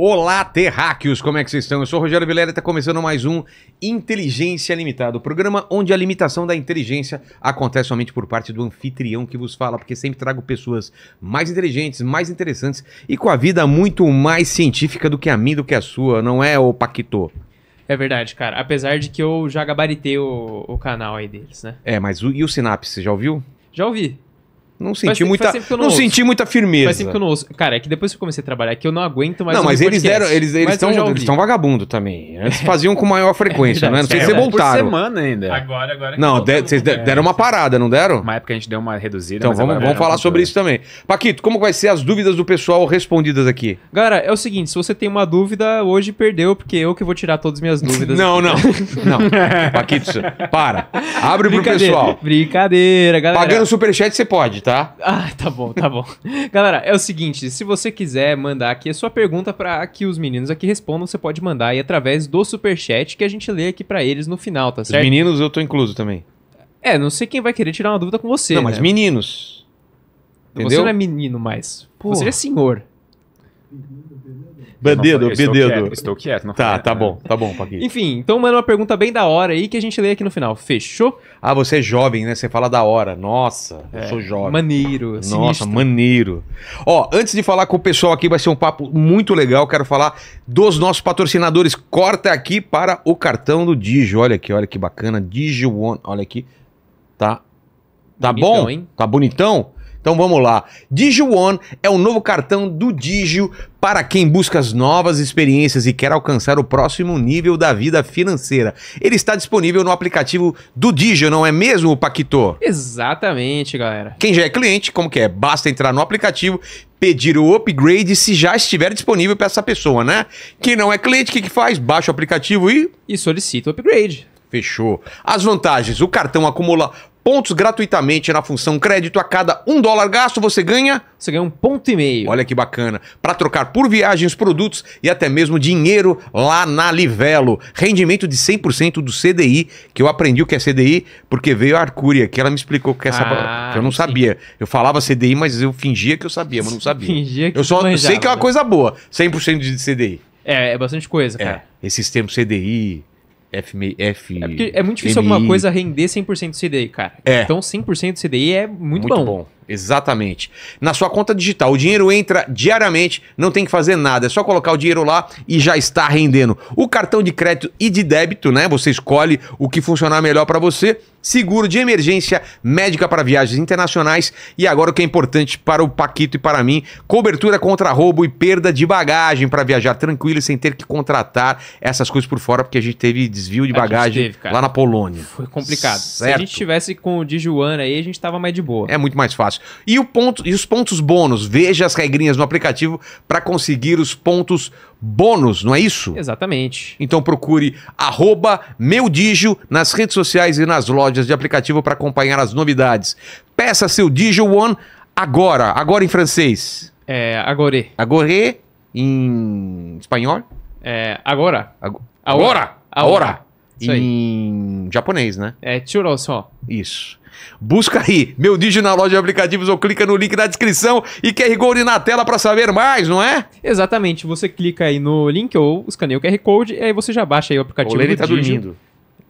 Olá, terráqueos, como é que vocês estão? Eu sou o Rogério Vilela e está começando mais um Inteligência Limitada, o programa onde a limitação da inteligência acontece somente por parte do anfitrião que vos fala, porque sempre trago pessoas mais inteligentes, mais interessantes e com a vida muito mais científica do que a minha, do que a sua, não é, ô Paquito? É verdade, cara. Apesar de que eu já gabaritei o, o canal aí deles, né? É, mas o, e o Sinapse, já ouviu? Já ouvi. Não senti, faz, muita, faz não, não senti muita firmeza. Faz tempo que eu não ouço. Cara, é que depois que eu comecei a trabalhar aqui, eu não aguento mais. Não, mas eles deram. Eles estão eles, vagabundo também. Eles faziam com maior frequência, é verdade, né? Não sei é se vocês voltaram. Por semana ainda. Agora, agora. Não, de, vocês é, deram uma parada, não deram? na época a gente deu uma reduzida. Então é vamos, vamos é falar sobre isso também. Paquito, como vai ser as dúvidas do pessoal respondidas aqui? Galera, é o seguinte: se você tem uma dúvida, hoje perdeu, porque eu que vou tirar todas as minhas dúvidas. não, não. Não. Paquito, para. Abre pro pessoal. Brincadeira, galera. Pagando superchat, você pode, tá? tá? Ah, tá bom, tá bom. Galera, é o seguinte, se você quiser mandar aqui a sua pergunta para que os meninos aqui respondam, você pode mandar aí através do superchat que a gente lê aqui para eles no final, tá certo? Os meninos eu tô incluso também. É, não sei quem vai querer tirar uma dúvida com você. Não, mas né? meninos. Entendeu? Você não é menino mais. Porra. Você é senhor. Bededo, bededo. Estou quieto, não Tá, tá bom, tá bom, Paquinho. Enfim, então manda uma pergunta bem da hora aí que a gente lê aqui no final. Fechou? Ah, você é jovem, né? Você fala da hora. Nossa, é, eu sou jovem. Maneiro, Nossa, sinistro. maneiro. Ó, antes de falar com o pessoal aqui, vai ser um papo muito legal. Quero falar dos nossos patrocinadores. Corta aqui para o cartão do Digi. Olha aqui, olha que bacana. Digio One, olha aqui. Tá Tá bonitão, bom? Hein? Tá bonitão? Então vamos lá. DigiOne é o novo cartão do Digio para quem busca as novas experiências e quer alcançar o próximo nível da vida financeira. Ele está disponível no aplicativo do Digio, não é mesmo, Paquito? Exatamente, galera. Quem já é cliente, como que é? Basta entrar no aplicativo, pedir o upgrade se já estiver disponível para essa pessoa, né? Quem não é cliente, o que, que faz? Baixa o aplicativo e... E solicita o upgrade. Fechou. As vantagens: o cartão acumula pontos gratuitamente na função crédito. A cada um dólar gasto, você ganha. Você ganha um ponto e meio. Olha que bacana. Para trocar por viagens, produtos e até mesmo dinheiro lá na Livelo. Rendimento de 100% do CDI, que eu aprendi o que é CDI, porque veio a Arcúria, que ela me explicou que, essa, ah, que eu não sabia. Eu falava CDI, mas eu fingia que eu sabia, mas não sabia. Fingia que eu só sei que é uma né? coisa boa, 100% de CDI. É, é bastante coisa, é, cara. É, esses termos CDI, F, F, é, é muito difícil MI. alguma coisa render 100% CDI, cara. É. Então 100% CDI é muito, muito bom. bom. Exatamente. Na sua conta digital, o dinheiro entra diariamente, não tem que fazer nada, é só colocar o dinheiro lá e já está rendendo. O cartão de crédito e de débito, né? Você escolhe o que funcionar melhor para você. Seguro de emergência, médica para viagens internacionais e agora o que é importante para o Paquito e para mim, cobertura contra roubo e perda de bagagem para viajar tranquilo sem ter que contratar essas coisas por fora, porque a gente teve desvio de a bagagem teve, lá na Polônia. Foi complicado. Certo. Se a gente tivesse com o de Joana aí, a gente tava mais de boa. É muito mais fácil fácil. E, o ponto, e os pontos bônus? Veja as regrinhas no aplicativo para conseguir os pontos bônus, não é isso? Exatamente. Então procure arroba meudigio nas redes sociais e nas lojas de aplicativo para acompanhar as novidades. Peça seu Digio One agora, agora em francês. É, agora Agora em espanhol? É, agora. Agora. Agora. agora. agora. Em japonês, né? É, churro só. Isso. Busca aí, meu dígito na loja de aplicativos ou clica no link na descrição e QR Code na tela para saber mais, não é? Exatamente, você clica aí no link ou escaneia o QR Code e aí você já baixa aí o aplicativo o Lene tá dormindo.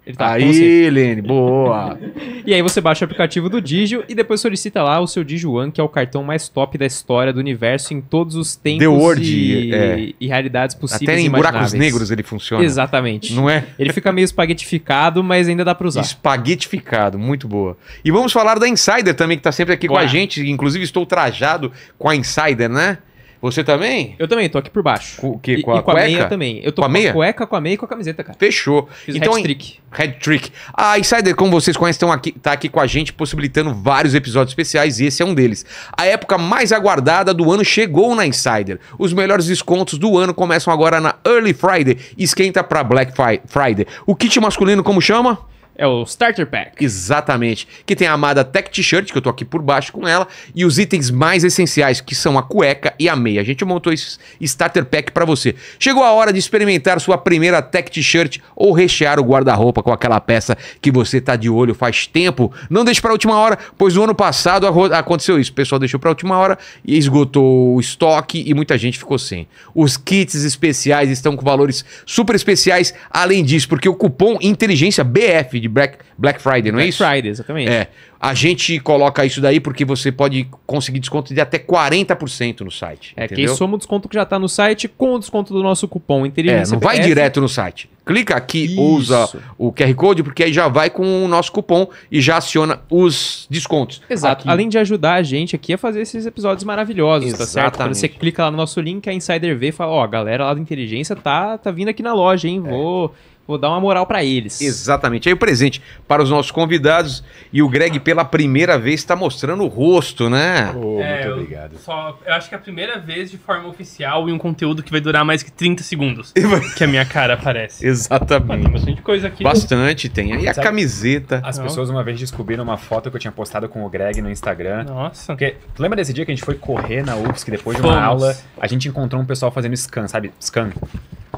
Ele tá Aí, Lene, boa! e aí você baixa o aplicativo do Digio e depois solicita lá o seu Digio One, que é o cartão mais top da história do universo em todos os tempos The e, é. e realidades possíveis Até em buracos negros ele funciona. Exatamente. Não é? Ele fica meio espaguetificado, mas ainda dá para usar. Espaguetificado, muito boa. E vamos falar da Insider também, que tá sempre aqui com a gente. Inclusive estou trajado com a Insider, né? Você também? Eu também, tô aqui por baixo. O que? Com, a, e com a meia também. Eu tô com a, meia? cueca, com a meia e com a camiseta, cara. Fechou. Fiz então, head trick. Head trick. A ah, Insider, como vocês conhecem, estão aqui, tá aqui com a gente, possibilitando vários episódios especiais e esse é um deles. A época mais aguardada do ano chegou na Insider. Os melhores descontos do ano começam agora na Early Friday esquenta pra Black Friday. O kit masculino, como chama? É o Starter Pack. Exatamente. Que tem a amada Tech T-shirt, que eu tô aqui por baixo com ela, e os itens mais essenciais, que são a cueca e a meia. A gente montou esse Starter Pack para você. Chegou a hora de experimentar sua primeira Tech T-shirt ou rechear o guarda-roupa com aquela peça que você tá de olho faz tempo. Não deixe para última hora, pois no ano passado aconteceu isso. O pessoal deixou para última hora e esgotou o estoque e muita gente ficou sem. Os kits especiais estão com valores super especiais, além disso, porque o cupom inteligência BF de de Black, Black Friday, não é Black é isso? Black Friday, exatamente. É. A gente coloca isso daí porque você pode conseguir desconto de até 40% no site. É, entendeu? que soma o desconto que já está no site com o desconto do nosso cupom Inteligência. É, não vai direto no site. Clica aqui, isso. usa o QR Code, porque aí já vai com o nosso cupom e já aciona os descontos. Exato. Aqui. Além de ajudar a gente aqui a fazer esses episódios maravilhosos, Exatamente. tá certo? Quando você clica lá no nosso link, a Insider vê e fala: ó, oh, a galera lá do Inteligência tá, tá vindo aqui na loja, hein? É. Vou. É Vou dar uma moral para eles. Exatamente. Aí o presente para os nossos convidados. E o Greg, pela primeira vez, está mostrando o rosto, né? Oh, é, muito obrigado. Eu, só, eu acho que é a primeira vez de forma oficial e um conteúdo que vai durar mais que 30 segundos. que a minha cara aparece. Exatamente. tem bastante coisa aqui. Bastante, tem. Aí a Sabe, camiseta. As Não. pessoas uma vez descobriram uma foto que eu tinha postado com o Greg no Instagram. Nossa. Porque, lembra desse dia que a gente foi correr na UFSC depois Fomos. de uma aula? A gente encontrou um pessoal fazendo scan, sabe? Scan.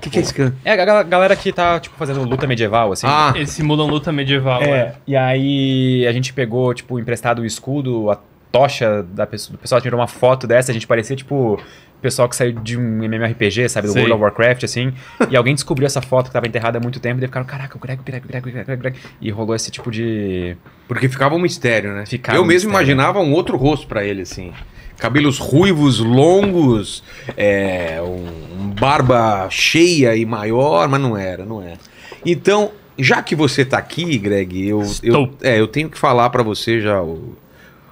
O que, que, é Scrum? É a galera que tá, tipo, fazendo luta medieval, assim. Ah, eles simulam é luta medieval. É, é. e aí a gente pegou, tipo, emprestado o escudo, a tocha da pessoa, do pessoal tirou uma foto dessa, a gente parecia tipo pessoal que saiu de um MMORPG, sabe, do Sim. World of Warcraft, assim, e alguém descobriu essa foto que tava enterrada há muito tempo, e daí ficaram, caraca, o Greg, o Greg, o Greg, o Greg, o Greg, e rolou esse tipo de... Porque ficava um mistério, né? Ficava Eu um mesmo mistério. imaginava um outro rosto para ele, assim, cabelos ruivos, longos, é, um, um barba cheia e maior, mas não era, não era. Então, já que você tá aqui, Greg, eu, eu, é, eu tenho que falar para você já... O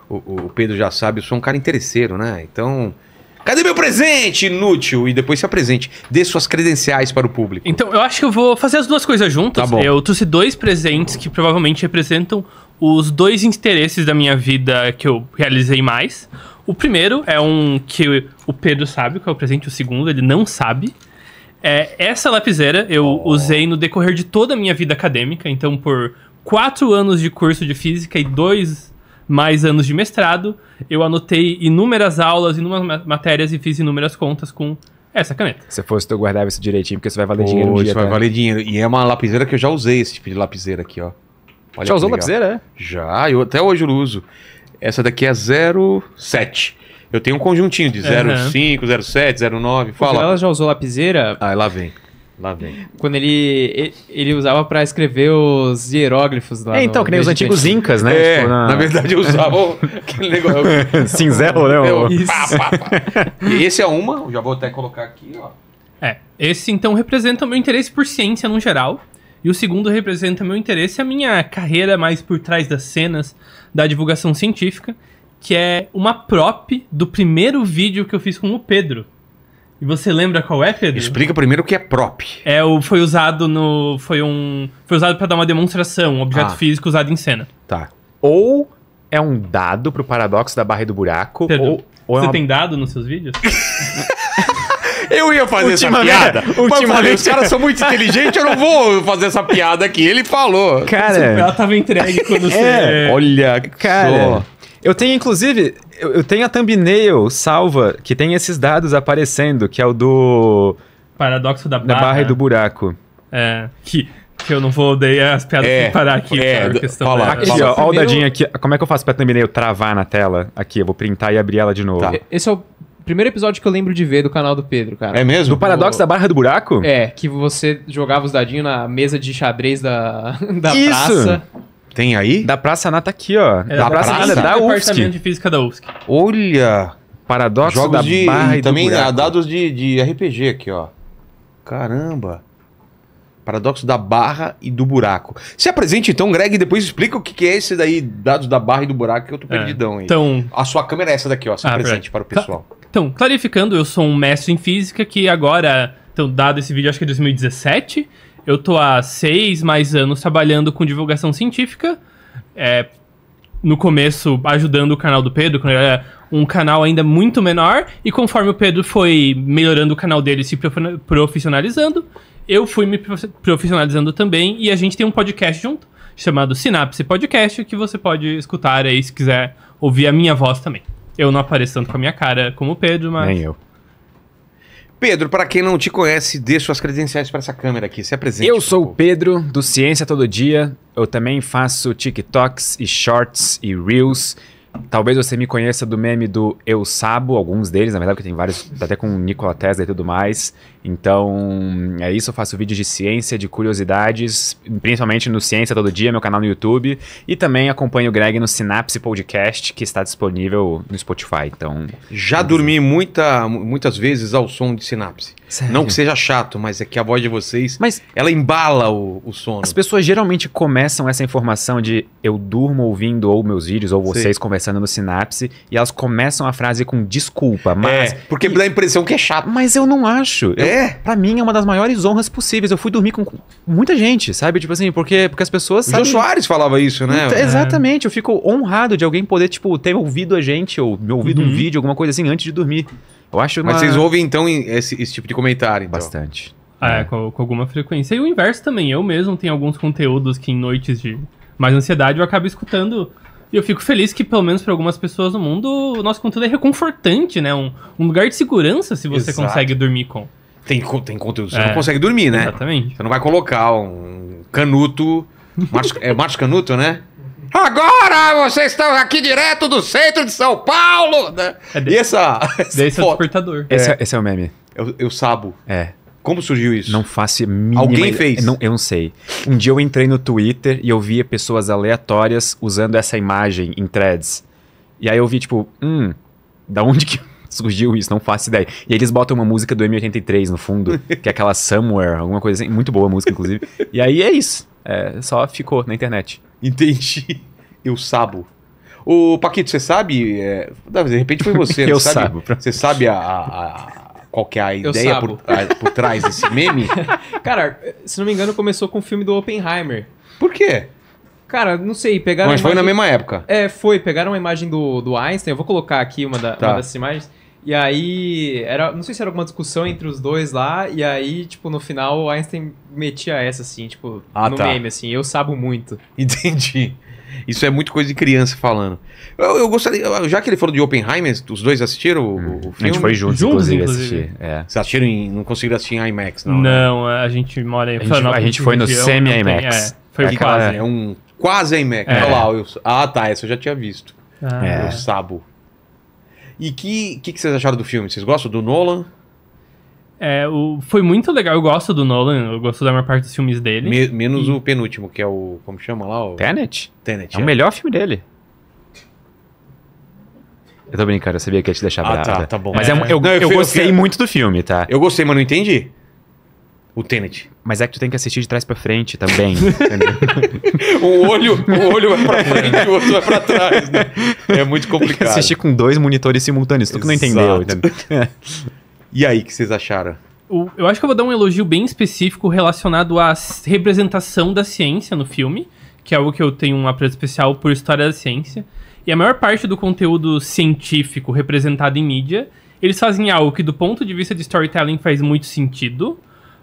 o, o Pedro já sabe, eu sou um cara interesseiro, né? Então. Cadê meu presente, inútil? E depois se apresente. Dê suas credenciais para o público. Então, eu acho que eu vou fazer as duas coisas juntas. Tá bom. Eu trouxe dois presentes que provavelmente representam os dois interesses da minha vida que eu realizei mais. O primeiro é um que o Pedro sabe, que é o presente. O segundo, ele não sabe. É, essa lapiseira eu oh. usei no decorrer de toda a minha vida acadêmica. Então, por quatro anos de curso de física e dois mais anos de mestrado, eu anotei inúmeras aulas, inúmeras matérias e fiz inúmeras contas com essa caneta. Se fosse tu, eu guardava isso direitinho, porque isso vai valer dinheiro um dia. Isso vai né? valer dinheiro. E é uma lapiseira que eu já usei, esse tipo de lapiseira aqui, ó. Olha já usou lapiseira, é? Já, eu até hoje eu uso. Essa daqui é 07. Eu tenho um conjuntinho de 05, 07, 09. Fala. Ela já usou lapiseira? Ah, lá vem. Lá vem. Quando ele, ele, usava para escrever os hieróglifos lá. É, então, que nem os antigos incas, né? É, tipo, na... na... verdade usavam aquele negócio. Cinzelo, né? Isso. E esse é uma, eu já vou até colocar aqui, ó. É, esse então representa o meu interesse por ciência no geral. E o segundo representa meu interesse, a minha carreira mais por trás das cenas da divulgação científica, que é uma prop do primeiro vídeo que eu fiz com o Pedro, e você lembra qual é, Pedro? Explica primeiro o que é prop. É, o, foi usado no. Foi um. Foi usado para dar uma demonstração, um objeto ah. físico usado em cena. Tá. Ou é um dado pro paradoxo da barra e do buraco, Pedro, ou, ou é Você é uma... tem dado nos seus vídeos? Eu ia fazer essa piada. É, ultimamente, os caras são muito inteligentes, eu não vou fazer essa piada aqui. Ele falou. Cara. Ela tava entregue quando é. você. É, olha, cara. Só. Eu tenho, inclusive, eu, eu tenho a thumbnail salva que tem esses dados aparecendo, que é o do. Paradoxo da barra. Da barra e do buraco. É. Que, que eu não vou odeia as piadas é, parar aqui. É, por questão fala, é aqui, ó, ó, o dadinho aqui. Como é que eu faço pra thumbnail travar na tela? Aqui, eu vou printar e abrir ela de novo. Tá. Esse é o primeiro episódio que eu lembro de ver do canal do Pedro, cara. É mesmo? Do paradoxo o... da barra do buraco? É, que você jogava os dadinhos na mesa de xadrez da, da Isso. praça. Tem aí? Da Praça Nata tá aqui, ó. É, da, Praça, Praça Nada, da é UFSC. Departamento de Física da UFSC. Olha! Paradoxo Jogos da de, barra e Também do ah, dados de, de RPG aqui, ó. Caramba! Paradoxo da barra e do buraco. Se apresente então, Greg, e depois explica o que é esse daí, dados da barra e do buraco, que eu tô é, perdidão aí. Então... A sua câmera é essa daqui, ó. Se ah, apresente pra... para o pessoal. Então, clarificando, eu sou um mestre em física que agora, então, dado esse vídeo, acho que é 2017, eu tô há seis mais anos trabalhando com divulgação científica. É, no começo, ajudando o canal do Pedro, quando ele era um canal ainda muito menor. E conforme o Pedro foi melhorando o canal dele, se profissionalizando, eu fui me profissionalizando também. E a gente tem um podcast junto, chamado Sinapse Podcast, que você pode escutar aí se quiser ouvir a minha voz também. Eu não apareço tanto com a minha cara como o Pedro, mas. Nem eu. Pedro, para quem não te conhece, deixa suas credenciais para essa câmera aqui. Se apresente. Eu sou o Pedro, do Ciência Todo Dia. Eu também faço TikToks e Shorts e Reels. Talvez você me conheça do meme do Eu Sabo, alguns deles, na verdade, porque tem vários, tá até com Nikola Tesla e tudo mais. Então, é isso. Eu faço vídeos de ciência, de curiosidades, principalmente no Ciência Todo Dia, meu canal no YouTube. E também acompanho o Greg no Sinapse Podcast, que está disponível no Spotify. Então. Já dormi muita, muitas vezes ao som de Sinapse. Sério? Não que seja chato, mas é que a voz de vocês, mas ela embala o, o sono. As pessoas geralmente começam essa informação de eu durmo ouvindo ou meus vídeos ou vocês Sim. conversando passando no sinapse e elas começam a frase com desculpa, é, mas. É, porque e, dá a impressão que é chato. Mas eu não acho. É. para pra mim é uma das maiores honras possíveis. Eu fui dormir com muita gente, sabe? Tipo assim, porque, porque as pessoas. O sabem... Soares falava isso, né? Então, é. Exatamente. Eu fico honrado de alguém poder, tipo, ter ouvido a gente ou me ouvido uhum. um vídeo, alguma coisa assim, antes de dormir. Eu acho uma... Mas vocês ouvem, então, esse, esse tipo de comentário, então. Bastante. Ah, é, é, com, com, alguma frequência. E o inverso também. Eu mesmo tenho alguns conteúdos que em noites de mais ansiedade eu acabo escutando e eu fico feliz que, pelo menos para algumas pessoas no mundo, o nosso conteúdo é reconfortante, né? Um, um lugar de segurança se você Exato. consegue dormir com. Tem, tem conteúdo, você é. não consegue dormir, né? Exatamente. Você não vai colocar um canuto. é Marcos Canuto, né? Agora vocês estão aqui direto do centro de São Paulo! Né? É desse, e essa. Desse é esse é o despertador. Esse é, esse é o meme. eu é é sabo. É. Como surgiu isso? Não faço mínima Alguém fez? Não, eu não sei. Um dia eu entrei no Twitter e eu via pessoas aleatórias usando essa imagem em threads. E aí eu vi, tipo, hum, da onde que surgiu isso? Não faço ideia. E eles botam uma música do M83 no fundo, que é aquela Somewhere, alguma coisa assim. Muito boa a música, inclusive. E aí é isso. É, só ficou na internet. Entendi. Eu sabo. O Paquito, você sabe? É... de repente foi você, eu sabe? Sabo. Você sabe a, a qual que é a ideia por, a, por, trás desse meme? Cara, se não me engano, começou com o filme do Oppenheimer. Por quê? Cara, não sei, pegaram. Mas foi imagem... na mesma época. É, foi. Pegaram uma imagem do, do Einstein. Eu vou colocar aqui uma, da, tá. uma dessas imagens. E aí, era, não sei se era alguma discussão entre os dois lá, e aí, tipo, no final, o Einstein metia essa, assim, tipo, ah, no tá. meme, assim, eu sabo muito. Entendi. Isso é muito coisa de criança falando. Eu, eu gostaria. Já que ele falou de Oppenheimer, os dois assistiram hum. o, filme? A gente foi juntos, juntos inclusive, inclusive. assistir. É. Vocês assistiram em. Não conseguiram assistir em IMAX, não? Né? Não, né? a gente mora em. A, a, a gente, foi no semi-IMAX. É, foi é, quase. É um quase IMAX. É. Olha lá, eu, ah, tá. Essa eu já tinha visto. Ah. É. O Sabo. E que, que, que vocês acharam do filme? Vocês gostam do Nolan? É, o, foi muito legal. Eu gosto do Nolan, eu gosto da maior parte dos filmes dele. Me, menos e... o penúltimo, que é o. Como chama lá? O... Tenet? Tenet. É, é, o melhor filme dele. Eu tô brincando, eu sabia que ia te deixar ah, brava. Tá, tá bom. Mas é, é, eu, não, eu, eu gostei muito do filme, tá? Eu gostei, mas não entendi. O Tenet. Mas é que tu tem que assistir de trás pra frente também. o, olho, o olho vai é pra frente, o outro vai é pra trás. Né? É muito complicado. Assistir com dois monitores simultâneos, tu que não entendeu. E aí, o que vocês acharam? O, eu acho que eu vou dar um elogio bem específico relacionado à representação da ciência no filme, que é algo que eu tenho um apreço especial por história da ciência. E a maior parte do conteúdo científico representado em mídia, eles fazem algo que, do ponto de vista de storytelling, faz muito sentido,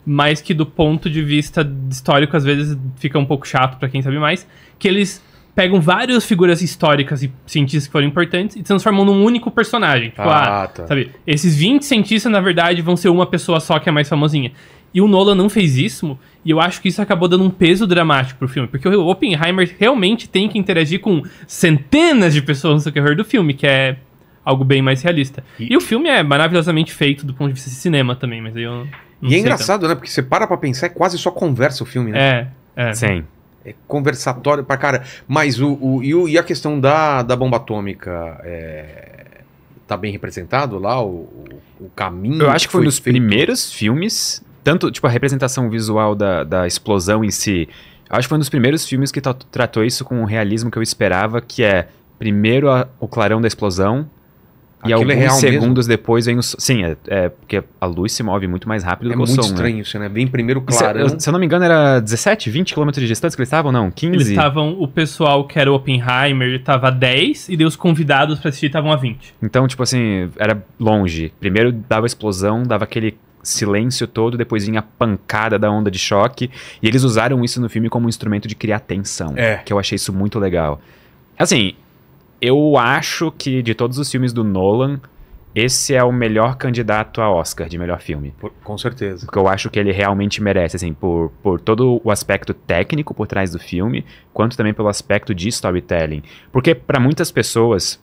mas que, do ponto de vista histórico, às vezes fica um pouco chato para quem sabe mais, que eles pegam várias figuras históricas e cientistas que foram importantes e transformam num único personagem. Tipo, ah, ah, tá. sabe? Esses 20 cientistas, na verdade, vão ser uma pessoa só que é mais famosinha. E o Nolan não fez isso, e eu acho que isso acabou dando um peso dramático pro filme, porque o Oppenheimer realmente tem que interagir com centenas de pessoas no seu correr do filme, que é algo bem mais realista. E... e... o filme é maravilhosamente feito do ponto de vista de cinema também, mas aí eu. e é engraçado, né? Porque você para pra pensar, é quase só conversa o filme, né? É, é. Sim é conversatório pra cara. Mas o, o, e, o, e a questão da, da bomba atômica é, tá bem representado lá? O, o caminho. Eu acho que foi, foi nos feito. primeiros filmes. Tanto, tipo, a representação visual da, da explosão em si. acho que foi um dos primeiros filmes que tratou isso com um realismo que eu esperava, que é primeiro a, o clarão da explosão, e Aquilo é alguns é segundos mesmo? depois vem o. Sim, é, é, porque a luz se move muito mais rápido é do que o som. É né? muito estranho né? isso, né? vem primeiro clarão. Se, se, eu não me engano, era 17, 20 km de distância que eles estavam, não? 15? Eles estavam. O pessoal que era o Oppenheimer estava a 10 e deu os convidados para assistir estavam a 20. Então, tipo assim, era longe. Primeiro dava explosão, dava aquele silêncio todo, depois vinha a pancada da onda de choque. E eles usaram isso no filme como um instrumento de criar tensão. É. Que eu achei isso muito legal. Assim, eu acho que de todos os filmes do Nolan, esse é o melhor candidato a Oscar de melhor filme. Por, com certeza. Porque eu acho que ele realmente merece, assim, por, por todo o aspecto técnico por trás do filme, quanto também pelo aspecto de storytelling. Porque para muitas pessoas,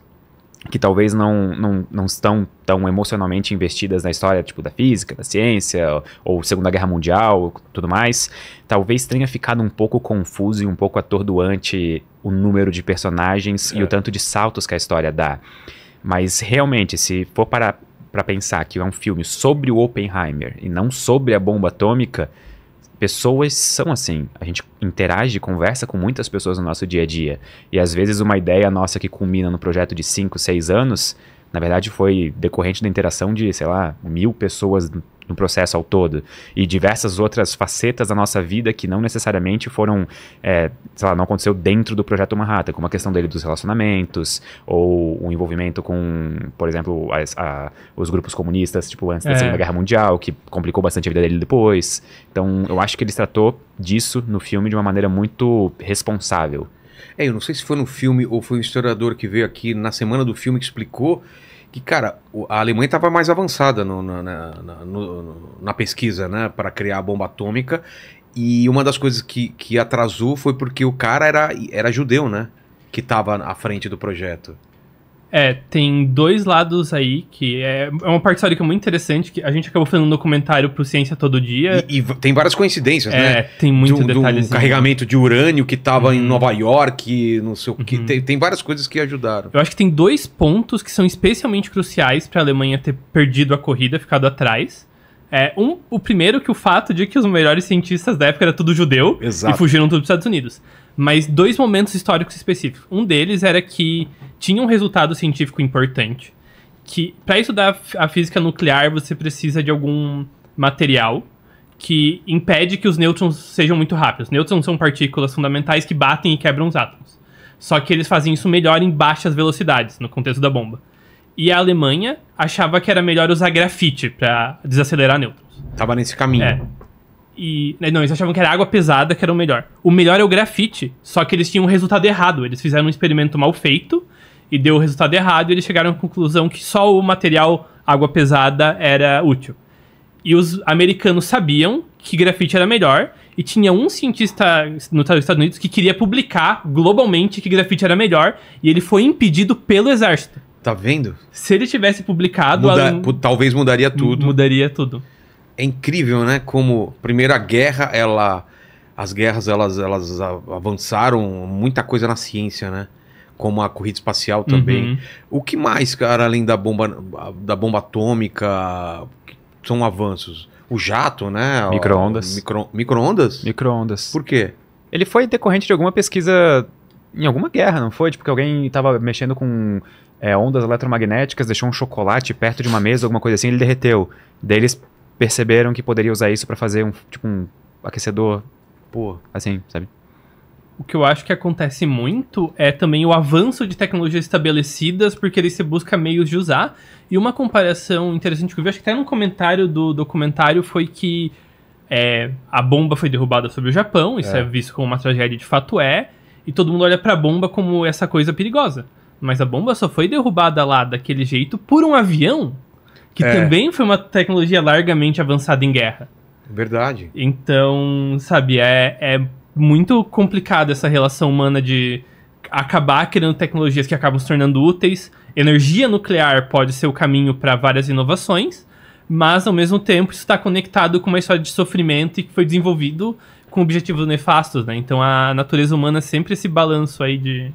que talvez não, não, não estão tão emocionalmente investidas na história, tipo, da física, da ciência, ou, ou Segunda Guerra Mundial, tudo mais, talvez tenha ficado um pouco confuso e um pouco atordoante o número de personagens é. e o é. tanto de saltos que a história dá. Mas, realmente, se for para, para pensar que é um filme sobre o Oppenheimer e não sobre a bomba atômica, pessoas são assim. A gente interage, conversa com muitas pessoas no nosso dia a dia. E às vezes uma ideia nossa que culmina no projeto de 5, 6 anos, na verdade foi decorrente da interação de, sei lá, mil pessoas no processo ao todo e diversas outras facetas da nossa vida que não necessariamente foram, é, sei lá, não aconteceu dentro do projeto Manhattan, como a questão dele dos relacionamentos ou o envolvimento com, por exemplo, as, a, os grupos comunistas, tipo antes da é. Segunda Guerra Mundial, que complicou bastante a vida dele depois. Então, eu acho que ele tratou disso no filme de uma maneira muito responsável. É, eu não sei se foi no filme ou foi um historiador que veio aqui na semana do filme que explicou que, cara, a Alemanha estava mais avançada no, na, na, na, na, pesquisa, né, para criar a bomba atômica. E uma das coisas que, que atrasou foi porque o cara era, era judeu, né, que estava à frente do projeto. É, tem dois lados aí, que é, é uma parte histórica muito interessante, que a gente acabou fazendo um documentário pro Ciência Todo Dia. E, e tem várias coincidências, é, né? É, tem muito do, detalhes. Do carregamento de urânio que tava uhum. em Nova York, não sei o que. Uhum. Tem, tem várias coisas que ajudaram. Eu acho que tem dois pontos que são especialmente cruciais para a Alemanha ter perdido a corrida, ficado atrás. É, um, o primeiro que o fato de que os melhores cientistas da época era tudo judeu Exato. e fugiram tudo dos os Estados Unidos mas dois momentos históricos específicos. Um deles era que tinha um resultado científico importante, que para estudar a física nuclear você precisa de algum material que impede que os nêutrons sejam muito rápidos. Nêutrons são partículas fundamentais que batem e quebram os átomos. Só que eles fazem isso melhor em baixas velocidades, no contexto da bomba. E a Alemanha achava que era melhor usar grafite para desacelerar nêutrons. Tava nesse caminho. É. E. Né, não, eles achavam que era água pesada que era o melhor. O melhor é o grafite, só que eles tinham um resultado errado. Eles fizeram um experimento mal feito e deu o resultado errado e eles chegaram à conclusão que só o material água pesada era útil. E os americanos sabiam que grafite era melhor e tinha um cientista nos Estados Unidos que queria publicar globalmente que grafite era melhor e ele foi impedido pelo exército. Tá vendo? Se ele tivesse publicado. Muda, a... Talvez mudaria tudo. Mudaria tudo é incrível, né? Como primeira guerra, ela, as guerras elas, elas avançaram muita coisa na ciência, né? Como a corrida espacial uhum. também. Uhum. O que mais, cara, além da bomba, da bomba atômica, são avanços? O jato, né? Microondas. Micro, microondas? Microondas. Por quê? Ele foi decorrente de alguma pesquisa em alguma guerra, não foi? Tipo, que alguém estava mexendo com é, ondas eletromagnéticas, deixou um chocolate perto de uma mesa, alguma coisa assim, ele derreteu. Daí eles perceberam que poderia usar isso para fazer um, tipo, um aquecedor, pô, assim, sabe? O que eu acho que acontece muito é também o avanço de tecnologias estabelecidas, porque eles você busca meios de usar. E uma comparação interessante que eu vi, acho que até no comentário do documentário, foi que é, a bomba foi derrubada sobre o Japão, isso é. é visto como uma tragédia de fato é, e todo mundo olha para a bomba como essa coisa perigosa. Mas a bomba só foi derrubada lá daquele jeito por um avião que é. também foi uma tecnologia largamente avançada em guerra. Verdade. Então, sabe, é, é muito complicada essa relação humana de acabar criando tecnologias que acabam se tornando úteis. Energia nuclear pode ser o caminho para várias inovações, mas ao mesmo tempo isso está conectado com uma história de sofrimento e que foi desenvolvido com objetivos nefastos, né? Então a natureza humana é sempre esse balanço aí de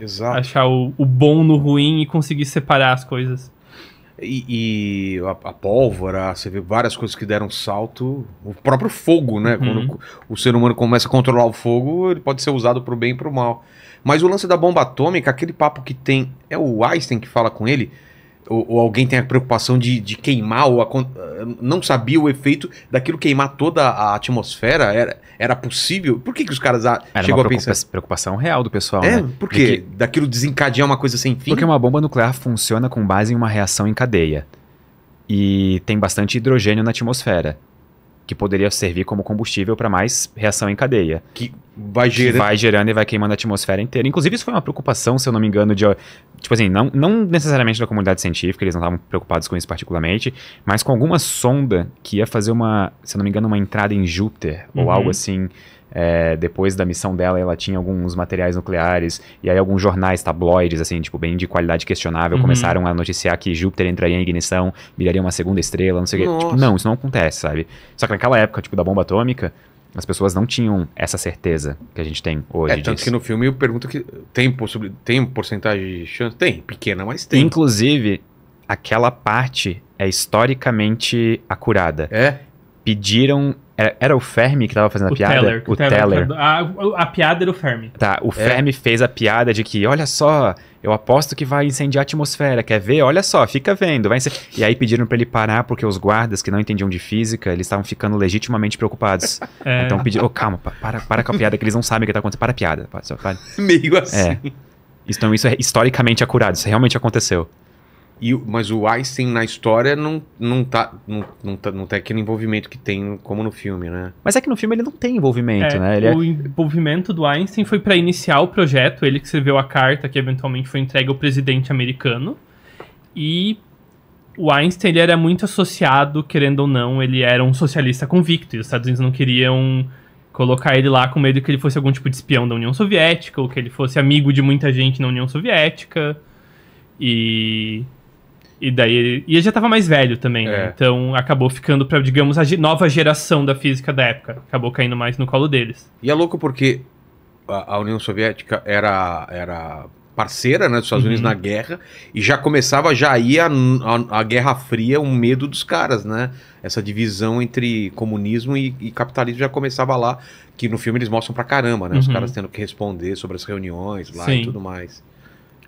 Exato. achar o, o bom no ruim e conseguir separar as coisas. E, e a, a, pólvora, você vê várias coisas que deram salto. O próprio fogo, né? Uhum. Quando o ser humano começa a controlar o fogo, ele pode ser usado para o bem e para o mal. Mas o lance da bomba atômica, aquele papo que tem. É o Einstein que fala com ele ou, ou, alguém tem a preocupação de, de queimar, ou a, eh, não sabia o efeito daquilo queimar toda a atmosfera, era, era possível? Por que, que os caras a, ah, era chegou a preocupa pensar? preocupação real do pessoal, é, né? Por quê? De que... Daquilo desencadear uma coisa sem fim? Porque uma bomba nuclear funciona com base em uma reação em cadeia. E tem bastante hidrogênio na atmosfera que poderia servir como combustível para mais reação em cadeia. Que vai gerando. Vai gerando e vai queimando a atmosfera inteira. Inclusive, isso foi uma preocupação, se eu não me engano, de. Tipo assim, não, não necessariamente da comunidade científica, eles não estavam preocupados com isso particularmente, mas com alguma sonda que ia fazer uma, se eu não me engano, uma entrada em Júpiter uhum. ou algo assim é, depois da missão dela, ela tinha alguns materiais nucleares, e aí alguns jornais, tabloides, assim, tipo, bem de qualidade questionável, uhum. começaram a noticiar que Júpiter entraria em ignição, viraria uma segunda estrela, não sei o quê. Tipo, não, isso não acontece, sabe? Só que naquela época, tipo, da bomba atômica, as pessoas não tinham essa certeza que a gente tem hoje. É, disso. tanto que no filme eu pergunto que tem, possibil... tem porcentagem de chance? Tem, pequena, mas tem. Inclusive, aquela parte é historicamente acurada. É? Pediram era, era, o Fermi que tava fazendo a o piada? Teller, o Teller. Teller. A, a, piada era o Fermi. Tá, o é. Fermi fez a piada de que, olha só, eu aposto que vai incendiar a atmosfera, quer ver? Olha só, fica vendo. Vai E aí pediram para ele parar porque os guardas que não entendiam de física, eles estavam ficando legitimamente preocupados. É. Então pediram, oh, calma, para, para com a piada que eles não sabem o que tá acontecendo. Para a piada. Para, para. Meio é. assim. É. Então isso é historicamente acurado, isso realmente aconteceu. E, mas o Einstein na história não, não, tá, não, não, tá, não tem aquele envolvimento que tem como no filme, né? Mas é que no filme ele não tem envolvimento, é, né? Ele é o é... envolvimento do Einstein foi para iniciar o projeto, ele que escreveu a carta que eventualmente foi entregue ao presidente americano. E o Einstein ele era muito associado, querendo ou não, ele era um socialista convicto, e os Estados Unidos não queriam colocar ele lá com medo que ele fosse algum tipo de espião da União Soviética, ou que ele fosse amigo de muita gente na União Soviética. E e daí. E ele já tava mais velho também, né? É. Então acabou ficando pra, digamos, a nova geração da física da época. Acabou caindo mais no colo deles. E é louco porque a, União Soviética era. era parceira né, dos Estados uhum. Unidos na guerra e já começava já ia a, a, a, Guerra Fria, o medo dos caras, né? Essa divisão entre comunismo e, e capitalismo já começava lá, que no filme eles mostram pra caramba, né? Uhum. Os caras tendo que responder sobre as reuniões lá Sim. e tudo mais.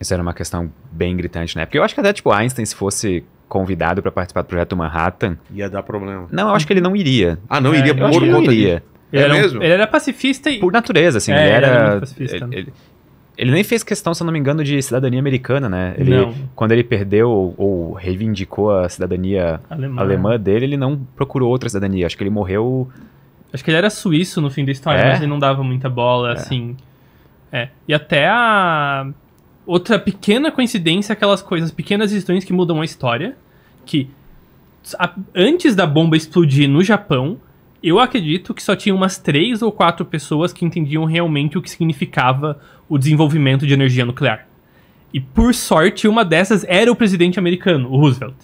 Isso era uma questão bem gritante, né? Porque eu acho que até, tipo, Einstein, se fosse convidado para participar do projeto Manhattan... Ia dar problema. Não, eu acho que ele não iria. Ah, não é, iria por conta não iria. Ele é mesmo? ele era pacifista e... Por natureza, assim, é, ele era... Ele, ele, nem fez questão, se eu não me engano, de cidadania americana, né? Ele, não. Quando ele perdeu ou, ou reivindicou a cidadania alemã. alemã dele, ele não procurou outra cidadania. Acho que ele morreu... Acho que ele era suíço no fim da história, é? mas ele não dava muita bola, é. assim... É. E até a Outra pequena coincidência, é aquelas coisas, pequenas histórias que mudam a história, que a, antes da bomba explodir no Japão, eu acredito que só tinha umas três ou quatro pessoas que entendiam realmente o que significava o desenvolvimento de energia nuclear. E por sorte, uma dessas era o presidente americano, o Roosevelt.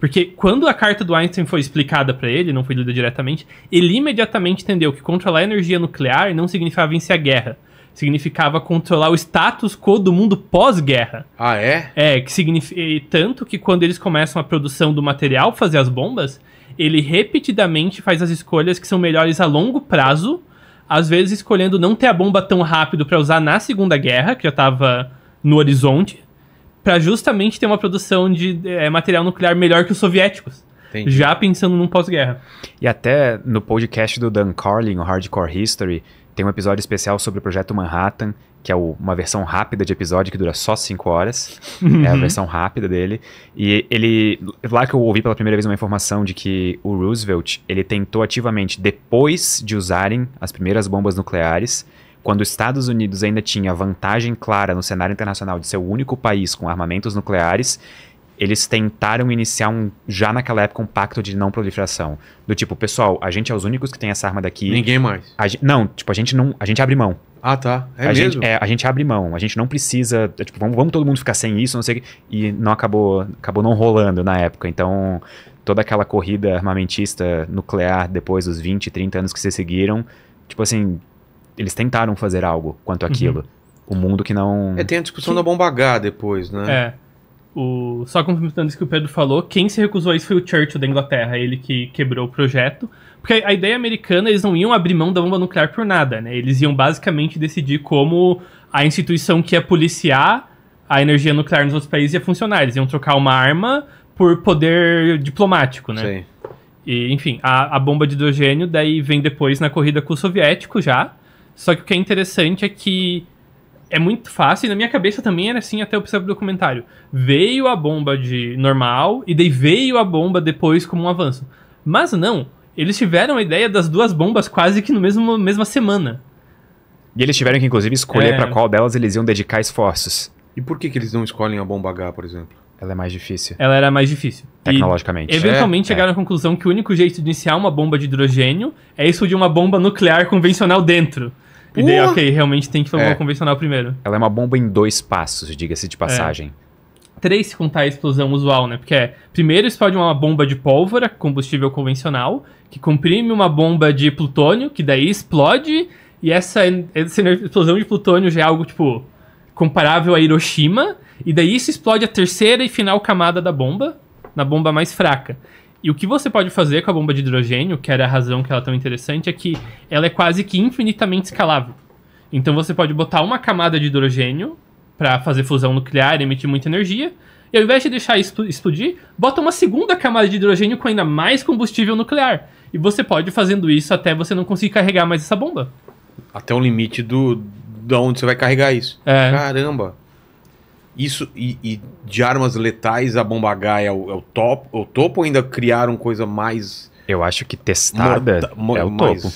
Porque quando a carta do Einstein foi explicada para ele, não foi lida diretamente, ele imediatamente entendeu que controlar a energia nuclear não significava vencer a guerra, significava controlar o status quo do mundo pós-guerra. Ah, é? É, que significa tanto que quando eles começam a produção do material, fazer as bombas, ele repetidamente faz as escolhas que são melhores a longo prazo, às vezes escolhendo não ter a bomba tão rápido para usar na Segunda Guerra, que já estava no horizonte, para justamente ter uma produção de é, material nuclear melhor que os soviéticos. Entendi. Já pensando num pós-guerra. E até no podcast do Dan Carlin, o Hardcore History, tem um episódio especial sobre o Projeto Manhattan, que é o, uma versão rápida de episódio que dura só 5 horas. Uhum. É a uhum. versão rápida dele. E ele. Lá que eu ouvi pela primeira vez uma informação de que o Roosevelt ele tentou ativamente, depois de usarem as primeiras bombas nucleares, quando os Estados Unidos ainda tinha vantagem clara no cenário internacional de ser o único país com armamentos nucleares, eles tentaram iniciar um, já naquela época um pacto de não proliferação. Do tipo, pessoal, a gente é os únicos que tem essa arma daqui. Ninguém mais. não, tipo, a gente não. A gente abre mão. Ah, tá. É a mesmo? Gente, é, a gente abre mão. A gente não precisa. É, tipo, vamos, vamos todo mundo ficar sem isso, não sei o quê. E não acabou, acabou não rolando na época. Então, toda aquela corrida armamentista nuclear depois dos 20, 30 anos que se seguiram, tipo assim, eles tentaram fazer algo quanto uhum. aquilo. Uhum. O mundo que não. É, tem a discussão que... da bomba H depois, né? É. O, só complementando isso que o Pedro falou, quem se recusou a isso foi o Churchill da Inglaterra, ele que quebrou o projeto. Porque a ideia americana, eles não iam abrir mão da bomba nuclear por nada, né? Eles iam basicamente decidir como a instituição que ia policiar a energia nuclear nos outros países ia funcionar. Eles iam trocar uma arma por poder diplomático, né? Sim. E, enfim, a, a bomba de hidrogênio daí vem depois na corrida com o soviético já. Só que o que é interessante é que é muito fácil, e na minha cabeça também era assim até eu percebi do documentário. Veio a bomba de normal, e daí veio a bomba depois como um avanço. Mas não, eles tiveram a ideia das duas bombas quase que no mesmo mesma semana. E eles tiveram que, inclusive, escolher é... para qual delas eles iam dedicar esforços. E por que, que eles não escolhem a bomba H, por exemplo? Ela é mais difícil. Ela era mais difícil. Tecnologicamente. E, eventualmente é, chegaram é. à conclusão que o único jeito de iniciar uma bomba de hidrogênio é isso de uma bomba nuclear convencional dentro. E daí, ok, realmente tem que fazer é. convencional primeiro. Ela é uma bomba em dois passos, diga-se de passagem. É. Três se contar a explosão usual, né? Porque é, primeiro explode uma bomba de pólvora, combustível convencional, que comprime uma bomba de plutônio, que daí explode, e essa, essa explosão de plutônio já é algo, tipo, comparável a Hiroshima, e daí isso explode a terceira e final camada da bomba, na bomba mais fraca. E o que você pode fazer com a bomba de hidrogênio, que era a razão que ela é tão interessante, é que ela é quase que infinitamente escalável. Então você pode botar uma camada de hidrogênio para fazer fusão nuclear e emitir muita energia, e ao invés de deixar isso explodir, bota uma segunda camada de hidrogênio com ainda mais combustível nuclear. E você pode ir fazendo isso até você não conseguir carregar mais essa bomba. Até o limite do, de onde você vai carregar isso. É. Caramba! Isso e, e, de armas letais a bomba H é o, é o, top, o topo ou ainda criaram coisa mais. Eu acho que testada morta, é o topo.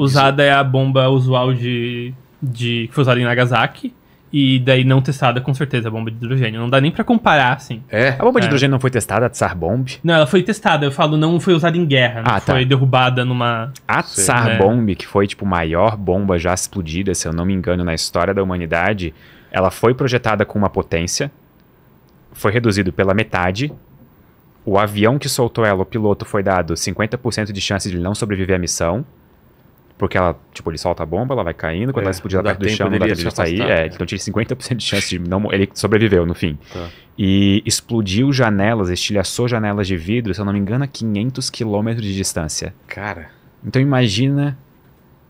usada Isso. é a bomba usual de, de. que foi usada em Nagasaki. E daí não testada, com certeza, a bomba de hidrogênio. Não dá nem para comparar, assim. É? A bomba de é. hidrogênio não foi testada, a Tsar Bomb? Não, ela foi testada. Eu falo, não foi usada em guerra. Ah, tá. Foi derrubada numa... A Tsar é. Bomb, que foi, tipo, a maior bomba já explodida, se eu não me engano, na história da humanidade ela foi projetada com uma potência, foi reduzido pela metade. O avião que soltou ela, o piloto, foi dado 50% de chance de ele não sobreviver à missão. Porque ela, tipo, ele solta a bomba, ela vai caindo, quando é, ela explodir ela perto do chão, não dá tempo de sair. É, então tinha 50% de chance de não. Ele sobreviveu, no fim. Tá. E explodiu janelas, estilhaçou janelas de vidro, se eu não me engano, a 500 quilômetros de distância. Cara. Então imagina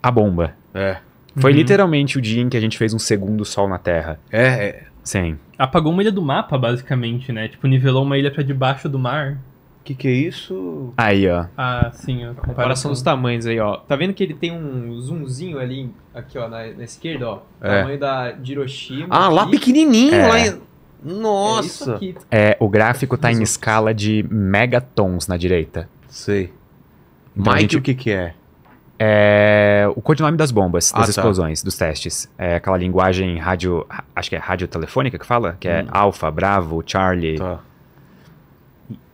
a bomba. É. Foi uhum. literalmente o dia em que a gente fez um segundo sol na Terra. É, é. Sim. Apagou uma ilha do mapa, basicamente, né? Tipo, nivelou uma ilha para debaixo do mar. O que, que é isso? Aí, ó. Ah, sim. ó. comparação dos tamanhos aí, ó. Tá vendo que ele tem um zoomzinho ali, aqui, ó, na, na esquerda, ó. É. Tamanho da de Hiroshima. Ah, aqui. lá pequenininho, é. lá em... É Nossa! É, é, o gráfico tá em escala de megatons na direita. Sei. Então, Mike, gente... o que que é? é, o codinome das bombas, das ah, tá. explosões, tá. dos testes. É aquela linguagem rádio. Acho que é rádio telefônica que fala? Que é hum. Alpha, Bravo, Charlie. Tá.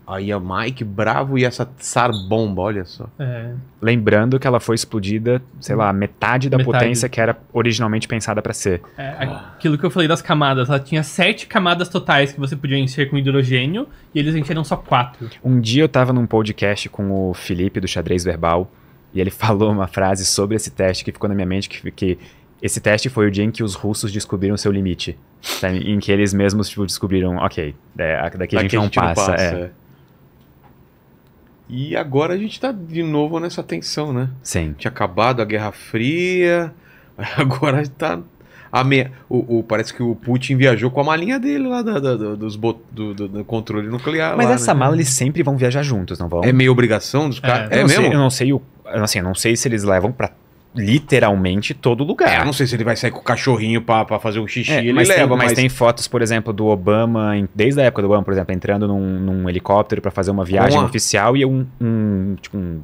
Aí é Mike, Bravo e essa Tsar bomba, olha só. É. Lembrando que ela foi explodida, sei lá, metade da metade. potência que era originalmente pensada para ser. É, aquilo que eu falei das camadas, ela tinha sete camadas totais que você podia encher com hidrogênio e eles encheram só quatro. Um dia eu tava num podcast com o Felipe do Xadrez Verbal. E ele falou uma frase sobre esse teste que ficou na minha mente, que, que esse teste foi o dia em que os russos descobriram seu limite. Tá? Em que eles mesmos tipo, descobriram, ok, é, daqui, daqui a gente, a gente não passa. Não passa é. É. E agora a gente está de novo nessa tensão, né? Sim. Tinha acabado a Guerra Fria, agora está me... O, o, parece que o Putin viajou com a malinha dele lá da, da, dos bot... do, do, do, controle nuclear. Mas lá, essa né? mala eles sempre vão viajar juntos, não vão? É meio obrigação dos caras. É, é, é eu mesmo? Sei, eu não sei o Assim, eu não sei se eles levam para literalmente todo lugar. É, eu não sei se ele vai sair com o cachorrinho para fazer um xixi, é, ele mas leva. Tem, mas, mas, tem fotos, por exemplo, do Obama, desde a época do Obama, por exemplo, entrando num, num helicóptero para fazer uma viagem uma... oficial e um, um, tipo, um,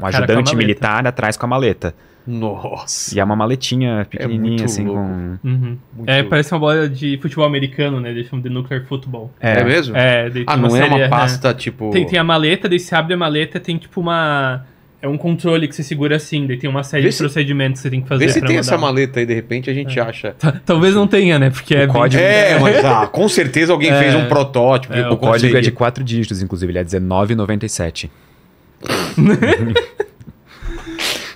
um ajudante militar atrás com a maleta. Nossa. E é uma maletinha é pequenininha, é assim, louco. com... Uhum. É, louco. parece uma bola de futebol americano, né? Deixa chamam de Nuclear Football. É, é mesmo? É. Ah, não é uma né? pasta, né? tipo... Tem, tem a maleta, daí você abre a maleta, tem, tipo, uma é um controle que você segura assim, daí tem uma série vê de se, procedimentos que você tem que fazer. Vê se tem mandar. essa maleta aí, de repente a gente é. acha. Tá, talvez não tenha, né? Porque o é. Código... É, mas ah, com certeza alguém é, fez um protótipo. É, o, código é de quatro dígitos, inclusive, ele é 1997.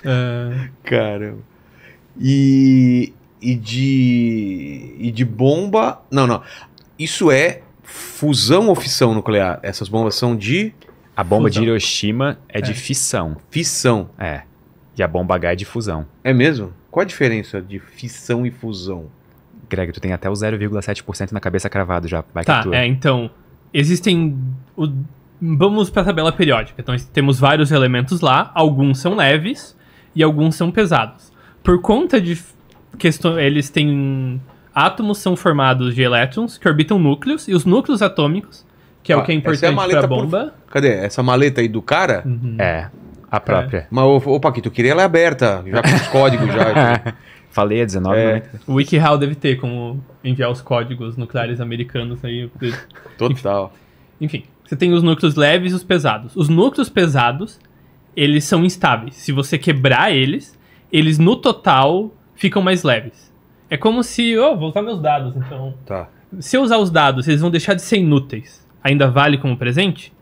É. Caramba. E, e, de, e de bomba. Não, não. Isso é fusão ou fissão nuclear? Essas bombas são de. A bomba fusão. de Hiroshima é, é, de fissão. Fissão? É. E a bomba H é de fusão. É mesmo? Qual a diferença de fissão e fusão? Greg, tu tem até o 0,7% na cabeça cravado já. Vai tá, é, é, então. Existem. O, vamos para a tabela periódica. Então, temos vários elementos lá. Alguns são leves e alguns são pesados. Por conta de. Questão, eles têm. Átomos são formados de elétrons que orbitam núcleos e os núcleos atômicos que é ah, o que é importante essa é a maleta pra bomba. Por... Cadê? Essa maleta aí do cara? Uhum. É, a própria. É. Mas, ô, ô Paquito, queria ela aberta, já com os códigos já. Falei, é 19 é. O WikiHow deve ter como enviar os códigos nucleares americanos aí. Total. Enfim, você tem os núcleos leves e os pesados. Os núcleos pesados, eles são instáveis. Se você quebrar eles, eles no total ficam mais leves. É como se. Oh, vou usar meus dados então. Tá. Se eu usar os dados, eles vão deixar de ser inúteis ainda vale como presente?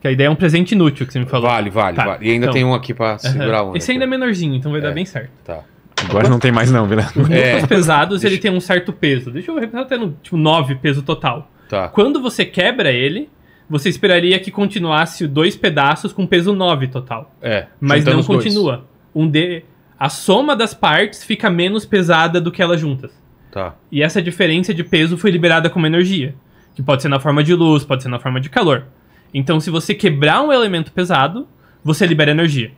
Que a ideia é um presente inútil que você me falou. Vale, vale, Tá, vale. E ainda então- tem um aqui pra segurar um. Esse ainda é menorzinho, então vai dar é. bem certo. Tá. Agora não tem mais não, Vila. É, Os pesados, ele tem um certo peso. Deixa eu repetir até no tipo 9 peso total. tá. Quando você quebra ele, você esperaria que continuasse dois pedaços com peso 9 total. É. Mas não dois. continua. Um de... A soma das partes fica menos pesada do que elas juntas. Tá. E essa diferença de peso foi liberada como energia que pode ser na forma de luz, pode ser na forma de calor. Então, se você quebrar um elemento pesado, você libera energia.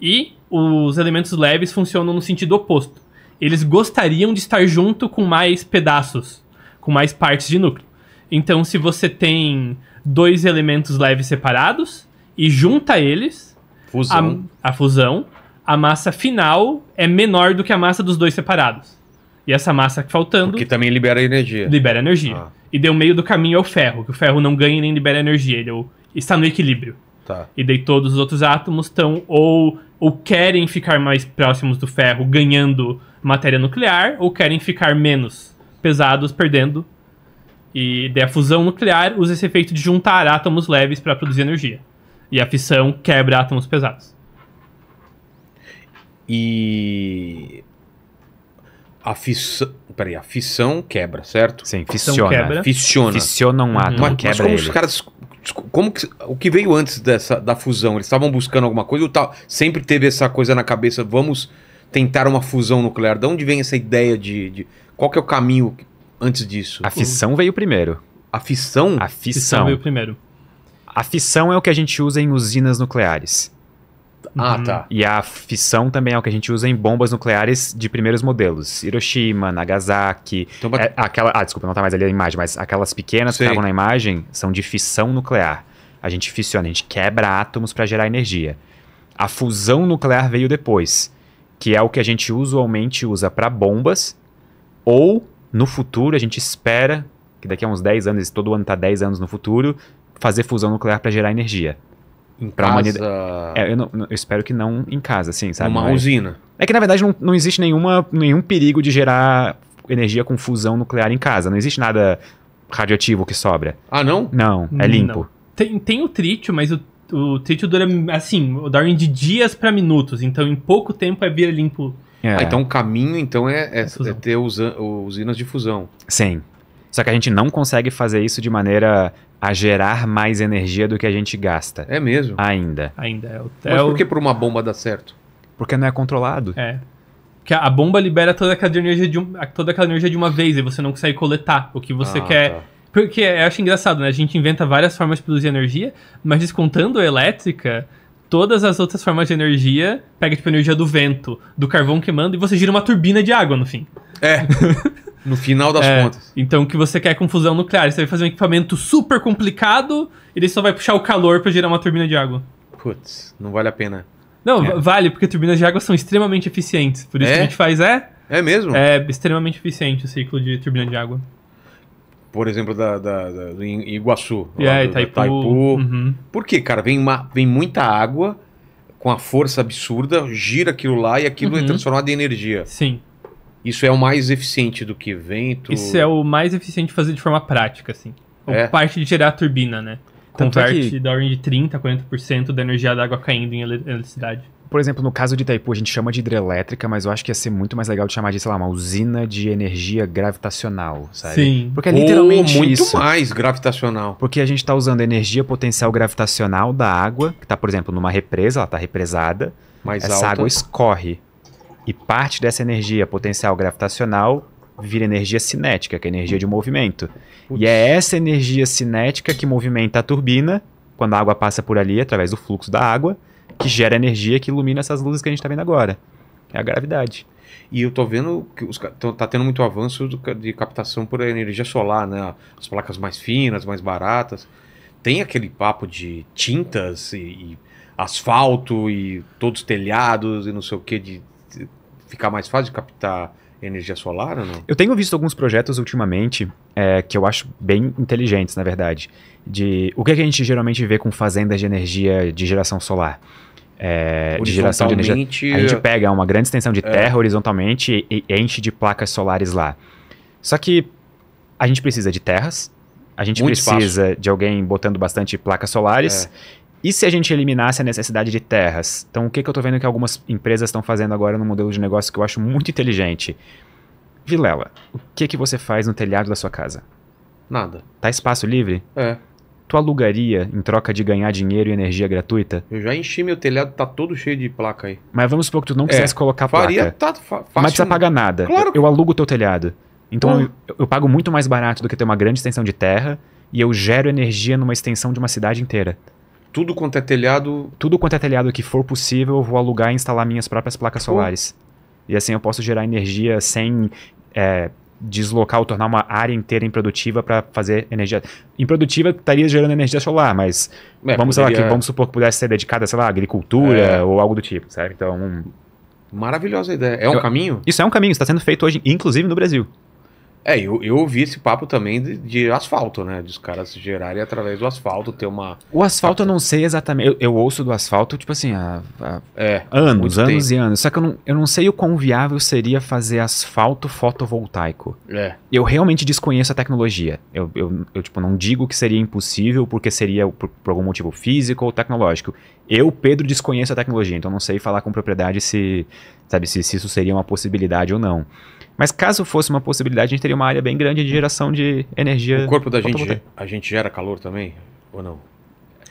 E os elementos leves funcionam no sentido oposto. Eles gostariam de estar junto com mais pedaços, com mais partes de núcleo. Então, se você tem dois elementos leves separados e junta eles, fusão. A, a fusão, a massa final é menor do que a massa dos dois separados. E essa massa faltando. Que também libera energia. Libera energia. Ah. E deu meio do caminho ao ferro, que o ferro não ganha nem libera energia, ele é está no equilíbrio. Tá. E daí todos os outros átomos estão ou, ou querem ficar mais próximos do ferro, ganhando matéria nuclear, ou querem ficar menos pesados, perdendo. E daí a fusão nuclear usa esse efeito de juntar átomos leves para produzir energia. E a fissão quebra átomos pesados. E a, fiss... Peraí, a fissão quebra, certo? Sim, fissiona. Quebra. Fissiona. Fissiona um átomo, mas, quebra mas como ele. os caras... Como que, o que veio antes dessa, da fusão? Eles estavam buscando alguma coisa ou tal? Sempre teve essa coisa na cabeça, vamos tentar uma fusão nuclear. De onde vem essa ideia de... de qual que é o caminho antes disso? A fissão uhum. veio primeiro. A fissão? A fissão. fissão veio primeiro. A fissão é o que a gente usa em usinas nucleares. Ah, uhum. tá. E a fissão também é o que a gente usa em bombas nucleares de primeiros modelos. Hiroshima, Nagasaki. Então, é, aquela, ah, desculpa, não tá mais ali a imagem, mas aquelas pequenas Sim. que estavam na imagem são de fissão nuclear. A gente fissiona, a gente quebra átomos para gerar energia. A fusão nuclear veio depois, que é o que a gente usualmente usa para bombas ou no futuro a gente espera que daqui a uns 10 anos, todo ano tá 10 anos no futuro, fazer fusão nuclear para gerar energia em casa. Humanidade. É, eu, não, eu, espero que não em casa, sim. sabe? Uma Mas... É- usina. É que na verdade não, não existe nenhuma, nenhum perigo de gerar energia com fusão nuclear em casa. Não existe nada radioativo que sobra. Ah, não? Não, é limpo. Não. Tem, tem o trítio, mas o, o trítio dura, assim, o Darwin de dias para minutos. Então, em pouco tempo é vir limpo. É. Ah, então o caminho então é, é, é, é ter usa, usinas de fusão. Sim. Só que a gente não consegue fazer isso de maneira a gerar mais energia do que a gente gasta. É mesmo? Ainda. Ainda. É o tel... Mas por que por uma bomba dá certo? Porque não é controlado. É. Porque a bomba libera toda aquela energia de, um, toda aquela energia de uma vez e você não consegue coletar o que você ah, quer. Tá. Porque eu acho engraçado, né? A gente inventa várias formas de produzir energia, mas descontando a elétrica, todas as outras formas de energia pega tipo energia do vento, do carvão queimando e você gira uma turbina de água no fim. É. No final das é, contas. Então, que você quer é confusão nuclear. Você vai fazer um equipamento super complicado, ele só vai puxar o calor para gerar uma turbina de água. Putz, não vale a pena. Não, é. vale, porque turbinas de água são extremamente eficientes. Por isso é? que a gente faz é. É mesmo? É extremamente eficiente o ciclo de turbina de água. Por exemplo, da, da, da do Iguaçu. Yeah, é, do, Itaipu. Itaipu. Uhum. Por quê, cara? Vem, uma, vem muita água com a força absurda, gira aquilo lá e aquilo é uhum. é transformado em energia. Sim. Isso é o mais eficiente do que vento? Isso é o mais eficiente de fazer de forma prática, assim. É. parte de gerar a turbina, né? É Converte é que... da ordem de 30% 40% da energia da água caindo em eletricidade. Por exemplo, no caso de Itaipu, a gente chama de hidrelétrica, mas eu acho que ia ser muito mais legal de chamar de, sei lá, uma usina de energia gravitacional, sabe? Sim. Porque é literalmente Ou muito isso. mais gravitacional. Porque a gente está usando a energia potencial gravitacional da água, que está, por exemplo, numa represa, ela está represada, mais essa alta. água escorre e parte dessa energia potencial gravitacional vira energia cinética, que é energia de movimento. Putz. E é essa energia cinética que movimenta a turbina quando a água passa por ali, através do fluxo da água, que gera energia que ilumina essas luzes que a gente está vendo agora. É a gravidade. E eu tô vendo que os, tá tendo muito avanço de captação por energia solar, né? As placas mais finas, mais baratas. Tem aquele papo de tintas e, e asfalto e todos telhados e não sei o que de ficar mais fácil de captar energia solar ou não? Eu tenho visto alguns projetos ultimamente é, que eu acho bem inteligentes, na verdade. De o que, é que a gente geralmente vê com fazendas de energia de geração solar? É, de geração de energia. A gente pega uma grande extensão de é. terra horizontalmente e enche de placas solares lá. Só que a gente precisa de terras, a gente Muito precisa de alguém botando bastante placas solares é. E se a gente eliminasse a necessidade de terras? Então, o que, que eu estou vendo que algumas empresas estão fazendo agora no modelo de negócio que eu acho muito inteligente? Vilela, o que, que você faz no telhado da sua casa? Nada. Tá espaço livre? É. Tu alugaria em troca de ganhar dinheiro e energia gratuita? Eu já enchi meu telhado, tá todo cheio de placa aí. Mas vamos supor que tu não é. quisesse é, colocar faria, placa. Tá, fa fácil. Mas precisa pagar nada. Claro. Eu, eu alugo teu telhado. Então hum. eu, eu, pago muito mais barato do que ter uma grande extensão de terra e eu gero energia numa extensão de uma cidade inteira. Tudo quanto é telhado. Tudo quanto é telhado que for possível, eu vou alugar e instalar minhas próprias placas solares. E assim eu posso gerar energia sem é, deslocar ou tornar uma área inteira improdutiva para fazer energia. Improdutiva estaria gerando energia solar, mas é, vamos, poderia... lá, que, vamos supor que pudesse ser dedicada, sei lá, à agricultura é. ou algo do tipo, certo? Então. Maravilhosa ideia. É um eu... caminho? Isso é um caminho, está sendo feito hoje, inclusive no Brasil. É, eu, eu ouvi esse papo também de, de asfalto, né? Dos caras se gerarem através do asfalto, ter uma. O asfalto eu não sei exatamente. Eu, eu ouço do asfalto, tipo assim, há, há é, anos, anos tempo. e anos. Só que eu não, eu não sei o quão viável seria fazer asfalto fotovoltaico. É. Eu realmente desconheço a tecnologia. Eu, eu, eu tipo, não digo que seria impossível porque seria por, por algum motivo físico ou tecnológico. Eu, Pedro, desconheço a tecnologia, então não sei falar com propriedade se, sabe, se, se isso seria uma possibilidade ou não. Mas caso fosse uma possibilidade, a gente teria uma área bem grande de geração de energia. O corpo da gente, é- a gente gera calor também? Ou não?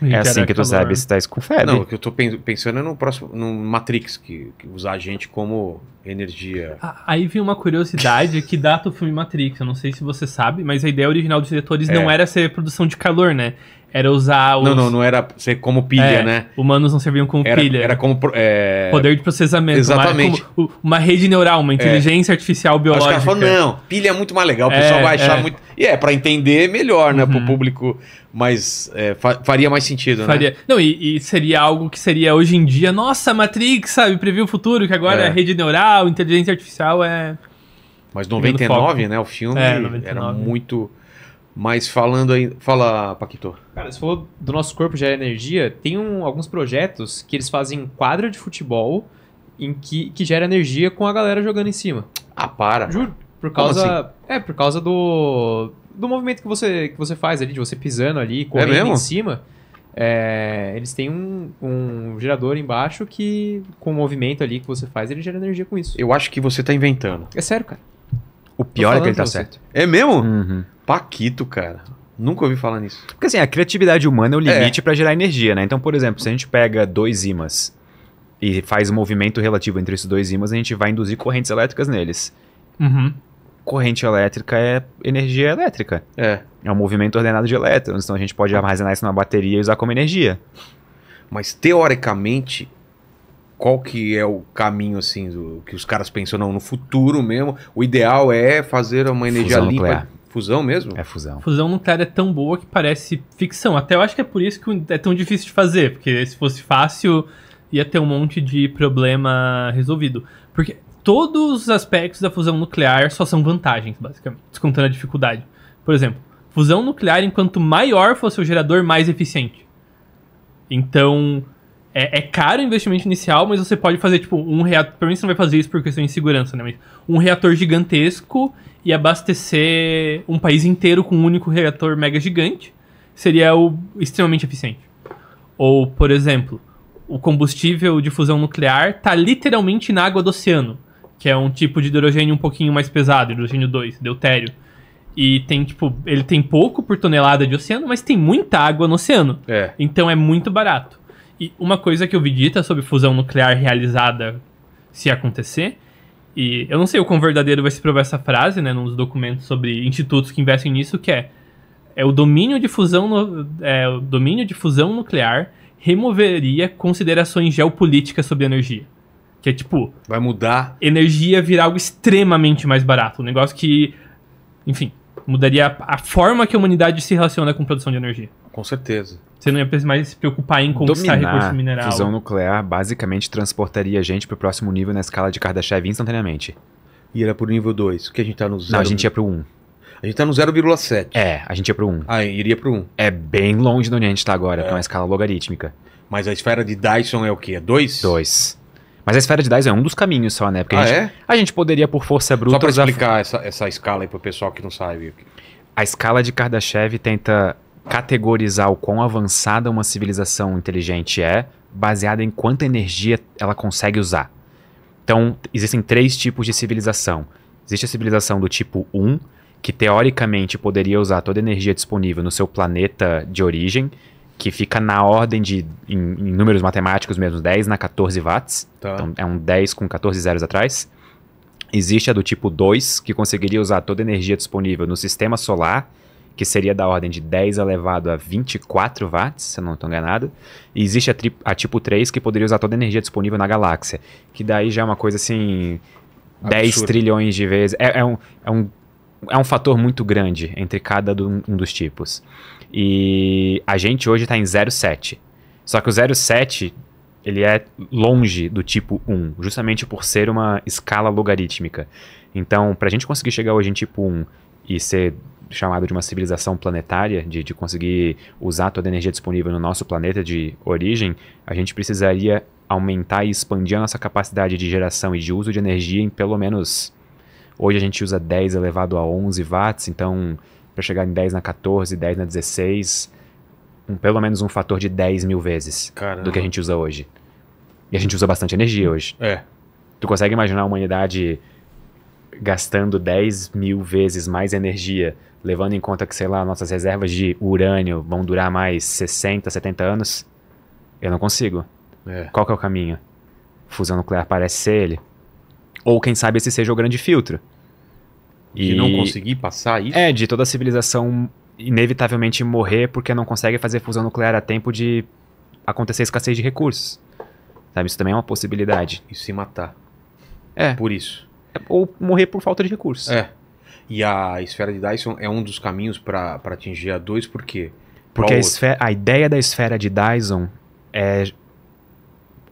é assim que tu calor. sabe se tá com febre. Não, o que eu tô pensando é no próximo, no Matrix, que, que usar a gente como energia. aí vem uma curiosidade que data o filme Matrix. Eu não sei se você sabe, mas a ideia original dos diretores é. não era ser produção de calor, né? Era usar os... Não, não, não era ser como pilha, é, né? Humanos não serviam como era, pilha. Era como... É... Poder de processamento. Exatamente. Uma, uma rede neural, uma é. inteligência é. artificial biológica. Os caras não, pilha é muito mais legal, o é, pessoal vai é. achar muito... E é, para entender melhor, né? Uhum. Pro público mas é, fa faria mais sentido, né? faria. né? Não, e, e, seria algo que seria hoje em dia, nossa, Matrix, sabe, previu o futuro, que agora é. rede neural, inteligência artificial é. Mas 99, né? O filme é, era muito mas falando aí. Fala, Paquito. Cara, você falou do nosso corpo gerar energia. Tem um, alguns projetos que eles fazem quadra de futebol em que, que gera energia com a galera jogando em cima. Ah, para. Juro. Por causa. Assim? É, por causa do. Do movimento que você, que você faz ali, de você pisando ali, é correndo é em cima. É, eles têm um, um gerador embaixo que, com o movimento ali que você faz, ele gera energia com isso. Eu acho que você tá inventando. É sério, cara. O pior é que ele tá certo. É mesmo? Uhum. Paquito, cara. Nunca ouvi falar nisso. Porque assim, a criatividade humana é o é. limite é. para gerar energia, né? Então, por exemplo, se a gente pega dois ímãs e faz um movimento relativo entre esses dois ímãs, a gente vai induzir correntes elétricas neles. Uhum. Corrente elétrica é energia elétrica. É. É um movimento ordenado de elétrons, então a gente pode armazenar isso na bateria e usar como energia. Mas teoricamente, qual que é o caminho assim do, que os caras pensam não no futuro mesmo? O ideal é fazer uma energia limpa. Fusão mesmo? É fusão. Fusão nuclear é tão boa que parece ficção. Até eu acho que é por isso que é tão difícil de fazer, porque se fosse fácil ia ter um monte de problema resolvido. Porque todos os aspectos da fusão nuclear só são vantagens, basicamente, descontando a dificuldade. Por exemplo, fusão nuclear, enquanto maior fosse o gerador, mais eficiente. Então, é, é, caro o investimento inicial, mas você pode fazer, tipo, um reator. Pra mim, você não vai fazer isso por questão de segurança, né? Mas um reator gigantesco e abastecer um país inteiro com um único reator mega gigante seria o extremamente eficiente. Ou, por exemplo, o combustível de fusão nuclear tá literalmente na água do oceano, que é um tipo de hidrogênio um pouquinho mais pesado, hidrogênio 2, deutério. E tem, tipo, ele tem pouco por tonelada de oceano, mas tem muita água no oceano. É. Então é muito barato. E uma coisa que eu vi dita sobre fusão nuclear realizada se acontecer, e eu não sei o quão verdadeiro vai se provar essa frase, né, nos documentos sobre institutos que investem nisso, que é, é o domínio de fusão no, é, o domínio de fusão nuclear removeria considerações geopolíticas sobre energia. Que é tipo. Vai mudar. Energia virar algo extremamente mais barato. Um negócio que. Enfim, Mudaria a, forma que a humanidade se relaciona com produção de energia. Com certeza. Você não ia mais se preocupar em conquistar Dominar recurso mineral. A fusão nuclear basicamente transportaria a gente para o próximo nível na escala de Kardashev instantaneamente. E era o nível 2. O que a gente está no zero? Não, a gente ia o 1. Um. A gente tá no 0,7. É, a gente ia pro 1. Um. Ah, iria pro 1. Um. É bem longe de onde a gente tá agora, é. uma escala logarítmica. Mas a esfera de Dyson é o quê? É 2? 2. Mas a esfera de Dyson é um dos caminhos só, né? Porque ah, a, gente, é? a gente poderia, por força bruta. Só para explicar essa, essa escala aí pro pessoal que não sabe. A escala de Kardashev tenta categorizar o quão avançada uma civilização inteligente é, baseada em quanta energia ela consegue usar. Então, existem três tipos de civilização. Existe a civilização do tipo 1, que teoricamente poderia usar toda a energia disponível no seu planeta de origem, que fica na ordem de, em, em números matemáticos mesmo, 10 na 14 watts. Tá. Então é um 10 com 14 zeros atrás. Existe a do tipo 2, que conseguiria usar toda a energia disponível no sistema solar, que seria da ordem de 10 elevado a 24 watts, se eu não estou enganado. E existe a, a, tipo 3, que poderia usar toda a energia disponível na galáxia. Que daí já é uma coisa assim. Absurdo. 10 trilhões de vezes. É, é, um, é, um, é um fator muito grande entre cada um, um dos tipos. E a gente hoje está em 0,7. Só que o 0,7 ele é longe do tipo 1, justamente por ser uma escala logarítmica. Então, para a gente conseguir chegar hoje em tipo 1 e ser chamado de uma civilização planetária, de, de conseguir usar toda a energia disponível no nosso planeta de origem, a gente precisaria aumentar e expandir a nossa capacidade de geração e de uso de energia em pelo menos. Hoje a gente usa 10 elevado a 11 watts, então para chegar em 10 na 14, 10 na 16, um, pelo menos um fator de 10 mil vezes Caramba. do que a gente usa hoje. E a gente usa bastante energia hoje. É. Tu consegue imaginar a humanidade gastando 10 mil vezes mais energia, levando em conta que, sei lá, nossas reservas de urânio vão durar mais 60, 70 anos? Eu não consigo. É. Qual que é o caminho? Fusão nuclear parece ser ele. Ou quem sabe esse seja o grande filtro. E, não conseguir passar isso? É, de toda a civilização inevitavelmente morrer porque não consegue fazer fusão nuclear a tempo de acontecer escassez de recursos. Sabe, isso também é uma possibilidade. E se matar. É. Por isso. É, ou morrer por falta de recursos. É. E a esfera de Dyson é um dos caminhos para atingir a 2, por quê? Porque a, esfera, a ideia da esfera de Dyson é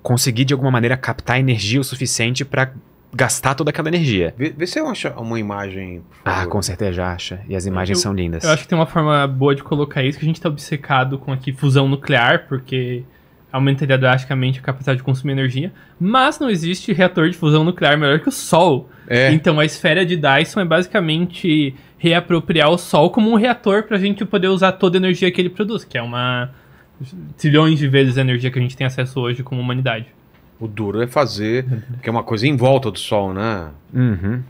conseguir de alguma maneira captar energia o suficiente para gastar toda aquela energia. Vê, vê se eu acho uma imagem. Ah, com certeza já acha. E as imagens eu, são lindas. Eu acho que tem uma forma boa de colocar isso, que a gente tá obcecado com aqui fusão nuclear, porque aumentaria drasticamente a capacidade de consumir energia, mas não existe reator de fusão nuclear melhor que o Sol. É. Então a esfera de Dyson é basicamente reapropriar o Sol como um reator para a gente poder usar toda a energia que ele produz, que é uma trilhões de vezes a energia que a gente tem acesso hoje como humanidade. O duro é fazer, uhum. que é uma coisa em volta do sol, né? Uhum.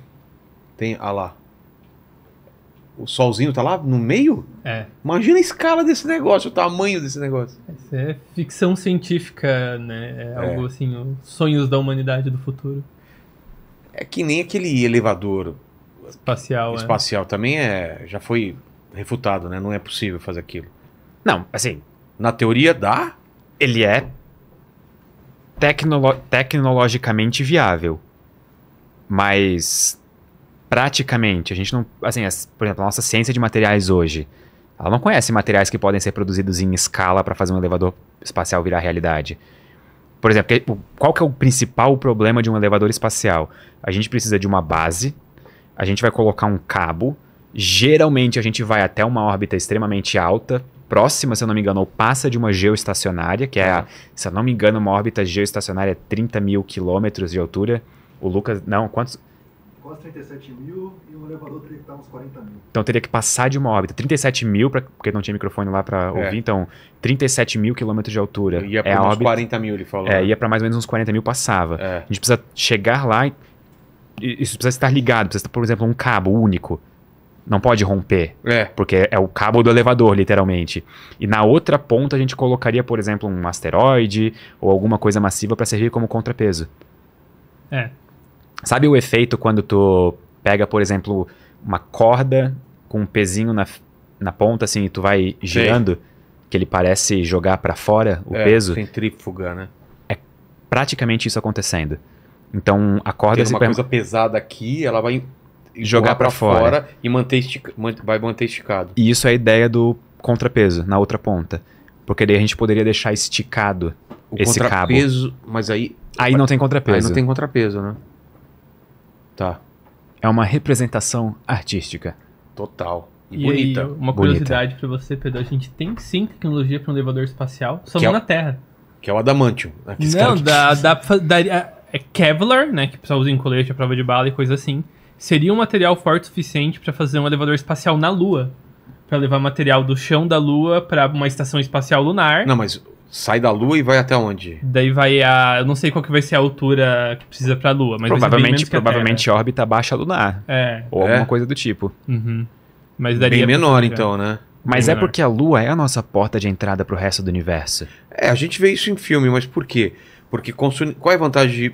Tem, ah lá. O solzinho tá lá no meio? É. Imagina a escala desse negócio, o tamanho desse negócio. Isso é ficção científica, né? É, é. algo é. assim, sonhos da humanidade do futuro. É que nem aquele elevador espacial. É. Espacial é. também é, já foi refutado, né? Não é possível fazer aquilo. Não, assim, na teoria dá. Ele é tecnolo tecnologicamente viável, mas praticamente, a gente não, assim, as, por exemplo, a nossa ciência de materiais hoje, ela não conhece materiais que podem ser produzidos em escala para fazer um elevador espacial virar realidade. Por exemplo, qual que é o principal problema de um elevador espacial? A gente precisa de uma base, a gente vai colocar um cabo, geralmente a gente vai até uma órbita extremamente alta, próxima, se eu não me engano, ou passa de uma geoestacionária, que é, a, se eu não me engano, uma órbita geoestacionária 30 é mil quilômetros de altura. O Lucas, não, quantos? Quase 37 mil e um elevador teria que estar uns 40 mil. Então teria que passar de uma órbita. 37 mil, pra, porque não tinha microfone lá para é. ouvir, então 37 mil quilômetros de altura. Eu ia para é uns órbita, 40 mil, ele falou. É, né? ia para mais ou menos uns 40 mil, passava. É. A gente precisa chegar lá, e, isso precisa estar ligado, precisa estar, por exemplo, um cabo único. Não pode romper. É. Porque é o cabo do elevador, literalmente. E na outra ponta a gente colocaria, por exemplo, um asteroide ou alguma coisa massiva para servir como contrapeso. É. Sabe o efeito quando tu pega, por exemplo, uma corda com um pezinho na, na ponta, assim, e tu vai girando, sim. que ele parece jogar para fora o é, peso? Centrífuga, né? É praticamente isso acontecendo. Então a corda. Tem uma coisa pesada aqui, ela vai jogar para fora. fora. e manter esticado vai manter esticado. E isso é a ideia do contrapeso na outra ponta, porque daí a gente poderia deixar esticado o esse contrapeso, cabo. mas aí aí não tem contrapeso. Aí não tem contrapeso, né? Tá. É uma representação artística. Total. E, bonita. Aí, uma curiosidade para você, Pedro, a gente tem sim tecnologia para um elevador espacial, só que é não é o, na Terra. Que é o adamantium. Né? Não, dá, que... dá, dá, dá, é Kevlar, né, que o pessoal usa em colete a prova de bala e coisa assim seria um material forte o suficiente para fazer um elevador espacial na Lua. Para levar material do chão da Lua para uma estação espacial lunar. Não, mas sai da Lua e vai até onde? Daí vai a. Eu não sei qual que vai ser a altura que precisa pra Lua, mas provavelmente, provavelmente órbita baixa lunar. É. Ou é. alguma coisa do tipo. Uhum. Mas daria Bem menor, então, né? Mas é porque a Lua é a nossa porta de entrada para o resto do universo. É, a gente vê isso em filme, mas por quê? Porque consum... qual é a vantagem de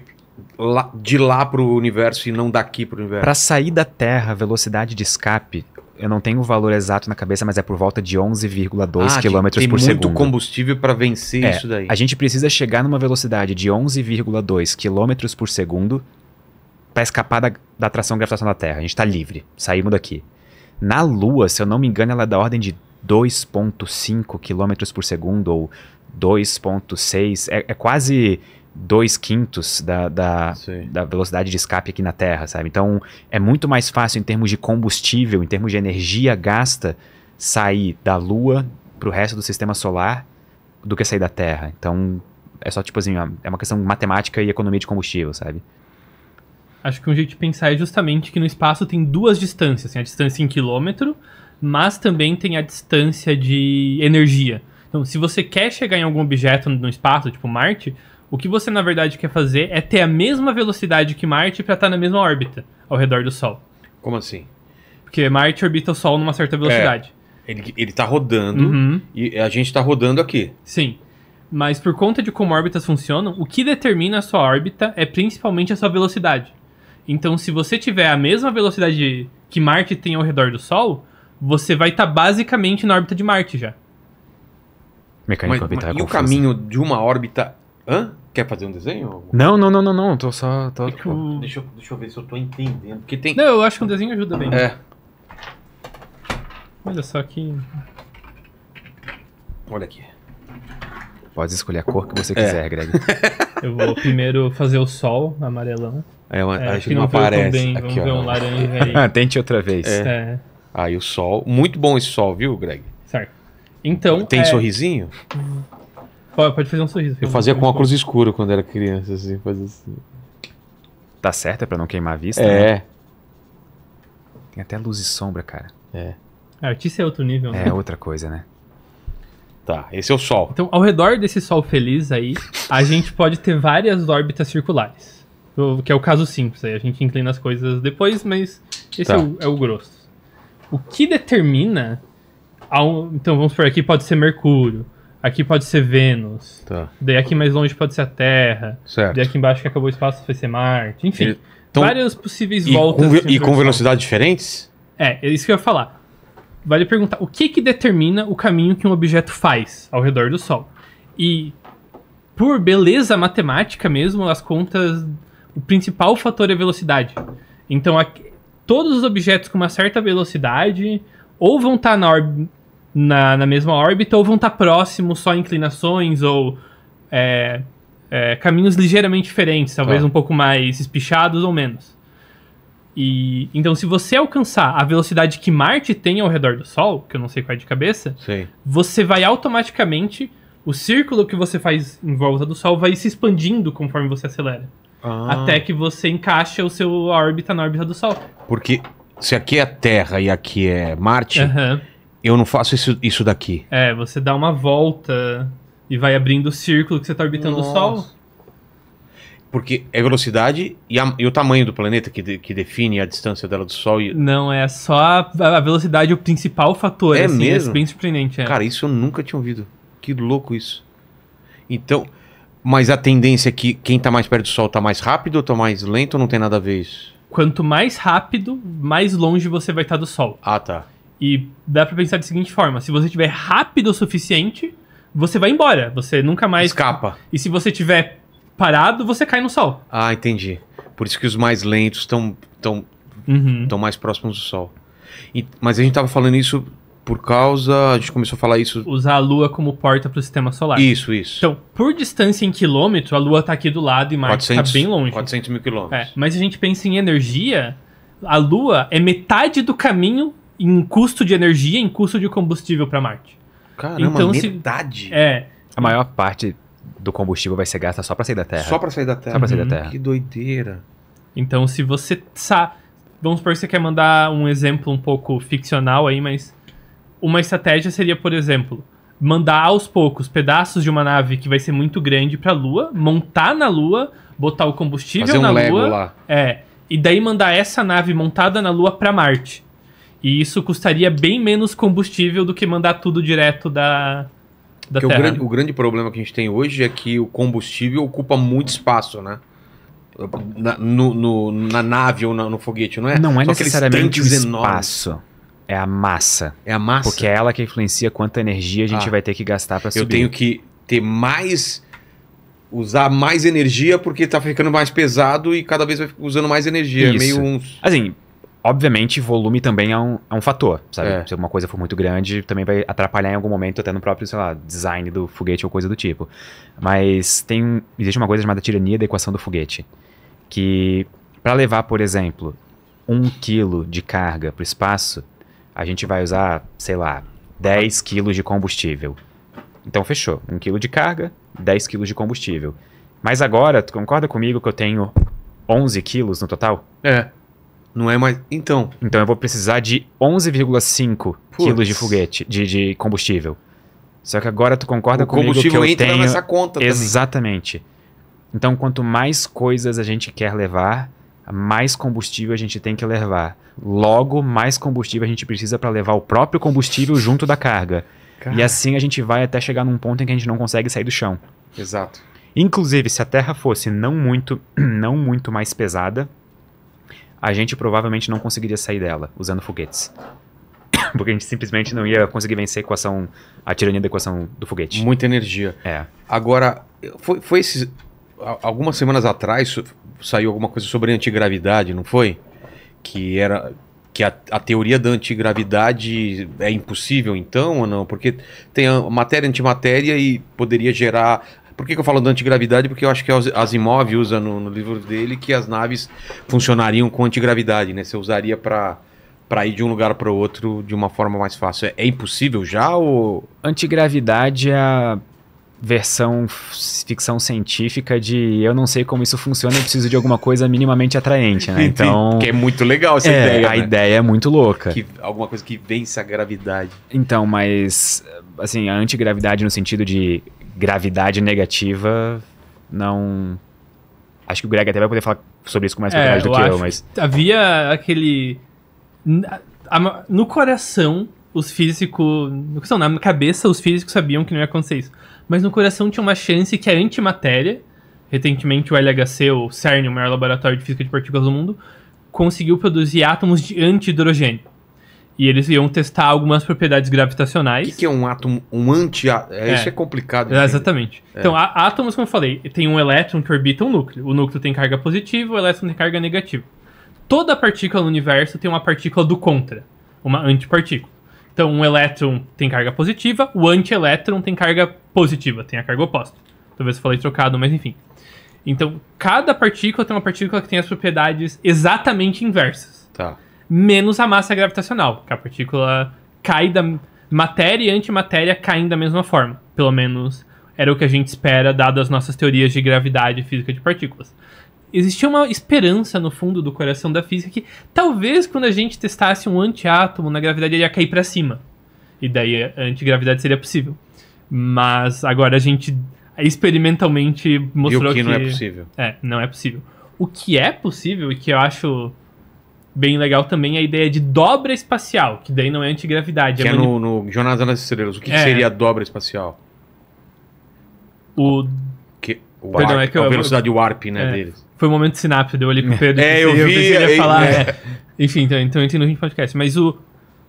lá, de lá para o universo e não daqui para o universo? Para sair da Terra, a velocidade de escape, eu não tenho o valor exato na cabeça, mas é por volta de 11,2 ah, km por segundo tem muito combustível para vencer é, isso daí. A gente precisa chegar numa velocidade de 11,2 km por segundo para escapar da, da atração gravitacional da Terra. A gente está livre, saímos daqui. Na Lua, se eu não me engano, ela é da ordem de 2,5 km por segundo ou 2,6. É, é quase dois quintos da, da, da, velocidade de escape aqui na Terra, sabe? Então é muito mais fácil em termos de combustível, em termos de energia gasta, sair da Lua para o resto do sistema solar do que sair da Terra. Então é só tipo assim, é uma questão matemática e economia de combustível, sabe? Acho que um jeito de pensar é justamente que no espaço tem duas distâncias, assim, a distância em quilômetro, mas também tem a distância de energia. Então, se você quer chegar em algum objeto no espaço, tipo Marte, o que você na verdade quer fazer é ter a mesma velocidade que Marte para estar tá na mesma órbita ao redor do Sol. Como assim? Porque Marte orbita o Sol numa certa é, velocidade. É, ele, ele tá rodando uhum. e a gente tá rodando aqui. Sim. Mas por conta de como órbitas funcionam, o que determina a sua órbita é principalmente a sua velocidade. Então, se você tiver a mesma velocidade que Marte tem ao redor do Sol, você vai estar tá basicamente na órbita de Marte já. Mecânica mas, orbital mas, é E o caminho de uma órbita. Hã? Quer fazer um desenho? Não, não, não, não, não. Tô só. Tô... eu... Tipo- deixa, eu, deixa eu ver se eu tô entendendo. Porque tem... Não, eu acho que um desenho ajuda bem. É. Olha só que. Olha aqui. Pode escolher a cor que você é. quiser, é. Greg. Eu vou primeiro fazer o sol amarelão. É, uma, é, acho que não, não aparece. Bem, aqui, vamos ó. ver um laranja aí. Ah, tente outra vez. É. é. Aí ah, o sol. Muito bom esse sol, viu, Greg? Certo. Então. Tem é, sorrisinho? Pode fazer um sorriso. Eu fazia com óculos escuros quando era criança, assim, fazia assim. Tá certo, é pra não queimar a vista? É. Né? Tem até luz e sombra, cara. É. é artista é outro nível, né? É outra coisa, né? Tá, esse é o Sol. Então, ao redor desse Sol feliz aí, a gente pode ter várias órbitas circulares. Que é o caso simples aí, a gente inclina as coisas depois, mas esse tá. é, o, é o grosso. O que determina. Ao, então, vamos por aqui, pode ser Mercúrio Aqui pode ser Vênus. Tá. Daí aqui mais longe pode ser a Terra. Certo. Daí aqui embaixo que acabou o espaço vai ser Marte. Enfim, então, várias possíveis e voltas. Com, e com velocidades diferentes? É, é isso que eu ia falar. Vale perguntar o que, que determina o caminho que um objeto faz ao redor do Sol. E por beleza matemática mesmo, as contas. O principal fator é velocidade. Então, aqui, todos os objetos com uma certa velocidade ou vão estar tá na órbita na, na mesma órbita ou vão estar tá próximos só inclinações ou é, é, caminhos ligeiramente diferentes, talvez tá. um pouco mais espichados ou menos. E então, se você alcançar a velocidade que Marte tem ao redor do Sol, que eu não sei qual é de cabeça, Sim. você vai automaticamente o círculo que você faz em volta do Sol vai se expandindo conforme você acelera. Ah. Até que você encaixa o seu órbita na órbita do Sol. Porque se aqui é Terra e aqui é Marte, uhum eu não faço isso, isso daqui. É, você dá uma volta e vai abrindo o círculo que você está orbitando Nossa. o Sol. Porque é velocidade e, a, e o tamanho do planeta que, de, que define a distância dela do Sol. E... Não, é só a, a velocidade o principal fator. É assim, é mesmo? É bem surpreendente. É. Cara, isso eu nunca tinha ouvido. Que louco isso. Então, mas a tendência é que quem está mais perto do Sol está mais rápido ou está mais lento ou não tem nada a ver isso? Quanto mais rápido, mais longe você vai estar tá do Sol. Ah, tá. E dá pra pensar da seguinte forma: se você tiver rápido o suficiente, você vai embora. Você nunca mais. Escapa. E se você tiver parado, você cai no sol. Ah, entendi. Por isso que os mais lentos estão tão, uhum. Tão mais próximos do sol. E, mas a gente tava falando isso por causa. A gente começou a falar isso. Usar a Lua como porta para o sistema solar. Isso, isso. Então, por distância em quilômetro, a Lua tá aqui do lado e Marte 400, tá bem longe. 400 mil quilômetros. É, mas a gente pensa em energia. A Lua é metade do caminho em custo de energia, em custo de combustível para Marte. Caramba, então, metade. Se, é. A maior parte do combustível vai ser gasta só para sair da Terra. Só para sair da Terra. Só para sair da uhum. Terra. Que doideira. Então, se você sabe, vamos supor que você quer mandar um exemplo um pouco ficcional aí, mas uma estratégia seria, por exemplo, mandar aos poucos pedaços de uma nave que vai ser muito grande para a Lua, montar na Lua, botar o combustível Fazer na um Lua, Lego lá. é, e daí mandar essa nave montada na Lua para Marte. E isso custaria bem menos combustível do que mandar tudo direto da, da Terra. O grande, né? o grande problema que a gente tem hoje é que o combustível ocupa muito espaço, né? Na, no, no, na nave ou na, no foguete, não é? Não é Só necessariamente o espaço. Enormes. É a massa. É a massa. Porque é ela que influencia quanta energia a gente ah, vai ter que gastar para subir. Eu tenho que ter mais usar mais energia porque tá ficando mais pesado e cada vez vai usando mais energia. Isso. É meio uns. Assim, Obviamente, volume também é um, é um fator, sabe? É. Se alguma coisa for muito grande, também vai atrapalhar em algum momento, até no próprio, sei lá, design do foguete ou coisa do tipo. Mas tem existe uma coisa chamada tirania da equação do foguete. Que para levar, por exemplo, um quilo de carga para o espaço, a gente vai usar, sei lá, 10 quilos de combustível. Então fechou. Um quilo de carga, 10 quilos de combustível. Mas agora, tu concorda comigo que eu tenho 11 quilos no total? É. Não é mais. Então. Então eu vou precisar de 11,5 quilos de foguete, de, de, combustível. Só que agora tu concorda o comigo que eu entra tenho. Nessa conta Exatamente. Também. Então, quanto mais coisas a gente quer levar, mais combustível a gente tem que levar. Logo, mais combustível a gente precisa para levar o próprio combustível junto da carga. Cara. E assim a gente vai até chegar num ponto em que a gente não consegue sair do chão. Exato. Inclusive, se a Terra fosse não muito, não muito mais pesada, a gente provavelmente não conseguiria sair dela usando foguetes. Porque a gente simplesmente não ia conseguir vencer a equação, a tirania da equação do foguete. Muita energia. É. Agora, foi, foi esses, algumas semanas atrás saiu alguma coisa sobre antigravidade, não foi? Que era que a, a, teoria da antigravidade é impossível então ou não? Porque tem a matéria antimatéria e poderia gerar por que, que eu falo da antigravidade? Porque eu acho que Asimov usa no, no livro dele que as naves funcionariam com antigravidade, né? Você usaria para para ir de um lugar para o outro de uma forma mais fácil. É, é impossível já ou antigravidade é a versão ficção científica de eu não sei como isso funciona, eu preciso de alguma coisa minimamente atraente, né? Então, que é muito legal essa é, ideia. A né? ideia é muito louca. Que, alguma coisa que vence a gravidade. Então, mas assim, a antigravidade no sentido de gravidade negativa não. Acho que o Greg até vai poder falar sobre isso com mais propriedade é, do que eu, mas. Que havia aquele. No coração, os físicos. No coração, na cabeça, os físicos sabiam que não ia acontecer isso. Mas no coração tinha uma chance que a é antimatéria, recentemente o LHC, o CERN, o maior laboratório de física de partículas do mundo, conseguiu produzir átomos de anti-hidrogênio. E eles iam testar algumas propriedades gravitacionais. O que, que, é um átomo? Um anti átomo é, é, Isso é complicado. É, assim. exatamente. É. Então, átomos, como eu falei, tem um elétron que orbita um núcleo. O núcleo tem carga positiva, o elétron tem carga negativa. Toda partícula no universo tem uma partícula do contra, uma antipartícula. Então, um elétron tem carga positiva, o anti-elétron tem carga positiva, tem a carga oposta. Talvez eu falei trocado, mas enfim. Então, cada partícula tem uma partícula que tem as propriedades exatamente inversas. Tá menos a massa gravitacional, que a partícula cai da matéria e antimatéria caem da mesma forma. Pelo menos era o que a gente espera, dado as nossas teorias de gravidade e física de partículas. Existia uma esperança no fundo do coração da física que talvez quando a gente testasse um antiátomo na gravidade ele ia cair para cima. E daí a antigravidade seria possível. Mas agora a gente experimentalmente mostrou e o que, que não é possível. É, não é possível. O que é possível e que eu acho bem legal também é a ideia de dobra espacial, que daí não é antigravidade. Que é, é manip... no, no Jornada nas Estrelas. O que, é. que, seria a dobra espacial? O... Que, o Perdão, é que eu, a velocidade eu, warp né, é. deles. Foi o um momento sinapse, deu ali pro é, Pedro. É, eu, eu vi. Eu ia é, falar. Né? Enfim, então, então entendi no fim podcast. Mas o,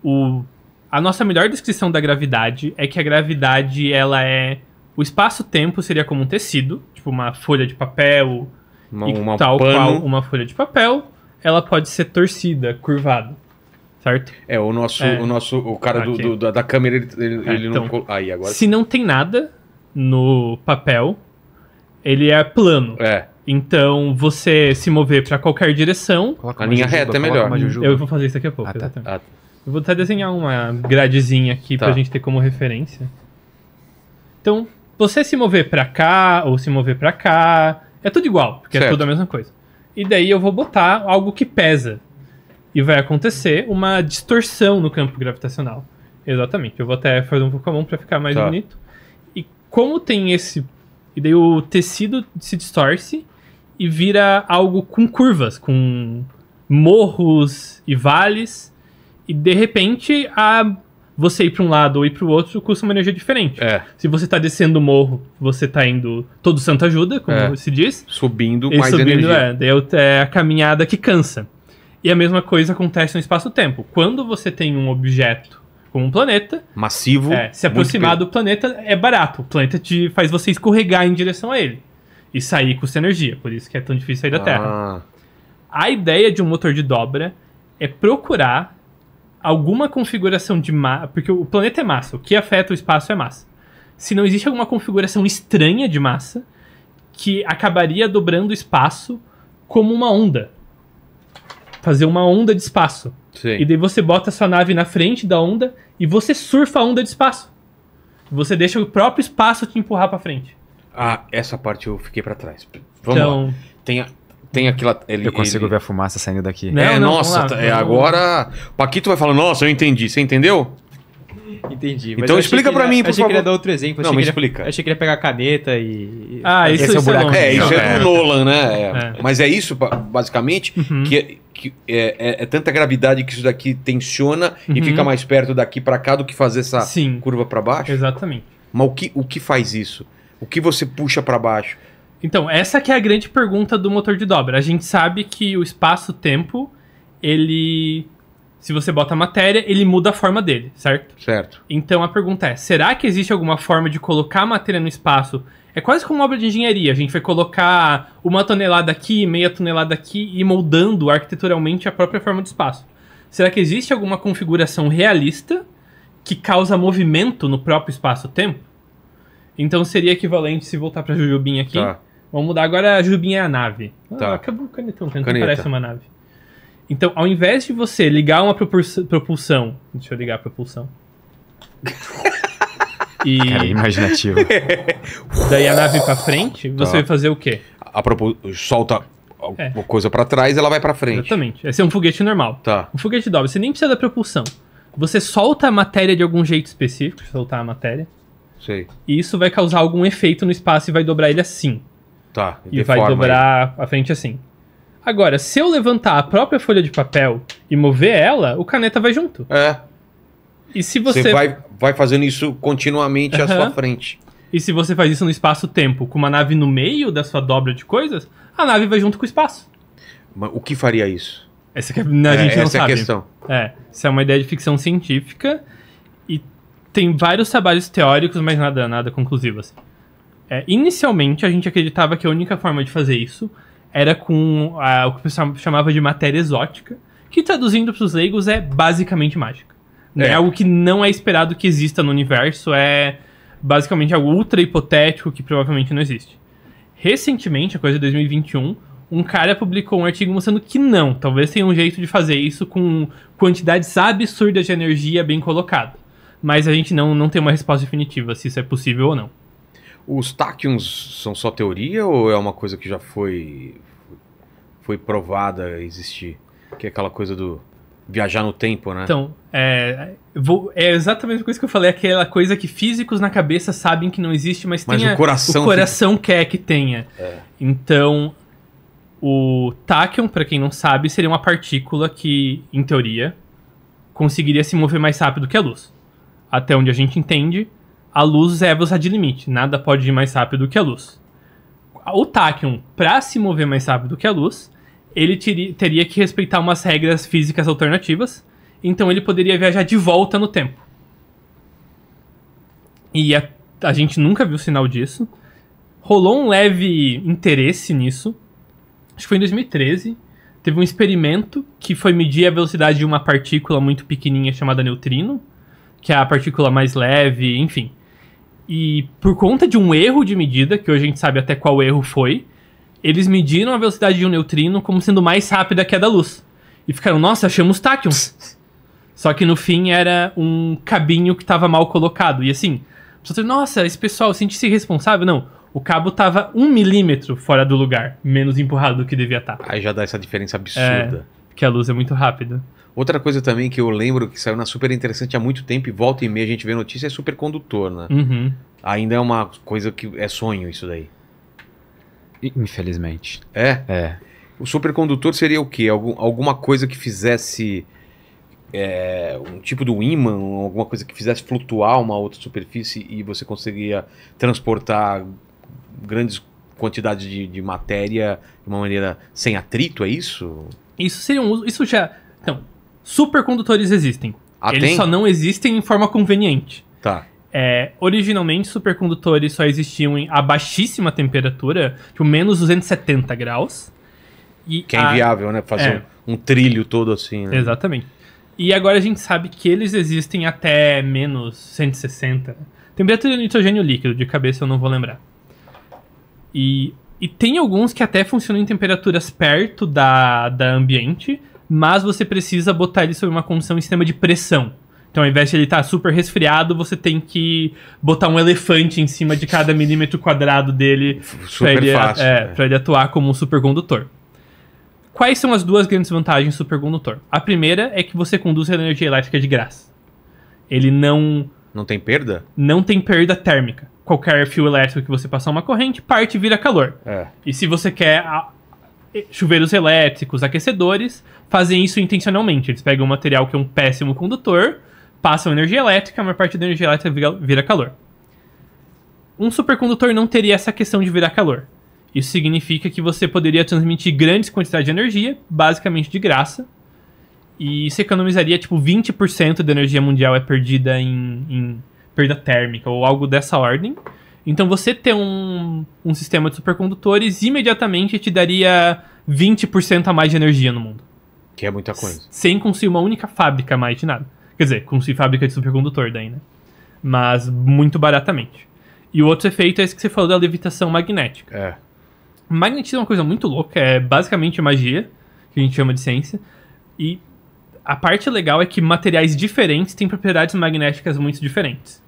o... A nossa melhor descrição da gravidade é que a gravidade, ela é... O espaço-tempo seria como um tecido, tipo uma folha de papel... Uma, e uma tal pano. qual uma folha de papel ela pode ser torcida, curvada. Certo? É, o nosso. É. O, nosso o cara do, do, da, câmera, ele, ele, é, ele então, não. Aí, agora. Se não tem nada no papel, ele é plano. É. Então, você se mover para qualquer direção. Coloca a linha jujuba, reta é melhor. Eu vou fazer isso daqui a pouco. Ah, tá. Ah. Eu vou até desenhar uma gradezinha aqui tá. pra gente ter como referência. Então, você se mover para cá ou se mover para cá, é tudo igual, porque é certo. é tudo a mesma coisa e daí eu vou botar algo que pesa. E vai acontecer uma distorção no campo gravitacional. Exatamente. Eu vou até fazer um pouco a mão para ficar mais tá. bonito. E como tem esse. E daí o tecido se distorce e vira algo com curvas, com morros e vales. E de repente a você ir para um lado ou ir para o outro custa uma energia diferente. É. Se você está descendo o morro, você está indo todo santo ajuda, como é. se diz. Subindo e mais subindo, energia. É, é, é a caminhada que cansa. E a mesma coisa acontece no espaço-tempo. Quando você tem um objeto como um planeta... Massivo. É, se aproximar do planeta é barato. O planeta te faz você escorregar em direção a ele. E sair custa energia, por isso que é tão difícil sair da ah. Terra. A ideia de um motor de dobra é procurar alguma configuração de massa. Porque o planeta é massa, o que afeta o espaço é massa. Se não existe alguma configuração estranha de massa que acabaria dobrando o espaço como uma onda. Fazer uma onda de espaço. Sim. E daí você bota a sua nave na frente da onda e você surfa a onda de espaço. Você deixa o próprio espaço te empurrar para frente. Ah, essa parte eu fiquei para trás. Vamos então... lá. Tem a, tem aquela. Ele, eu consigo ele... ver a fumaça saindo daqui. Não, é, não, nossa, lá, é, agora. Paquito vai falando, nossa, eu entendi. Você entendeu? Entendi. então explica para mim, por achei Achei que ele ia dar outro exemplo. Não, me ele, explica. Achei que ele ia pegar a caneta e... Ah, isso, Esse é o é buraco. É, isso é, é do Nolan, né? É. é. Mas é isso, basicamente, uhum. que, que é, é, é, tanta gravidade que isso daqui tensiona uhum. e fica mais perto daqui para cá do que fazer essa Sim. curva para baixo? Exatamente. Mas o que, o que faz isso? O que você puxa para baixo? Então, essa que é a grande pergunta do motor de dobra. A gente sabe que o espaço-tempo, ele... Se você bota a matéria, ele muda a forma dele, certo? Certo. Então a pergunta é: será que existe alguma forma de colocar a matéria no espaço? É quase como uma obra de engenharia. A gente vai colocar uma tonelada aqui, meia tonelada aqui e moldando arquiteturalmente a própria forma do espaço. Será que existe alguma configuração realista que causa movimento no próprio espaço-tempo? Então seria equivalente se voltar para Jujubim aqui. Tá Vamos mudar. Agora a jubinha é a nave. Ah, tá. Ah, acabou o canetão, que Não parece uma nave. Então, ao invés de você ligar uma propulsão. Deixa eu ligar a propulsão. E. Cara, é imaginativo. Daí a nave pra frente, você tá. vai fazer o quê? A propulsão Solta é. uma coisa para trás ela vai para frente. Exatamente. Esse é um foguete normal. Tá. Um foguete dobre, você nem precisa da propulsão. Você solta a matéria de algum jeito específico, soltar a matéria. Sei. E isso vai causar algum efeito no espaço e vai dobrar ele assim. Tá. E, e vai dobrar aí. a frente assim. Agora, se eu levantar a própria folha de papel e mover ela, o caneta vai junto. É. E se você. Você vai, vai fazendo isso continuamente uhum. à sua frente. E se você faz isso no espaço-tempo, com uma nave no meio da sua dobra de coisas, a nave vai junto com o espaço. Mas o que faria isso? Essa que é, né, a, é, não é sabe. a questão. É, isso é uma ideia de ficção científica e tem vários trabalhos teóricos, mas nada, nada conclusivo. Assim. É, inicialmente, a gente acreditava que a única forma de fazer isso era com a, o que o pessoal chamava de matéria exótica, que traduzindo para os leigos é basicamente mágica. É. é algo que não é esperado que exista no universo, é basicamente algo ultra hipotético que provavelmente não existe. Recentemente, a coisa de 2021, um cara publicou um artigo mostrando que não, talvez tenha um jeito de fazer isso com quantidades absurdas de energia bem colocada. Mas a gente não, não tem uma resposta definitiva se isso é possível ou não. Os táquions são só teoria ou é uma coisa que já foi foi provada existir? Que é aquela coisa do viajar no tempo, né? Então, é, vou, é exatamente a coisa que eu falei, aquela coisa que físicos na cabeça sabem que não existe, mas, mas tem o coração, o coração fica... quer que tenha. É. Então, o táquion, para quem não sabe, seria uma partícula que, em teoria, conseguiria se mover mais rápido que a luz. Até onde a gente entende, a luz é a velocidade limite, nada pode ir mais rápido que a luz. O Tachyon, para se mover mais rápido que a luz, ele teria que respeitar umas regras físicas alternativas, então ele poderia viajar de volta no tempo. E a, a gente nunca viu sinal disso. Rolou um leve interesse nisso. Acho que foi em 2013. Teve um experimento que foi medir a velocidade de uma partícula muito pequenininha chamada neutrino, que é a partícula mais leve, enfim. E por conta de um erro de medida, que hoje a gente sabe até qual erro foi, eles mediram a velocidade de um neutrino como sendo mais rápida que a da luz. E ficaram, nossa, achamos táquions. Só que no fim era um cabinho que estava mal colocado. E assim, pessoas nossa, esse pessoal sente-se responsável. Não, o cabo estava um milímetro fora do lugar, menos empurrado do que devia estar. Tá. Aí já dá essa diferença absurda. É, porque a luz é muito rápida. Outra coisa também que eu lembro que saiu na super interessante há muito tempo e volta e meia a gente vê notícia é supercondutor, né? Uhum. Ainda é uma coisa que é sonho isso daí. Infelizmente. É? É. O supercondutor seria o quê? Algum, alguma coisa que fizesse é, um tipo do ímã, alguma coisa que fizesse flutuar uma outra superfície e você conseguia transportar grandes quantidades de, de matéria de uma maneira sem atrito, é isso? Isso seria um uso. Isso já. Então, Supercondutores existem. Ah, Eles tem? só não existem em forma conveniente. Tá. É, originalmente, supercondutores só existiam em, a baixíssima temperatura, tipo, menos 270 graus. E que é a... inviável, né? Fazer é. um, um, trilho todo assim, né? Exatamente. E agora a gente sabe que eles existem até menos 160. Temperatura de nitrogênio líquido, de cabeça eu não vou lembrar. E, e tem alguns que até funcionam em temperaturas perto da, da ambiente, mas você precisa botar ele sob uma condição em sistema de pressão. Então, ao invés de ele estar tá super resfriado, você tem que botar um elefante em cima de cada milímetro quadrado dele para ele, é, né? ele, atuar como um supercondutor. Quais são as duas grandes vantagens do supercondutor? A primeira é que você conduz a energia elétrica de graça. Ele não. Não tem perda? Não tem perda térmica. Qualquer fio elétrico que você passar uma corrente, parte vira calor. É. E se você quer chuveiros elétricos, aquecedores, fazem isso intencionalmente. Eles pegam um material que é um péssimo condutor, passam energia elétrica, a maior parte da energia elétrica vira, vira calor. Um supercondutor não teria essa questão de virar calor. Isso significa que você poderia transmitir grandes quantidades de energia, basicamente de graça, e isso economizaria tipo 20% da energia mundial é perdida em, em perda térmica ou algo dessa ordem. Então você ter um, um sistema de supercondutores imediatamente te daria 20% a mais de energia no mundo. Que é muita coisa. Sem conseguir uma única fábrica mais de nada. Quer dizer, conseguir fábrica de supercondutor daí, né? Mas muito baratamente. E o outro efeito é esse que você falou da levitação magnética. É. Magnetismo é uma coisa muito louca, é basicamente magia, que a gente chama de ciência. E a parte legal é que materiais diferentes têm propriedades magnéticas muito diferentes.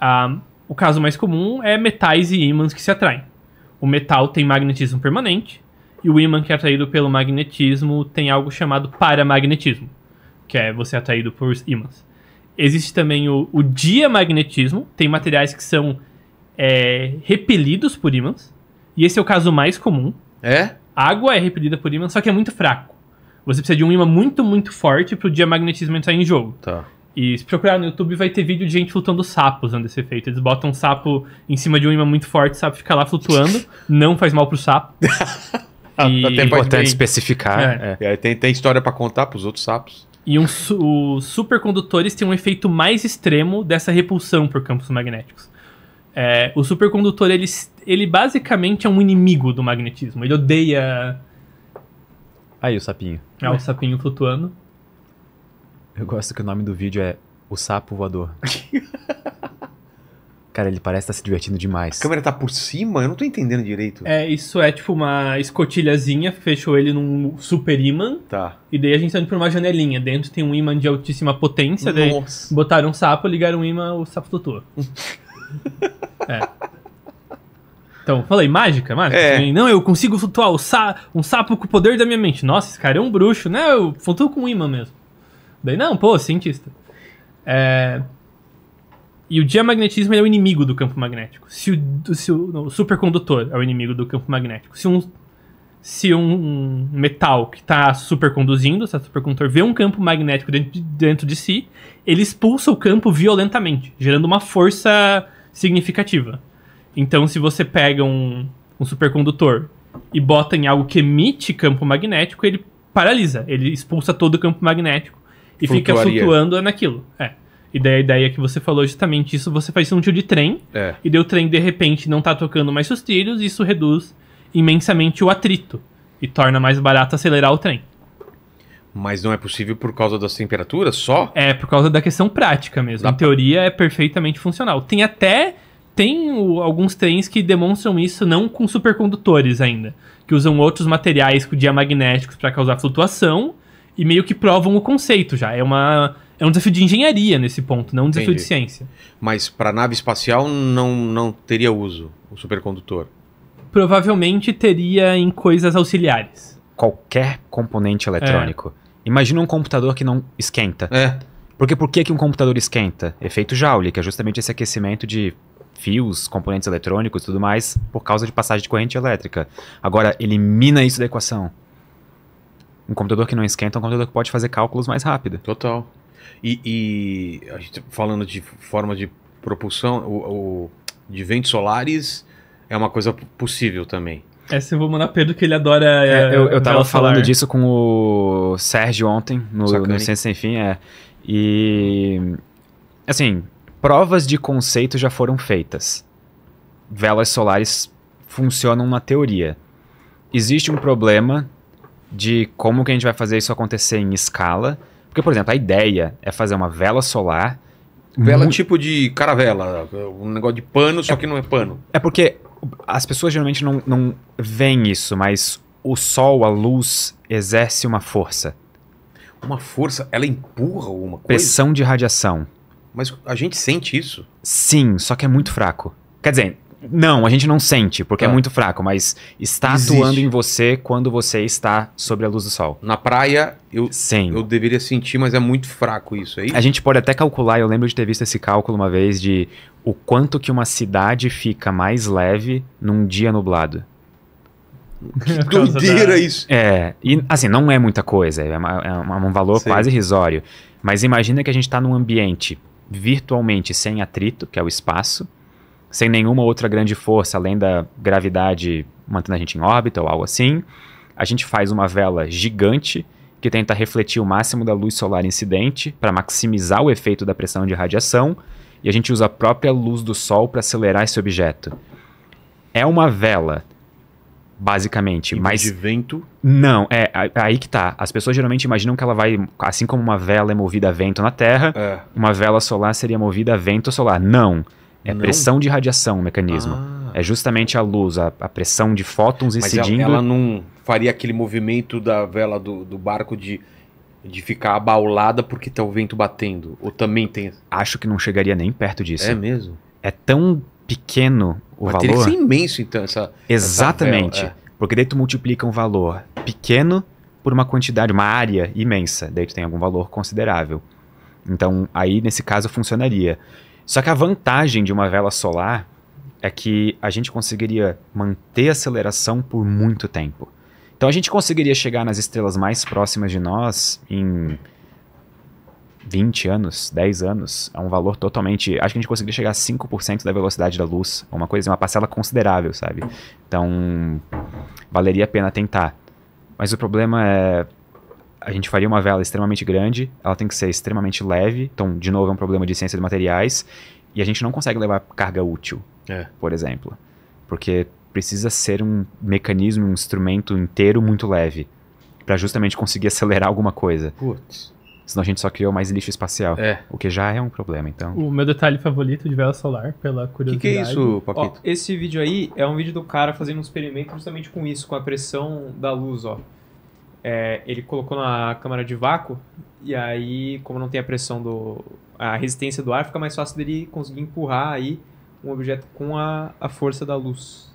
Ah, o caso mais comum é metais e ímãs que se atraem. O metal tem magnetismo permanente, e o ímã que é atraído pelo magnetismo tem algo chamado paramagnetismo, que é você é atraído por ímãs. Existe também o, o diamagnetismo, tem materiais que são é, repelidos por ímãs, e esse é o caso mais comum. É? A água é repelida por ímã, só que é muito fraco. Você precisa de um ímã muito, muito forte para o diamagnetismo entrar em jogo. Tá. E se procurar no YouTube, vai ter vídeo de gente flutuando sapos usando esse efeito. Eles botam um sapo em cima de um imã muito forte, o sapo fica lá flutuando, não faz mal pro sapo. Ah, e... É importante especificar. É. É. Tem, tem história para contar pros outros sapos. E um su os supercondutores têm um efeito mais extremo dessa repulsão por campos magnéticos. É, o supercondutor, ele, ele basicamente é um inimigo do magnetismo. Ele odeia... Aí o sapinho. É, o sapinho flutuando. Eu gosto que o nome do vídeo é O Sapo Voador. Cara, ele parece estar tá se divertindo demais. A câmera tá por cima? Eu não tô entendendo direito. É, isso é tipo uma escotilhazinha, fechou ele num super imã. Tá. E daí a gente tá indo pra uma janelinha. Dentro tem um imã de altíssima potência. Nossa. Daí botaram um sapo, ligaram um imã, o sapo flutuou. é. Então, falei, mágica, mágica. É. Não, eu consigo flutuar sa um sapo com o poder da minha mente. Nossa, esse cara é um bruxo, né? Eu flutuo com um imã mesmo. Daí, não, pô, cientista. É... E o diamagnetismo é o inimigo do campo magnético. Se o, se o, o, supercondutor é o inimigo do campo magnético. Se um, se um metal que está superconduzindo, se o supercondutor vê um campo magnético dentro de, dentro de si, ele expulsa o campo violentamente, gerando uma força significativa. Então, se você pega um, um supercondutor e bota em algo que emite campo magnético, ele paralisa, ele expulsa todo o campo magnético e fica flutuando naquilo. É. E daí a ideia que você falou justamente isso, você faz um tiro de trem, é. e deu o trem de repente não tá tocando mais seus trilhos, e isso reduz imensamente o atrito e torna mais barato acelerar o trem. Mas não é possível por causa das temperaturas só? É, por causa da questão prática mesmo. Da... Em teoria é perfeitamente funcional. Tem até tem o, alguns trens que demonstram isso não com supercondutores ainda, que usam outros materiais com diamagnéticos para causar flutuação e meio que provam o conceito já. É uma é um desafio de engenharia nesse ponto, não um desafio Entendi. de ciência. Mas para nave espacial não não teria uso o supercondutor. Provavelmente teria em coisas auxiliares. Qualquer componente eletrônico. É. Imagina um computador que não esquenta. É. Porque por que, que um computador esquenta? Efeito Joule, que é justamente esse aquecimento de fios, componentes eletrônicos e tudo mais, por causa de passagem de corrente elétrica. Agora, elimina isso da equação. Um computador que não esquenta é um computador que pode fazer cálculos mais rápido. Total. E, e a gente, falando de forma de propulsão, o, o, de ventos solares é uma coisa possível também. É, Essa eu vou mandar Pedro que ele adora. É, é, eu, eu tava falando solar. disso com o Sérgio ontem, no, no Ciência Sem Fim, é. E. Assim, provas de conceito já foram feitas. Velas solares funcionam na teoria. Existe um problema de como que a gente vai fazer isso acontecer em escala. Porque, por exemplo, a ideia é fazer uma vela solar. Vela muito... tipo de caravela, um negócio de pano, só é, que não é pano. É porque as pessoas geralmente não, não veem isso, mas o sol, a luz, exerce uma força. Uma força? Ela empurra alguma coisa? Pressão de radiação. Mas a gente sente isso? Sim, só que é muito fraco. Quer dizer, não, a gente não sente, porque é ah. muito fraco, mas está Existe. atuando em você quando você está sobre a luz do sol. Na praia, eu, Sim. eu deveria sentir, mas é muito fraco isso aí. É a gente pode até calcular, eu lembro de ter visto esse cálculo uma vez de o quanto que uma cidade fica mais leve num dia nublado. Que doideira isso! É, e assim, não é muita coisa, é, é um valor Sim. quase irrisório. Mas imagina que a gente está num ambiente virtualmente sem atrito, que é o espaço, sem nenhuma outra grande força além da gravidade mantendo a gente em órbita ou algo assim. A gente faz uma vela gigante que tenta refletir o máximo da luz solar incidente para maximizar o efeito da pressão de radiação, e a gente usa a própria luz do sol para acelerar esse objeto. É uma vela, basicamente, mas de vento? Não, é, aí que tá. As pessoas geralmente imaginam que ela vai, assim como uma vela é movida a vento na Terra, é. uma vela solar seria movida a vento solar. Não. É não. pressão de radiação o mecanismo. Ah. É justamente a luz, a, a pressão de fótons Mas incidindo. Ela, ela não faria aquele movimento da vela do, do barco de de ficar abaulada porque tá o vento batendo. Ou também tem. Acho que não chegaria nem perto disso. É mesmo? É tão pequeno o Mas valor. Teria que ser imenso, então, essa. Exatamente. Essa vela, é. Porque daí tu multiplica um valor pequeno por uma quantidade, uma área imensa. Daí tu tem algum valor considerável. Então, aí nesse caso funcionaria. Só que a vantagem de uma vela solar é que a gente conseguiria manter a aceleração por muito tempo. Então a gente conseguiria chegar nas estrelas mais próximas de nós em 20 anos, 10 anos, é um valor totalmente. Acho que a gente conseguiria chegar a 5% da velocidade da luz, uma coisa, uma parcela considerável, sabe? Então, valeria a pena tentar. Mas o problema é a gente faria uma vela extremamente grande, ela tem que ser extremamente leve, então, de novo, é um problema de ciência de materiais, e a gente não consegue levar carga útil, é. por exemplo, porque precisa ser um mecanismo, um instrumento inteiro muito leve, para justamente conseguir acelerar alguma coisa. Putz. Senão a gente só criou mais lixo espacial. É. O que já é um problema, então. O meu detalhe favorito de vela solar, pela curiosidade. O que, que, é isso, Papito? Ó, esse vídeo aí é um vídeo do cara fazendo um experimento justamente com isso, com a pressão da luz, ó. É, ele colocou na câmara de vácuo e aí, como não tem a pressão do. a resistência do ar, fica mais fácil dele conseguir empurrar aí um objeto com a, a força da luz.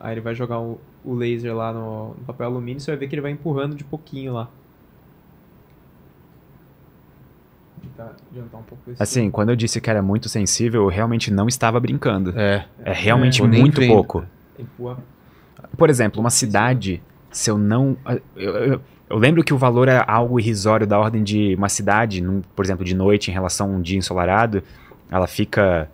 Aí ele vai jogar o, o laser lá no, no papel alumínio e você vai ver que ele vai empurrando de pouquinho lá. Um assim, quando eu disse que era muito sensível, eu realmente não estava brincando. É. É realmente é, muito pouco. Empurra. Por exemplo, uma cidade se eu não. Eu, eu, eu, lembro que o valor é algo irrisório da ordem de uma cidade, num, por exemplo, de noite, em relação a um dia ensolarado, ela fica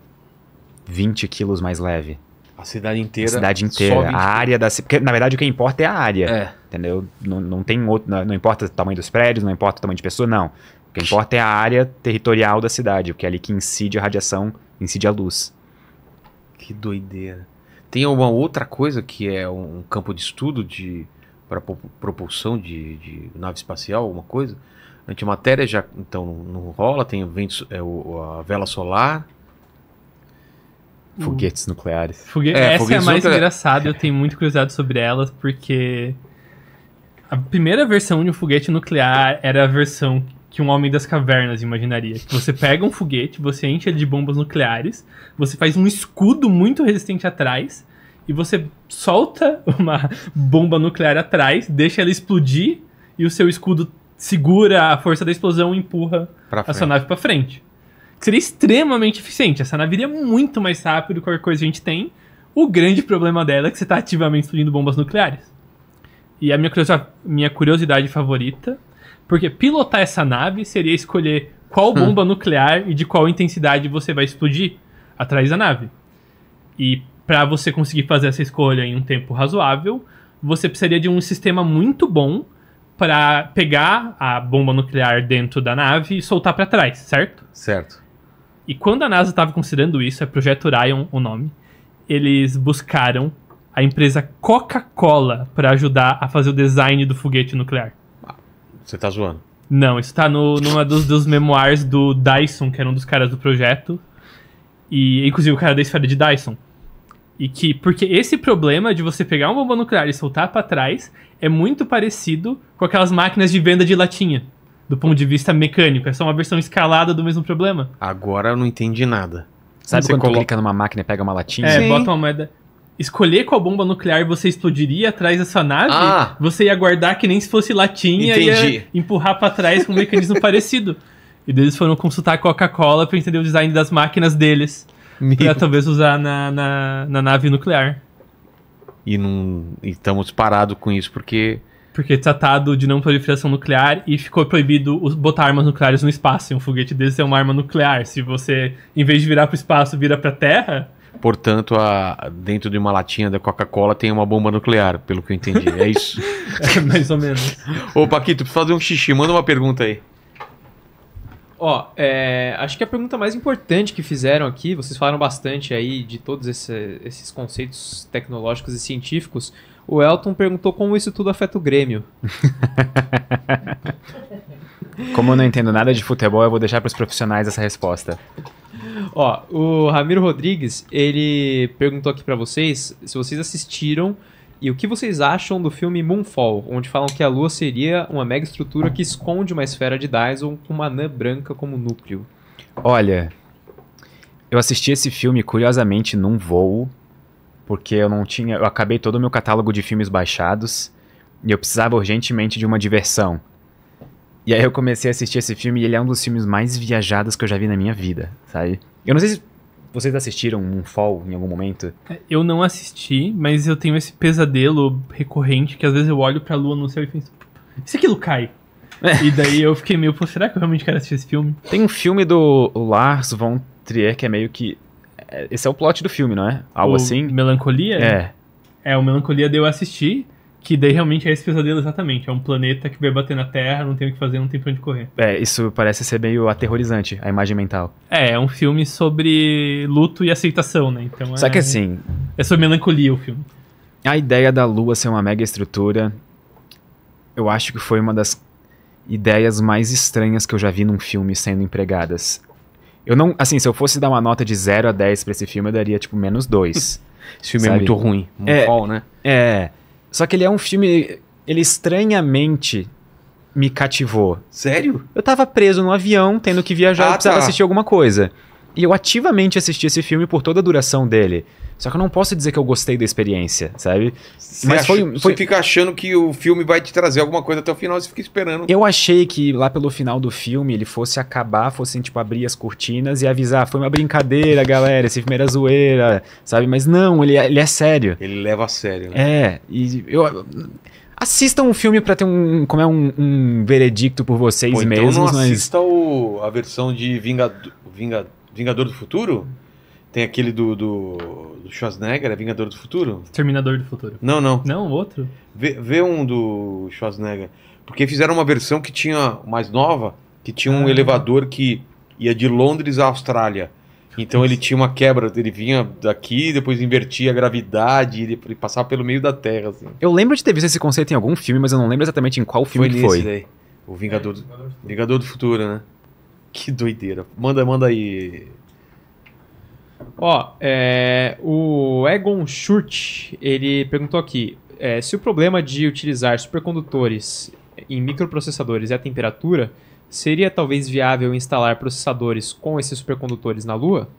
20 quilos mais leve. A cidade inteira. A cidade inteira. A área da. Porque, na verdade, o que importa é a área. É. Entendeu? Não, não tem outro. Não, não, importa o tamanho dos prédios, não importa o tamanho de pessoa, não. O que importa é a área territorial da cidade, porque é ali que incide a radiação, incide a luz. Que doideira. Tem uma outra coisa que é um campo de estudo de para propulsão de, de, nave espacial, alguma coisa. antimatéria já então não rola, tem vento, é, o, a vela solar. Hum. Foguetes nucleares. Fogue... É, Essa foguetes é a mais engraçada, eu tenho muito curiosidade sobre elas, porque a primeira versão de um foguete nuclear era a versão que um homem das cavernas imaginaria. Você pega um foguete, você enche ele de bombas nucleares, você faz um escudo muito resistente atrás, e você solta uma bomba nuclear atrás, deixa ela explodir e o seu escudo segura a força da explosão e empurra a sua nave para frente. seria extremamente eficiente. Essa nave iria muito mais rápido do que qualquer coisa que a gente tem. O grande problema dela é que você está ativamente explodindo bombas nucleares. E a minha curiosidade, minha curiosidade favorita, porque pilotar essa nave seria escolher qual hum. bomba nuclear e de qual intensidade você vai explodir atrás da nave. E para você conseguir fazer essa escolha em um tempo razoável, você precisaria de um sistema muito bom para pegar a bomba nuclear dentro da nave e soltar para trás, certo? Certo. E quando a NASA estava considerando isso, é Projeto Orion o nome, eles buscaram a empresa Coca-Cola para ajudar a fazer o design do foguete nuclear. Você tá zoando? Não, isso tá no, numa dos, dos memoirs do Dyson, que era um dos caras do projeto. E, inclusive, o cara da esfera de Dyson. E que, porque esse problema de você pegar uma bomba nuclear e soltar para trás é muito parecido com aquelas máquinas de venda de latinha, do ponto de vista mecânico. É só uma versão escalada do mesmo problema. Agora eu não entendi nada. Sabe você quando coloca... clica numa máquina e pega uma latinha? É, Sim. bota uma moeda. Escolher qual bomba nuclear você explodiria atrás dessa nave, ah. você ia guardar que nem se fosse latinha e empurrar para trás com um mecanismo parecido. E eles foram consultar a Coca-Cola para entender o design das máquinas deles. Meu. Pra talvez usar na, na, na nave nuclear. E não estamos parados com isso porque. Porque tratado tá de não proliferação nuclear e ficou proibido botar armas nucleares no espaço. E um foguete desse é uma arma nuclear. Se você, em vez de virar para o espaço, vira para a Terra. Portanto, a, dentro de uma latinha da Coca-Cola tem uma bomba nuclear, pelo que eu entendi. É isso? é, mais ou menos. Ô, Paquito, precisa fazer um xixi. Manda uma pergunta aí. Ó, é, acho que a pergunta mais importante que fizeram aqui, vocês falaram bastante aí de todos esse, esses conceitos tecnológicos e científicos. O Elton perguntou como isso tudo afeta o Grêmio. Como eu não entendo nada de futebol, eu vou deixar para os profissionais essa resposta. Ó, o Ramiro Rodrigues, ele perguntou aqui para vocês se vocês assistiram e o que vocês acham do filme Moonfall, onde falam que a Lua seria uma mega estrutura que esconde uma esfera de Dyson com uma anã branca como núcleo? Olha, eu assisti esse filme curiosamente num voo, porque eu não tinha, eu acabei todo o meu catálogo de filmes baixados e eu precisava urgentemente de uma diversão. E aí eu comecei a assistir esse filme e ele é um dos filmes mais viajados que eu já vi na minha vida, sabe? Eu não sei se vocês assistiram um Fall em algum momento? É, eu não assisti, mas eu tenho esse pesadelo recorrente que às vezes eu olho pra lua no céu e penso: isso aquilo cai? É. E daí eu fiquei meio, pô, será que eu realmente quero assistir esse filme? Tem um filme do Lars von Trier que é meio que. É, esse é o plot do filme, não é? Algo o assim? Melancolia? É. É, o Melancolia deu eu assistir. Que daí realmente é esse pesadelo exatamente. É um planeta que vai bater na Terra, não tem o que fazer, não tem pra onde correr. É, isso parece ser meio aterrorizante, a imagem mental. É, é um filme sobre luto e aceitação, né? Então Só é, que assim. É sobre melancolia o filme. A ideia da Lua ser uma mega estrutura, eu acho que foi uma das ideias mais estranhas que eu já vi num filme sendo empregadas. Eu não. Assim, se eu fosse dar uma nota de 0 a 10 pra esse filme, eu daria tipo menos 2. esse filme é sabe? é muito ruim. Um é, fall, né? É. Só que ele é um filme. Ele estranhamente me cativou. Sério? Eu tava preso no avião, tendo que viajar ah, e precisava tá. assistir alguma coisa. E eu ativamente assisti esse filme por toda a duração dele. Só que eu não posso dizer que eu gostei da experiência, sabe? Você Mas foi, acha, foi... Você fica achando que o filme vai te trazer alguma coisa até o final, você fica esperando. Eu achei que lá pelo final do filme ele fosse acabar, fosse, tipo, abrir as cortinas e avisar, foi uma brincadeira, galera, esse filme era zoeira, sabe? Mas não, ele, é, ele é sério. Ele leva a sério, né? É, e eu assistam um filme para ter um, como é, um, um veredicto por vocês Pô, então mesmos. Então não mas... assista o, a versão de Vingad Vingad Vingador do Futuro? Tem aquele do, do, do Schwarzenegger, é Vingador do Futuro? Terminador do Futuro. Não, não. Não, outro? Vê, vê um do Schwarzenegger. Porque fizeram uma versão que tinha, mais nova, que tinha um ah. elevador que ia de Londres à Austrália. Então ele tinha uma quebra, ele vinha daqui, depois invertia a gravidade, ele, ele passava pelo meio da Terra. Assim. Eu lembro de ter visto esse conceito em algum filme, mas eu não lembro exatamente em qual filme foi. foi. Daí. O Vingador, é, do, Vingador do Futuro, né? Que doideira. Manda, manda aí, Ó, é, o Egon Schurt, ele perguntou aqui, é, se o problema de utilizar supercondutores em microprocessadores é a temperatura, seria talvez viável instalar processadores com esses supercondutores na Lua?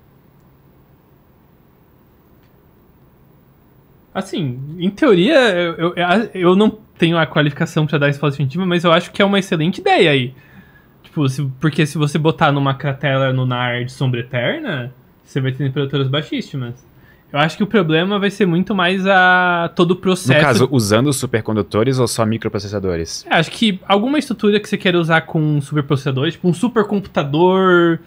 Assim, em teoria, eu, eu, eu não tenho a qualificação para dar resposta definitiva, mas eu acho que é uma excelente ideia aí. Tipo, se, porque se você botar numa cratera lunar de sombra eterna, você vai ter temperaturas baixíssimas. Eu acho que o problema vai ser muito mais a todo o processo. No caso, usando supercondutores ou só microprocessadores? É, acho que alguma estrutura que você queira usar com superprocessadores, tipo um supercomputador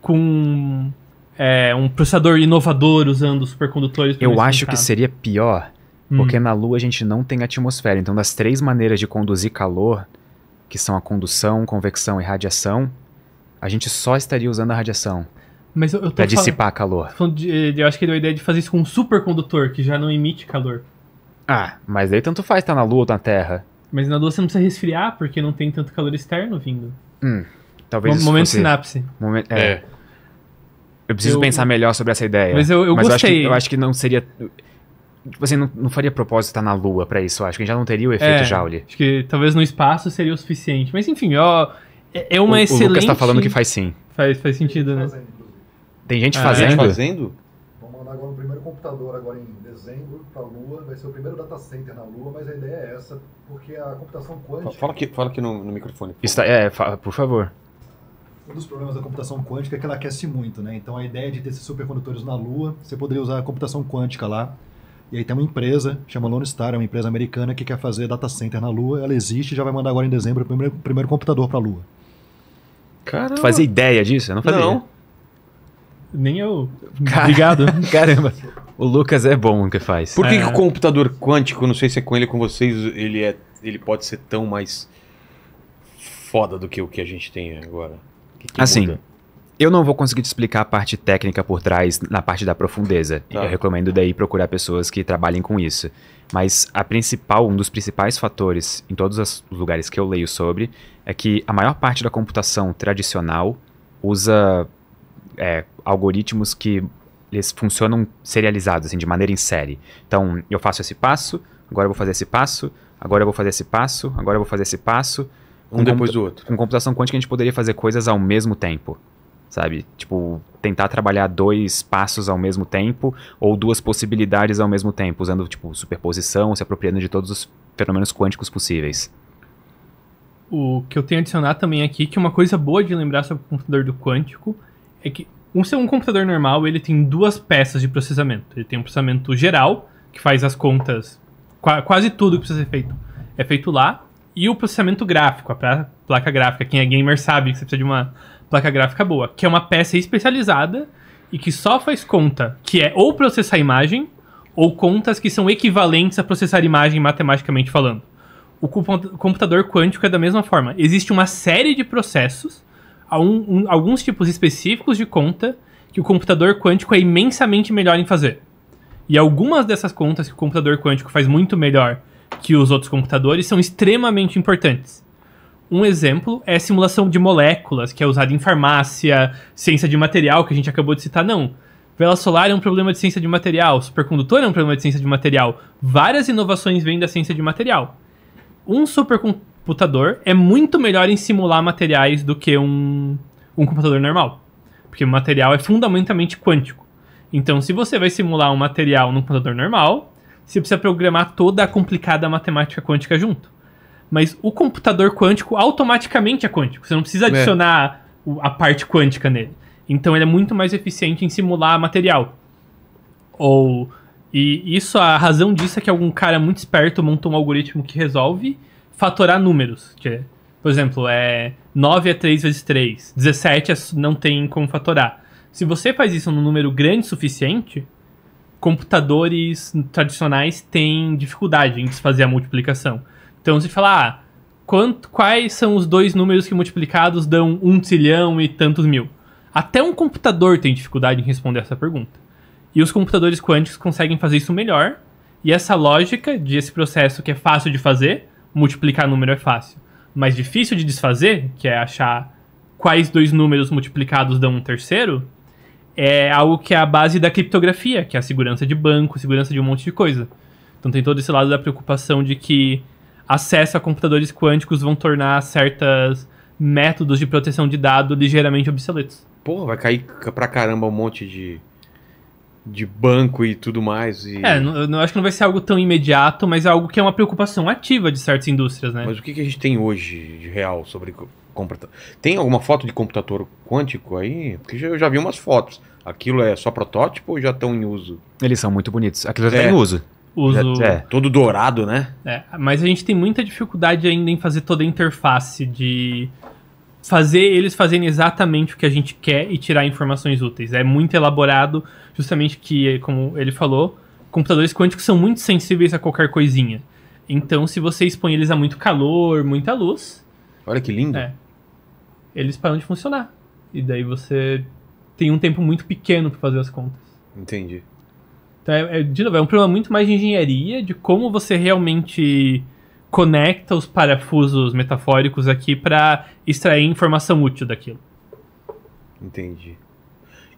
com é, um processador inovador usando supercondutores. Eu acho que tá. seria pior, hum. porque hum. na Lua a gente não tem atmosfera. Então, das três maneiras de conduzir calor, que são a condução, convecção e radiação, a gente só estaria usando a radiação. Mas eu, eu tô pra dissipar calor. De, eu acho que ele deu a ideia de fazer isso com um supercondutor, que já não emite calor. Ah, mas daí tanto faz estar tá na Lua ou tá na Terra. Mas na Lua você não precisa resfriar, porque não tem tanto calor externo vindo. Hum, talvez Mo Momento fosse... sinapse. Momen é. é. Eu preciso eu... pensar melhor sobre essa ideia. Mas eu, eu mas gostei. Eu acho, que, eu acho que não seria... Tipo assim, não, não faria propósito estar na Lua para isso. Acho que já não teria o efeito é, Joule. Acho que talvez no espaço seria o suficiente. Mas enfim, ó... É, é uma o, excelente... O Lucas tá falando que faz sim. Faz, faz sentido, né? Tem gente é. fazendo? Tem gente fazendo? Vamos mandar agora o primeiro computador agora em dezembro para a Lua. Vai ser o primeiro data center na Lua, mas a ideia é essa, porque a computação quântica... Fala aqui, fala aqui no, no microfone. Por Está, é, fala, por favor. Um dos problemas da computação quântica é que ela aquece muito, né? Então a ideia é de ter esses supercondutores na Lua, você poderia usar a computação quântica lá. E aí tem uma empresa, chama Lone Star, é uma empresa americana que quer fazer data center na Lua. Ela existe, já vai mandar agora em dezembro o primeiro, primeiro computador para a Lua. Cara, Tu fazia ideia disso? Eu não fazia. Não. Nem eu. Car... Obrigado. Caramba. O Lucas é bom no que faz. Por que, é. que o computador quântico, não sei se é com ele ou com vocês, ele, é, ele pode ser tão mais foda do que o que a gente tem agora? Que que assim, muda? eu não vou conseguir te explicar a parte técnica por trás na parte da profundeza. Tá. Eu recomendo daí procurar pessoas que trabalhem com isso. Mas a principal, um dos principais fatores em todos os lugares que eu leio sobre é que a maior parte da computação tradicional usa é, algoritmos que eles funcionam serializados, assim, de maneira em série. Então, eu faço esse passo, agora eu vou fazer esse passo, agora eu vou fazer esse passo, agora eu vou fazer esse passo. Um depois do outro. Com computação quântica a gente poderia fazer coisas ao mesmo tempo, sabe? Tipo, tentar trabalhar dois passos ao mesmo tempo ou duas possibilidades ao mesmo tempo, usando, tipo, superposição, se apropriando de todos os fenômenos quânticos possíveis. O que eu tenho a adicionar também aqui, que é uma coisa boa de lembrar sobre o computador do quântico é que um, um computador normal ele tem duas peças de processamento. Ele tem um processamento geral, que faz as contas, quase tudo que precisa ser feito é feito lá, e o processamento gráfico, a placa gráfica. Quem é gamer sabe que você precisa de uma placa gráfica boa, que é uma peça especializada e que só faz conta que é ou processar imagem ou contas que são equivalentes a processar imagem matematicamente falando. O computador quântico é da mesma forma. Existe uma série de processos um, um, alguns tipos específicos de conta que o computador quântico é imensamente melhor em fazer. E algumas dessas contas que o computador quântico faz muito melhor que os outros computadores são extremamente importantes. Um exemplo é a simulação de moléculas, que é usada em farmácia, ciência de material, que a gente acabou de citar, não. Vela solar é um problema de ciência de material, supercondutor é um problema de ciência de material. Várias inovações vêm da ciência de material. Um supercondutor computador é muito melhor em simular materiais do que um, um computador normal. Porque o material é fundamentalmente quântico. Então, se você vai simular um material num computador normal, você precisa programar toda a complicada matemática quântica junto. Mas o computador quântico automaticamente é quântico. Você não precisa é. adicionar é. a parte quântica nele. Então, ele é muito mais eficiente em simular material. Ou. E isso, a razão disso é que algum cara muito esperto montou um algoritmo que resolve fatorar números. Que, por exemplo, é 9 é 3 vezes 3, 17 é, não tem como fatorar. Se você faz isso num número grande o suficiente, computadores tradicionais têm dificuldade em desfazer a multiplicação. Então você fala, ah, quais são os dois números que multiplicados dão um trilhão e tantos mil? Até um computador tem dificuldade em responder essa pergunta. E os computadores quânticos conseguem fazer isso melhor. E essa lógica de esse processo que é fácil de fazer multiplicar número é fácil. Mas difícil de desfazer, que é achar quais dois números multiplicados dão um terceiro, é algo que é a base da criptografia, que é a segurança de banco, segurança de um monte de coisa. Então tem todo esse lado da preocupação de que acesso a computadores quânticos vão tornar certos métodos de proteção de dados ligeiramente obsoletos. Pô, vai cair pra caramba um monte de de banco e tudo mais. E... É, não, acho que não vai ser algo tão imediato, mas é algo que é uma preocupação ativa de certas indústrias, né? Mas o que, que a gente tem hoje de real sobre compra Tem alguma foto de computador quântico aí? Porque eu já vi umas fotos. Aquilo é só protótipo ou já estão em uso? Eles são muito bonitos. Aquilo já está é. em uso. Uso... É, todo dourado, né? É, mas a gente tem muita dificuldade ainda em fazer toda a interface de fazer eles fazerem exatamente o que a gente quer e tirar informações úteis. É muito elaborado justamente que, como ele falou, computadores quânticos são muito sensíveis a qualquer coisinha. Então, se você expõe eles a muito calor, muita luz. Olha que lindo! É, eles param de funcionar. E daí você tem um tempo muito pequeno para fazer as contas. Entendi. Então, é, é, de novo, é um problema muito mais de engenharia, de como você realmente conecta os parafusos metafóricos aqui para extrair informação útil daquilo. Entendi.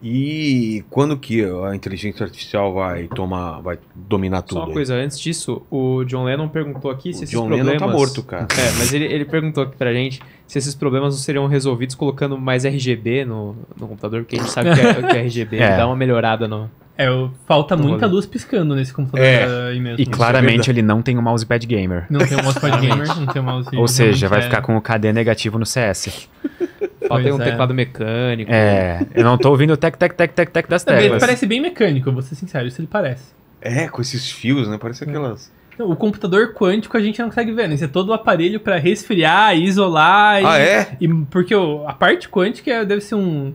E quando que a inteligência artificial vai tomar, vai dominar tudo? Só uma aí? coisa, antes disso, o John Lennon perguntou aqui o se esses John problemas... John Lennon tá morto, cara. É, mas ele, ele perguntou aqui pra gente se esses problemas não seriam resolvidos colocando mais RGB no, no computador, porque a gente sabe que, é, que é RGB é. dá uma melhorada no... É, falta muita luz piscando nesse computador é. aí mesmo. E é claramente ele não tem um mousepad gamer. Não tem um mousepad gamer, não tem um mouse... Ou seja, vai é. ficar com o KD negativo no CS. Falta um é. teclado mecânico. É, eu não tô ouvindo o tec, tec, tec, tec, tec das teclas. Ele parece bem mecânico, vou ser sincero, isso ele parece. É, com esses fios, né? Parece é. aquelas. Não, o computador quântico a gente não consegue ver, né? Isso é todo o aparelho para resfriar, isolar. Ah, é? E, porque o, a parte quântica é, deve ser um.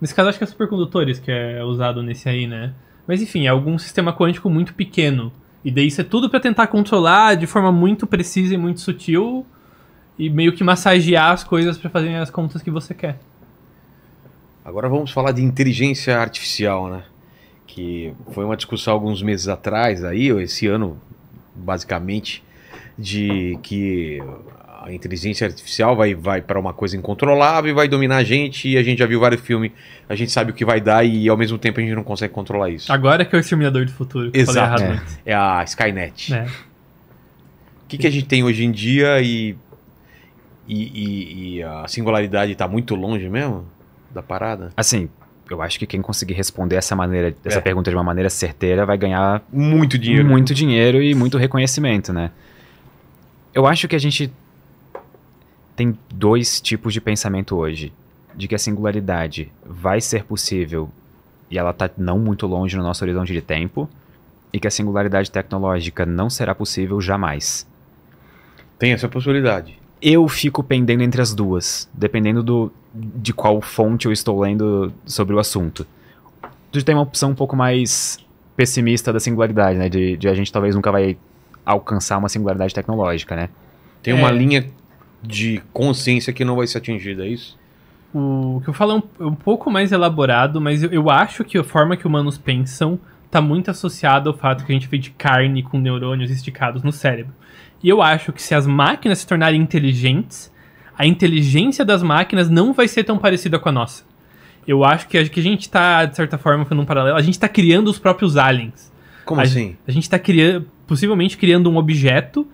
Nesse caso, acho que é supercondutores que é usado nesse aí, né? Mas enfim, é algum sistema quântico muito pequeno. E daí isso é tudo para tentar controlar de forma muito precisa e muito sutil e meio que massagear as coisas para fazer as contas que você quer. Agora vamos falar de inteligência artificial, né? Que foi uma discussão alguns meses atrás, aí, ou esse ano, basicamente, de que a inteligência artificial vai, vai para uma coisa incontrolável e vai dominar a gente. E a gente já viu vários filmes, a gente sabe o que vai dar e ao mesmo tempo a gente não consegue controlar isso. Agora que é o Exterminador do Futuro. Exato. É. é. a Skynet. É. O que, que a gente tem hoje em dia e e, e, e a singularidade está muito longe mesmo da parada? Assim, eu acho que quem conseguir responder essa maneira, é. essa é. pergunta de uma maneira certeira vai ganhar muito dinheiro, muito dinheiro e muito reconhecimento, né? Eu acho que a gente tem dois tipos de pensamento hoje, de que a singularidade vai ser possível e ela está não muito longe no nosso horizonte de tempo, e que a singularidade tecnológica não será possível jamais. Tem essa possibilidade eu fico pendendo entre as duas, dependendo do, de qual fonte eu estou lendo sobre o assunto. Tu tem uma opção um pouco mais pessimista da singularidade, né? De, de a gente talvez nunca vai alcançar uma singularidade tecnológica, né? Tem uma é. linha de consciência que não vai ser atingida, é isso? O que eu falo é um, é um pouco mais elaborado, mas eu, eu, acho que a forma que humanos pensam está muito associada ao fato que a gente vê de carne com neurônios esticados no cérebro. E eu acho que se as máquinas se tornarem inteligentes, a inteligência das máquinas não vai ser tão parecida com a nossa. Eu acho que a, gente está de certa forma, fazendo um paralelo, a gente está criando os próprios aliens. Como a, assim? A gente está criando, possivelmente criando um objeto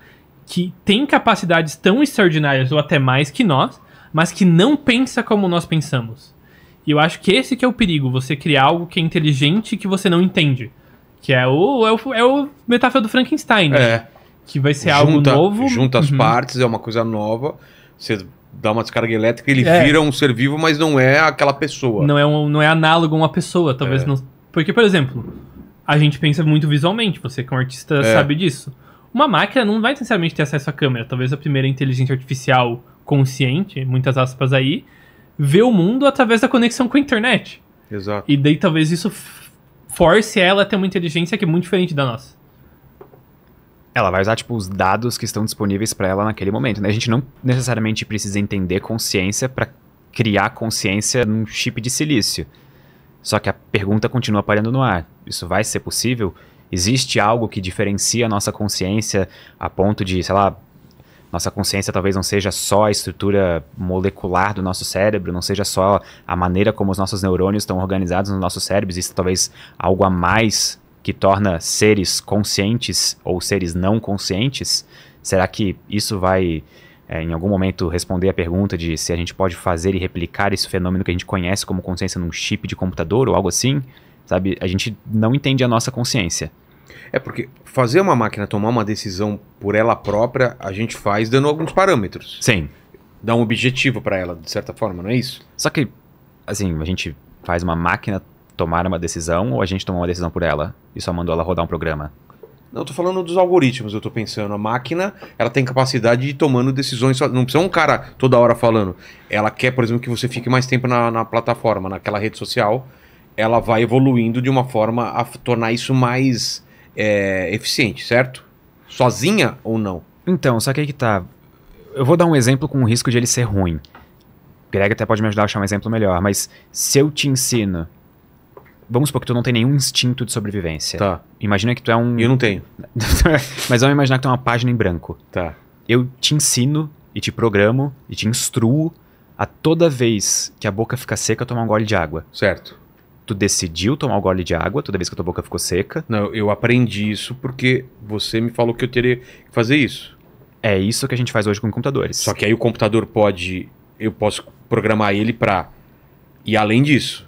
que tem capacidades tão extraordinárias ou até mais que nós, mas que não pensa como nós pensamos. E eu acho que esse que é o perigo, você criar algo que é inteligente e que você não entende. Que é o, é o, é o metáfora do Frankenstein. Né? É que vai ser junta, algo novo. Junta as uhum. partes, é uma coisa nova. Você dá uma descarga elétrica, ele é. vira um ser vivo, mas não é aquela pessoa. Não é, um, não é análogo a uma pessoa, talvez é. não. Porque, por exemplo, a gente pensa muito visualmente, você que é um artista é. sabe disso. Uma máquina não vai necessariamente ter acesso à câmera. Talvez a primeira inteligência artificial consciente, muitas aspas aí, vê o mundo através da conexão com a internet. Exato. E daí talvez isso force ela a ter uma inteligência que é muito diferente da nossa ela vai usar tipo os dados que estão disponíveis para ela naquele momento. Né? A gente não necessariamente precisa entender consciência para criar consciência num chip de silício. Só que a pergunta continua aparecendo no ar. Isso vai ser possível? Existe algo que diferencia a nossa consciência a ponto de, sei lá, nossa consciência talvez não seja só a estrutura molecular do nosso cérebro, não seja só a maneira como os nossos neurônios estão organizados nos nossos cérebros, isso talvez algo a mais que torna seres conscientes ou seres não conscientes? Será que isso vai, é, em algum momento, responder a pergunta de se a gente pode fazer e replicar esse fenômeno que a gente conhece como consciência num chip de computador ou algo assim? Sabe, a gente não entende a nossa consciência. É porque fazer uma máquina tomar uma decisão por ela própria, a gente faz dando alguns parâmetros. Sim. Dá um objetivo para ela, de certa forma, não é isso? Só que, assim, a gente faz uma máquina tomar uma decisão ou a gente tomou uma decisão por ela e só mandou ela rodar um programa? Não, eu tô falando dos algoritmos, eu tô pensando. A máquina, ela tem capacidade de ir tomando decisões. Não precisa um cara toda hora falando. Ela quer, por exemplo, que você fique mais tempo na, na plataforma, naquela rede social. Ela vai evoluindo de uma forma a tornar isso mais é, eficiente, certo? Sozinha ou não? Então, só que aí que tá. Eu vou dar um exemplo com o risco de ele ser ruim. Greg até pode me ajudar a achar um exemplo melhor, mas se eu te ensino Vamos supor que tu não tem nenhum instinto de sobrevivência. Tá. Imagina que tu é um. Eu não tenho. Mas vamos imaginar que tu é uma página em branco. Tá. Eu te ensino e te programo e te instruo a toda vez que a boca fica seca tomar um gole de água. Certo. Tu decidiu tomar um gole de água toda vez que a tua boca ficou seca. Não, eu aprendi isso porque você me falou que eu teria que fazer isso. É isso que a gente faz hoje com computadores. Só que aí o computador pode. Eu posso programar ele pra. E além disso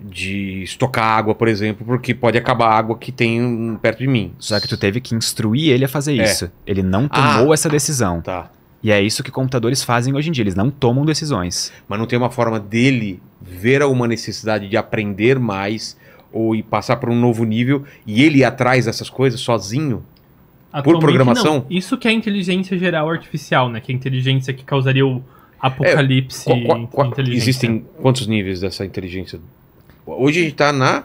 de estocar água, por exemplo, porque pode acabar a água que tem perto de mim. Só que tu teve que instruir ele a fazer é. isso. Ele não tomou ah, essa decisão. Tá. E é isso que computadores fazem hoje em dia, eles não tomam decisões. Mas não tem uma forma dele ver alguma necessidade de aprender mais ou passar para um novo nível e ele ir atrás dessas coisas sozinho? Atualmente, por programação? Não. Isso que é a inteligência geral artificial, né? Que é a inteligência que causaria o é, apocalipse. É, qual, qual, qual, existem quantos níveis dessa inteligência Hoje a gente tá na.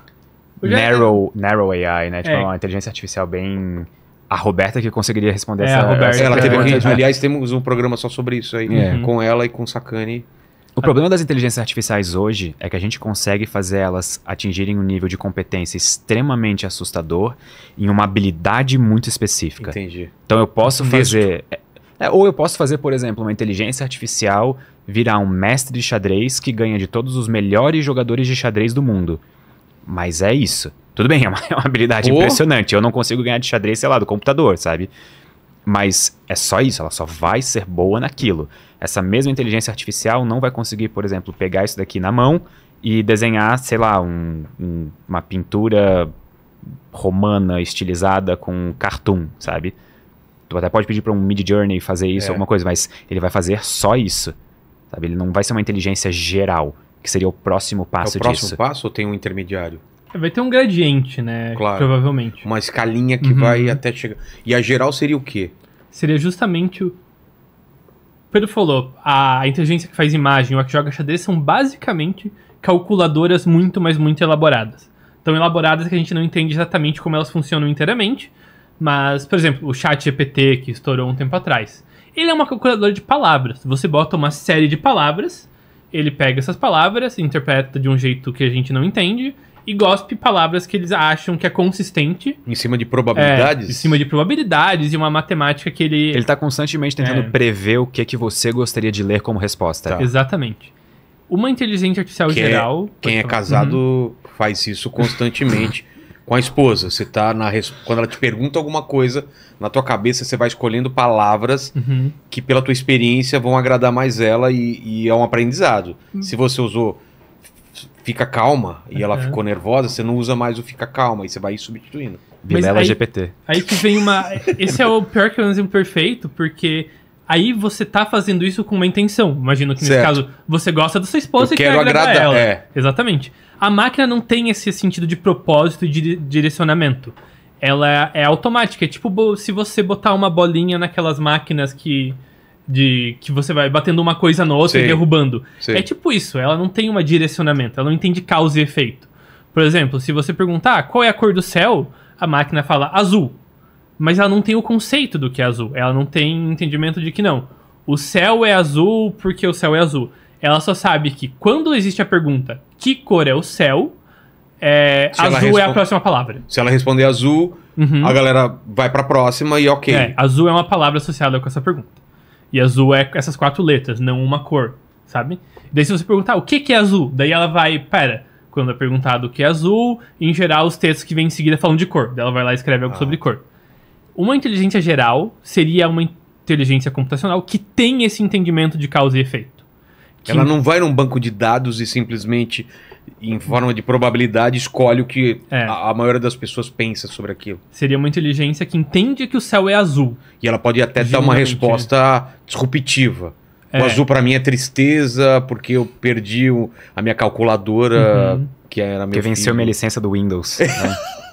É- narrow, narrow AI, né? Tipo, é. uma inteligência artificial bem. A Roberta que conseguiria responder é, essa, a Roberta, ela teve aqui, Aliás, temos um programa só sobre isso aí, é. com ela e com o O problema das inteligências artificiais hoje é que a gente consegue fazer elas atingirem um nível de competência extremamente assustador em uma habilidade muito específica. Entendi. Então eu posso fazer. É, é, ou eu posso fazer, por exemplo, uma inteligência artificial virar um mestre de xadrez que ganha de todos os melhores jogadores de xadrez do mundo. Mas é isso. Tudo bem, é uma, é uma habilidade oh. impressionante. Eu não consigo ganhar de xadrez, sei lá, do computador, sabe? Mas é só isso, ela só vai ser boa naquilo. Essa mesma inteligência artificial não vai conseguir, por exemplo, pegar isso daqui na mão e desenhar, sei lá, um, um, uma pintura romana estilizada com cartoon, sabe? Tu até pode pedir para um Mid Journey fazer isso, é. alguma coisa, mas ele vai fazer só isso. Sabe? Ele não vai ser uma inteligência geral, que seria o próximo passo é o próximo disso. passo ou tem um intermediário? É, vai ter um gradiente, né? Claro. Provavelmente. Uma escalinha que uhum. vai até chegar. E a geral seria o quê? Seria justamente o. Pedro falou, a inteligência que faz imagem ou a que joga xadrez são basicamente calculadoras muito, mas muito elaboradas. Tão elaboradas que a gente não entende exatamente como elas funcionam inteiramente, mas, por exemplo, o chat GPT que estourou um tempo atrás. Ele é uma calculadora de palavras. Você bota uma série de palavras, ele pega essas palavras, interpreta de um jeito que a gente não entende e gospe palavras que eles acham que é consistente. Em cima de probabilidades? É, em cima de probabilidades e uma matemática que ele. Ele está constantemente tentando é. prever o que, é que você gostaria de ler como resposta. Tá. Exatamente. Uma inteligência artificial que é geral. É, quem é falar. casado uhum. faz isso constantemente. com a esposa. Você tá na res... quando ela te pergunta alguma coisa, na tua cabeça você vai escolhendo palavras uhum. que pela tua experiência vão agradar mais ela e, e é um aprendizado. Uhum. Se você usou fica calma e uhum. ela ficou nervosa, você não usa mais o fica calma e você vai substituindo. Bilela aí, GPT. Aí que vem uma. Esse é o pior que é um exemplo perfeito, porque Aí você tá fazendo isso com uma intenção. Imagino que nesse certo. caso você gosta da sua esposa Eu e quero quer agradar, agradar ela. É. Exatamente. A máquina não tem esse sentido de propósito e de direcionamento. Ela é, é automática. É tipo se você botar uma bolinha naquelas máquinas que de que você vai batendo uma coisa na outra Sim. e derrubando. Sim. É tipo isso, ela não tem um direcionamento, ela não entende causa e efeito. Por exemplo, se você perguntar ah, qual é a cor do céu, a máquina fala azul mas ela não tem o conceito do que é azul. Ela não tem entendimento de que não. O céu é azul porque o céu é azul. Ela só sabe que quando existe a pergunta que cor é o céu, é, azul é a próxima palavra. Se ela responder azul, uhum. a galera vai pra próxima e ok. É, azul é uma palavra associada com essa pergunta. E azul é essas quatro letras, não uma cor, sabe? Daí se você perguntar o que, que é azul, daí ela vai, pera, quando é perguntado o que é azul, em geral os textos que vêm em seguida falam de cor. Daí ela vai lá e escreve algo ah. sobre cor. Uma inteligência geral seria uma inteligência computacional que tem esse entendimento de causa e efeito. Que... Ela não vai num banco de dados e simplesmente, em forma de probabilidade, escolhe o que é. a, a, maioria das pessoas pensa sobre aquilo. Seria uma inteligência que entende que o céu é azul. E ela pode até dar uma resposta disruptiva. É. O azul para mim é tristeza porque eu perdi o, a minha calculadora uhum. que era meu que venceu filho. minha licença do Windows.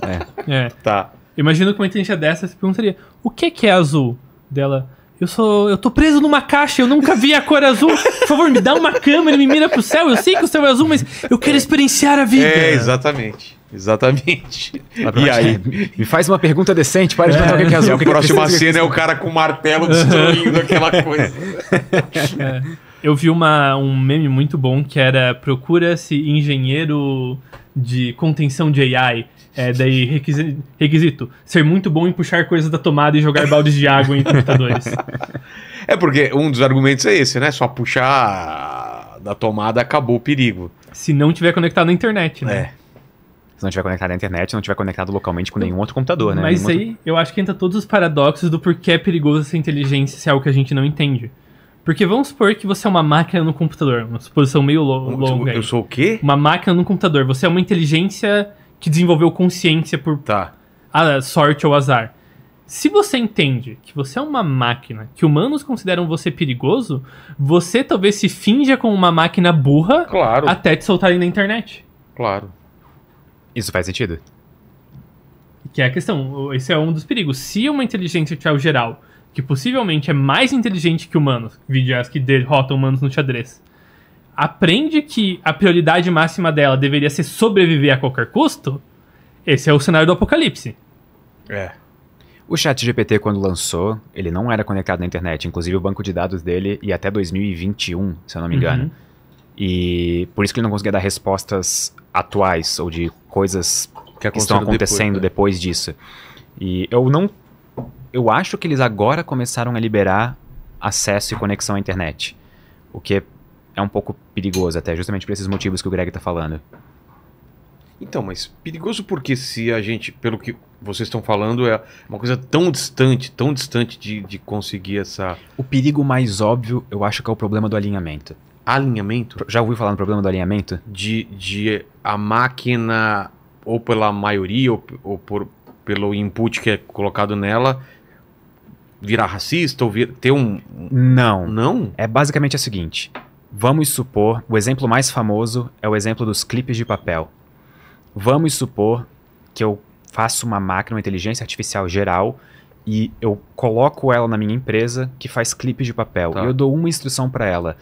né? é. é. Tá. Imagino que uma inteligência dessa se perguntaria: o que, que é azul? Dela. Eu sou. Eu tô preso numa caixa, eu nunca vi a cor azul. Por favor, me dá uma câmera e me mira pro céu. Eu sei que o céu é azul, mas eu quero experienciar a vida. É, exatamente. Exatamente. E aí? Né? Me faz uma pergunta decente, para de contar é. o que é azul. A próxima cena é o cara com o martelo destruindo aquela coisa. É. Eu vi uma, um meme muito bom que era procura-se engenheiro de contenção de AI. É, daí, requisito, requisito, ser muito bom em puxar coisas da tomada e jogar baldes de água em computadores. É porque um dos argumentos é esse, né? Só puxar da tomada acabou o perigo. Se não tiver conectado na internet, né? É se não tiver conectado à internet, se não tiver conectado localmente com nenhum outro computador, né? Mas isso aí eu acho que entra todos os paradoxos do porquê é perigoso essa inteligência se é algo que a gente não entende. Porque vamos supor que você é uma máquina no computador, uma suposição meio lo longa. Tipo, eu sou o quê? Uma máquina no computador. Você é uma inteligência que desenvolveu consciência por tá. a sorte ou azar. Se você entende que você é uma máquina, que humanos consideram você perigoso, você talvez se finja como uma máquina burra claro. até te soltarem na internet. Claro. Isso faz sentido? Que é a questão. Esse é um dos perigos. Se uma inteligência artificial geral, que possivelmente é mais inteligente que humanos, vídeos que derrotam humanos no xadrez, aprende que a prioridade máxima dela deveria ser sobreviver a qualquer custo, esse é o cenário do apocalipse. É. O chat GPT, quando lançou, ele não era conectado na internet. Inclusive, o banco de dados dele ia até 2021, se eu não me uhum. engano. Uhum. E por isso que ele não conseguia dar respostas atuais ou de coisas que, que estão acontecendo depois, né? depois disso. E eu não. Eu acho que eles agora começaram a liberar acesso e conexão à internet. O que é é um pouco perigoso até, justamente por esses motivos que o Greg tá falando. Então, mas perigoso porque se a gente, pelo que vocês estão falando, é uma coisa tão distante, tão distante de, de conseguir essa. O perigo mais óbvio, eu acho que é o problema do alinhamento. Alinhamento? Já ouviu falar no problema do alinhamento? De, de a máquina, ou pela maioria, ou, ou por, pelo input que é colocado nela, virar racista ou vir, ter um. Não. Não? É basicamente o seguinte: Vamos supor, o exemplo mais famoso é o exemplo dos clipes de papel. Vamos supor que eu faço uma máquina, uma inteligência artificial geral, e eu coloco ela na minha empresa que faz clipes de papel. Tá. E eu dou uma instrução para ela.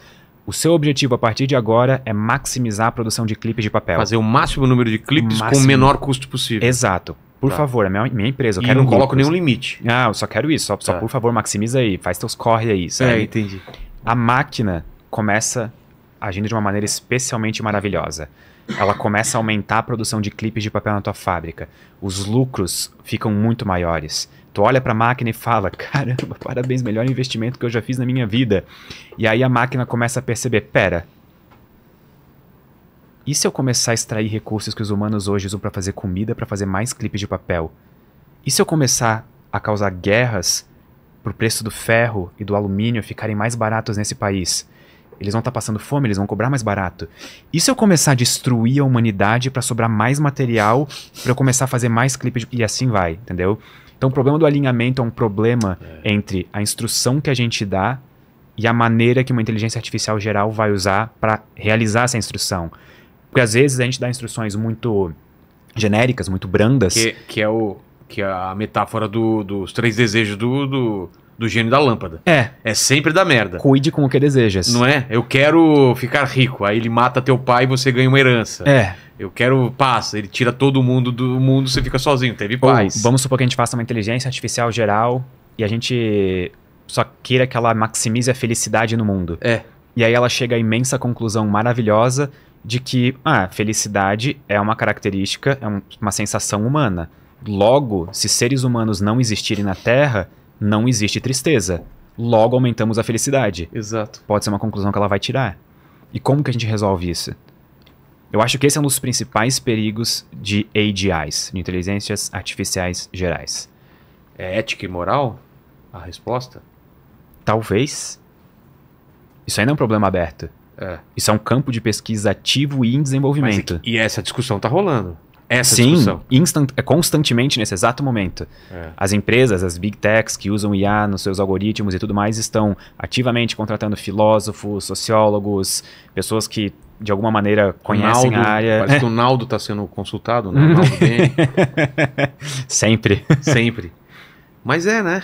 O seu objetivo a partir de agora é maximizar a produção de clipes de papel. Fazer o máximo número de clipes com o menor custo possível. Exato. Por tá. favor, é minha, minha empresa. Eu e quero não coloco nenhum limite. Ah, eu só quero isso. Só, tá. só por favor, maximiza aí. Faz teus corre aí. É, sabe? É, entendi. A máquina começa agindo de uma maneira especialmente maravilhosa. Ela começa a aumentar a produção de clipes de papel na tua fábrica. Os lucros ficam muito maiores. Tu olha para a máquina e fala: "Caramba, parabéns, melhor investimento que eu já fiz na minha vida". E aí a máquina começa a perceber: "Pera, e se eu começar a extrair recursos que os humanos hoje usam para fazer comida, para fazer mais clipes de papel? E se eu começar a causar guerras pro preço do ferro e do alumínio ficarem mais baratos nesse país? Eles vão estar tá passando fome, eles vão cobrar mais barato. E se eu começar a destruir a humanidade para sobrar mais material, para eu começar a fazer mais clipes e assim vai, entendeu? Então o problema do alinhamento é um problema é. entre a instrução que a gente dá e a maneira que uma inteligência artificial geral vai usar para realizar essa instrução. Porque às vezes a gente dá instruções muito genéricas, muito brandas. Que, que é o que é a metáfora do, dos três desejos do, do do gênio da lâmpada. É. É sempre da merda. Cuide com o que desejas. Não é? Eu quero ficar rico. Aí ele mata teu pai e você ganha uma herança. É. Eu quero paz. Ele tira todo mundo do mundo, você fica sozinho. Teve paz. Ou, vamos supor que a gente faça uma inteligência artificial geral e a gente só queira que ela maximize a felicidade no mundo. É. E aí ela chega à imensa conclusão maravilhosa de que ah, felicidade é uma característica, é um, uma sensação humana. Logo, se seres humanos não existirem na Terra, não existe tristeza. Logo aumentamos a felicidade. Exato. Pode ser uma conclusão que ela vai tirar. E como que a gente resolve isso? Eu acho que esse é um dos principais perigos de AGIs, de inteligências artificiais gerais. É ética e moral a resposta? Talvez. Isso ainda é um problema aberto. É. Isso é um campo de pesquisa ativo e em é desenvolvimento. Mas, e essa discussão está rolando. É sim, instant, é constantemente nesse exato momento. É. As empresas, as big techs que usam IA nos seus algoritmos e tudo mais estão ativamente contratando filósofos, sociólogos, pessoas que de alguma maneira conhecem Naldo, a área. Parece que o Naldo está sendo consultado, né? Sempre. Sempre. Mas é, né?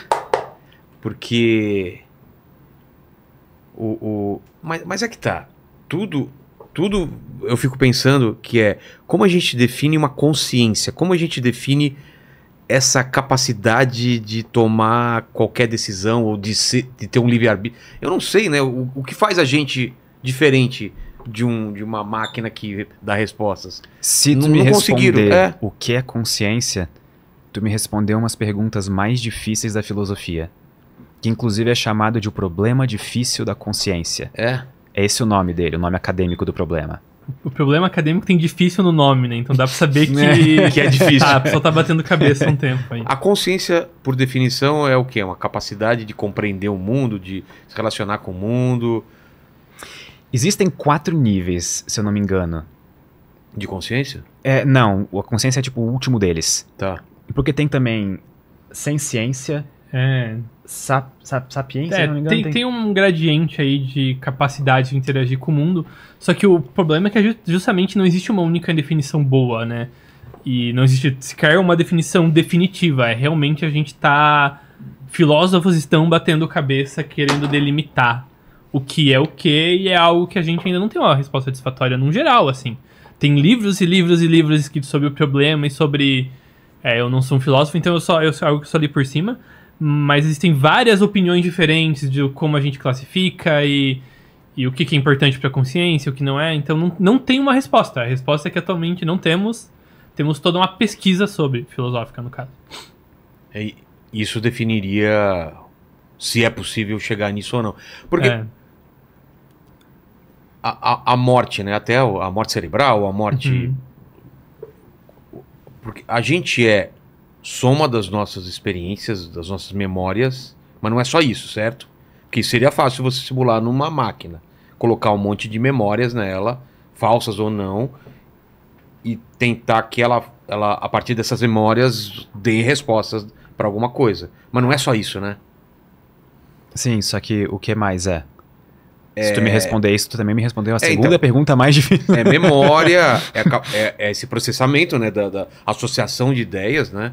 Porque o, o mas, mas é que tá. Tudo tudo eu fico pensando que é como a gente define uma consciência, como a gente define essa capacidade de tomar qualquer decisão ou de, ser, de ter um livre-arbítrio. Eu não sei, né? O, o, que faz a gente diferente de, um, de uma máquina que dá respostas? Se tu não, me não responder é. o que é consciência, tu me respondeu umas perguntas mais difíceis da filosofia. Que inclusive é chamado de o problema difícil da consciência. É. É esse o nome dele, o nome acadêmico do problema. O problema acadêmico tem difícil no nome, né? Então dá pra saber que, é, que é difícil. Ah, a pessoa tá batendo cabeça há um tempo aí. A consciência, por definição, é o quê? Uma capacidade de compreender o mundo, de se relacionar com o mundo. Existem quatro níveis, se eu não me engano. De consciência? É, não, a consciência é tipo o último deles. Tá. Porque tem também sem ciência. É, sap, sap, sapiência, é, engano, tem, tem... tem, um gradiente aí de capacidade de interagir com o mundo, só que o problema é que é justamente não existe uma única definição boa, né? E não existe sequer uma definição definitiva, é realmente a gente tá... Filósofos estão batendo cabeça querendo delimitar o que é o que e é algo que a gente ainda não tem uma resposta satisfatória num geral, assim. Tem livros e livros e livros escritos sobre o problema e sobre... É, eu não sou um filósofo, então eu só, eu sou algo que só li por cima mas existem várias opiniões diferentes de como a gente classifica e, e o que, que é importante para a consciência, o que não é. Então não, não tem uma resposta. A resposta é que atualmente não temos. Temos toda uma pesquisa sobre, filosófica no caso. É, isso definiria se é possível chegar nisso ou não. Porque é. a, a, a, morte, né? Até a morte cerebral, a morte. Uhum. Porque a gente é soma das nossas experiências, das nossas memórias, mas não é só isso, certo? Porque seria fácil você simular numa máquina, colocar um monte de memórias nela, falsas ou não, e tentar que ela, ela a partir dessas memórias, dê respostas para alguma coisa. Mas não é só isso, né? Sim, só que o que mais é? é... Se tu me é. responder isso, tu também me respondeu a é, segunda então, pergunta mais difícil. É memória, é, é, é, esse processamento, né? Da, da associação de ideias, né?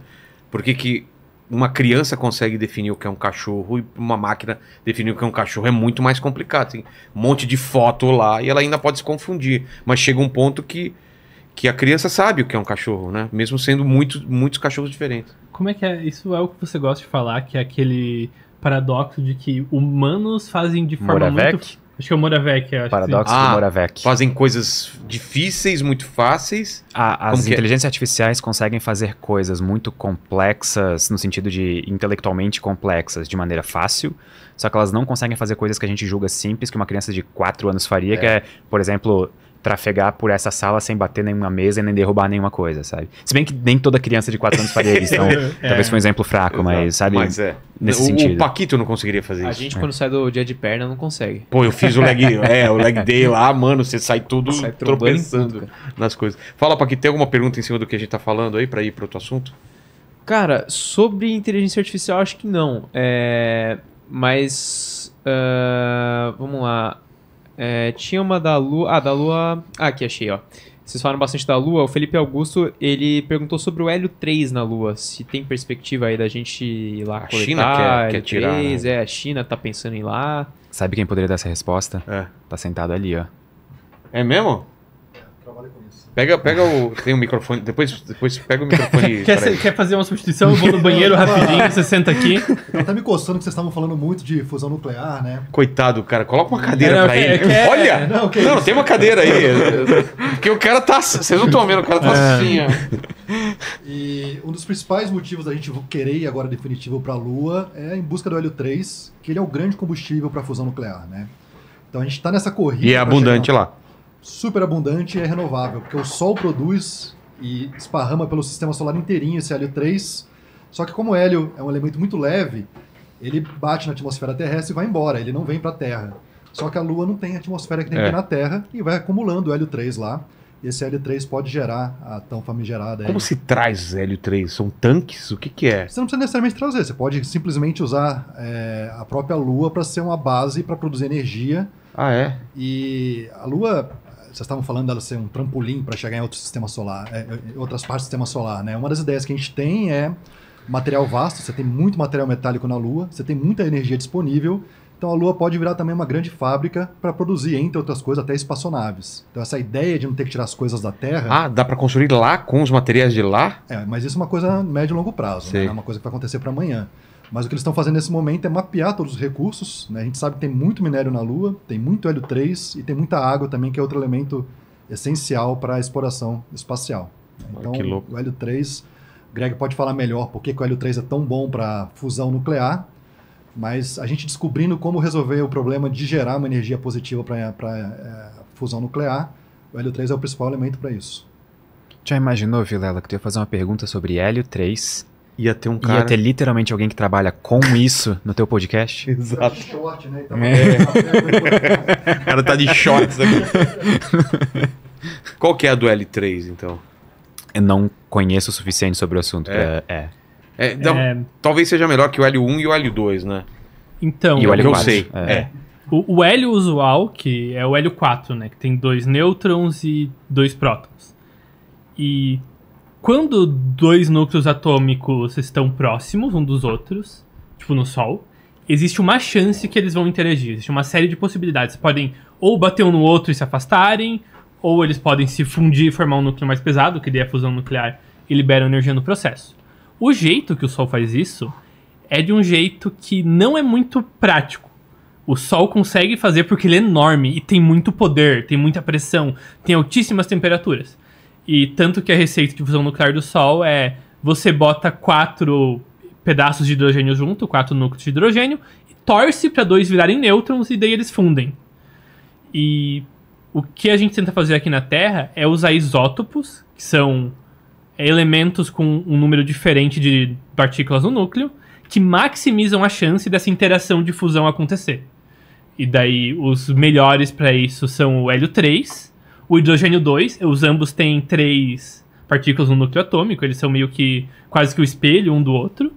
Por que, que uma criança consegue definir o que é um cachorro e uma máquina definir o que é um cachorro é muito mais complicado. Tem um monte de foto lá e ela ainda pode se confundir. Mas chega um ponto que, que a criança sabe o que é um cachorro, né? Mesmo sendo muito, muitos cachorros diferentes. Como é que é? Isso é o que você gosta de falar, que é aquele paradoxo de que humanos fazem de forma Moravec? muito Acho que é o Moravec, acho. Paradoxo do ah, Moravec. Fazem coisas difíceis, muito fáceis. Ah, as é? inteligências artificiais conseguem fazer coisas muito complexas, no sentido de intelectualmente complexas, de maneira fácil. Só que elas não conseguem fazer coisas que a gente julga simples, que uma criança de 4 anos faria, é. que é, por exemplo, trafegar por essa sala sem bater nenhuma mesa e nem derrubar nenhuma coisa, sabe? Se bem que nem toda criança de 4 anos faria isso, então é, talvez foi um exemplo fraco, mas sabe? Mas é. Nesse o, sentido. O Paquito não conseguiria fazer a isso. A gente, é. quando sai do dia de perna, não consegue. Pô, eu fiz o leg, é, o leg day lá, mano, você sai tudo sai tropeçando nas coisas. Fala, Paquito, tem alguma pergunta em cima do que a gente tá falando aí para ir para outro assunto? Cara, sobre inteligência artificial, acho que não. É... Mas. Uh, vamos lá é, tinha uma da Lua. Ah, da Lua. Ah, aqui achei, ó. Vocês falaram bastante da Lua. O Felipe Augusto, ele perguntou sobre o Hélio 3 na Lua. Se tem perspectiva aí da gente ir lá a coletar, China quer, quer tirar, 3, né? é, a China tá pensando em ir lá. Sabe quem poderia dar essa resposta? É. Tá sentado ali, ó. É mesmo? Pega, pega o. Tem um microfone. Depois, depois pega o microfone. quer, quer fazer uma substituição? Eu vou no banheiro rapidinho, você senta aqui. Eu tá me coçando que vocês estavam falando muito de fusão nuclear, né? Coitado, cara. Coloca uma cadeira não, pra ele. Olha! Não, não, não tem uma cadeira aí. Porque o cara tá. Vocês não estão vendo, o cara tá é. assim, ó. E um dos principais motivos da gente querer ir agora definitivo pra Lua é em busca do Hélio 3, que ele é o grande combustível pra fusão nuclear, né? Então a gente tá nessa corrida. E é abundante lá super abundante e é renovável, porque o Sol produz e esparrama pelo sistema solar inteirinho esse hélio 3. Só que como o hélio é um elemento muito leve, ele bate na atmosfera terrestre e vai embora, ele não vem para a Terra. Só que a Lua não tem atmosfera que nem é. tem na Terra e vai acumulando o hélio 3 lá. E esse hélio 3 pode gerar a tão famigerada. Como hélio. se traz hélio 3? São tanques? O que, que é? Você não precisa necessariamente trazer, você pode simplesmente usar é, a própria Lua para ser uma base para produzir energia. Ah, é? E a Lua vocês estavam falando dela ser um trampolim para chegar em outro sistema solar, é, é outras partes do sistema solar, né? Uma das ideias que a gente tem é material vasto, você tem muito material metálico na Lua, você tem muita energia disponível, então a Lua pode virar também uma grande fábrica para produzir, entre outras coisas, até espaçonaves. Então essa ideia de não ter que tirar as coisas da Terra. Ah, dá para construir lá com os materiais de lá? É, mas isso é uma coisa médio e longo prazo, né? é uma coisa que vai acontecer para amanhã. Mas o que eles estão fazendo nesse momento é mapear todos os recursos. Né? A gente sabe que tem muito minério na Lua, tem muito hélio 3 e tem muita água também, que é outro elemento essencial para a exploração espacial. Então, o hélio 3, Greg pode falar melhor porque o hélio 3 é tão bom para fusão nuclear, mas a gente descobrindo como resolver o problema de gerar uma energia positiva para é, fusão nuclear, o hélio 3 é o principal elemento para isso. Já imaginou, Vilela, que tu ia fazer uma pergunta sobre hélio 3 ia ter um cara. Ia ter literalmente alguém que trabalha com isso no teu podcast. Exato. Tá Tá o cara tá de shorts aqui. Qual que é a do L3, então? Eu não conheço o suficiente sobre o assunto. É. é. é então, é. talvez seja melhor que o L1 e o L2, né? Então, e o L4, eu sei. É. O, o L usual, que é o hélio 4 né? Que tem dois nêutrons e dois prótons. E quando dois núcleos atômicos estão próximos um dos outros, tipo no Sol, existe uma chance que eles vão interagir. Existe uma série de possibilidades. Podem ou bater um no outro e se afastarem, ou eles podem se fundir e formar um núcleo mais pesado, que daí é a fusão nuclear e liberam energia no processo. O jeito que o Sol faz isso é de um jeito que não é muito prático. O Sol consegue fazer porque ele é enorme e tem muito poder, tem muita pressão, tem altíssimas temperaturas. E tanto que a receita de fusão nuclear do Sol é você bota quatro pedaços de hidrogênio junto, quatro núcleos de hidrogênio, e torce para dois virarem nêutrons e daí eles fundem. E o que a gente tenta fazer aqui na Terra é usar isótopos, que são é, elementos com um número diferente de partículas no núcleo, que maximizam a chance dessa interação de fusão acontecer. E daí os melhores para isso são o hélio 3, o hidrogênio 2, os ambos têm três partículas no núcleo atômico, eles são meio que quase que o espelho um do outro.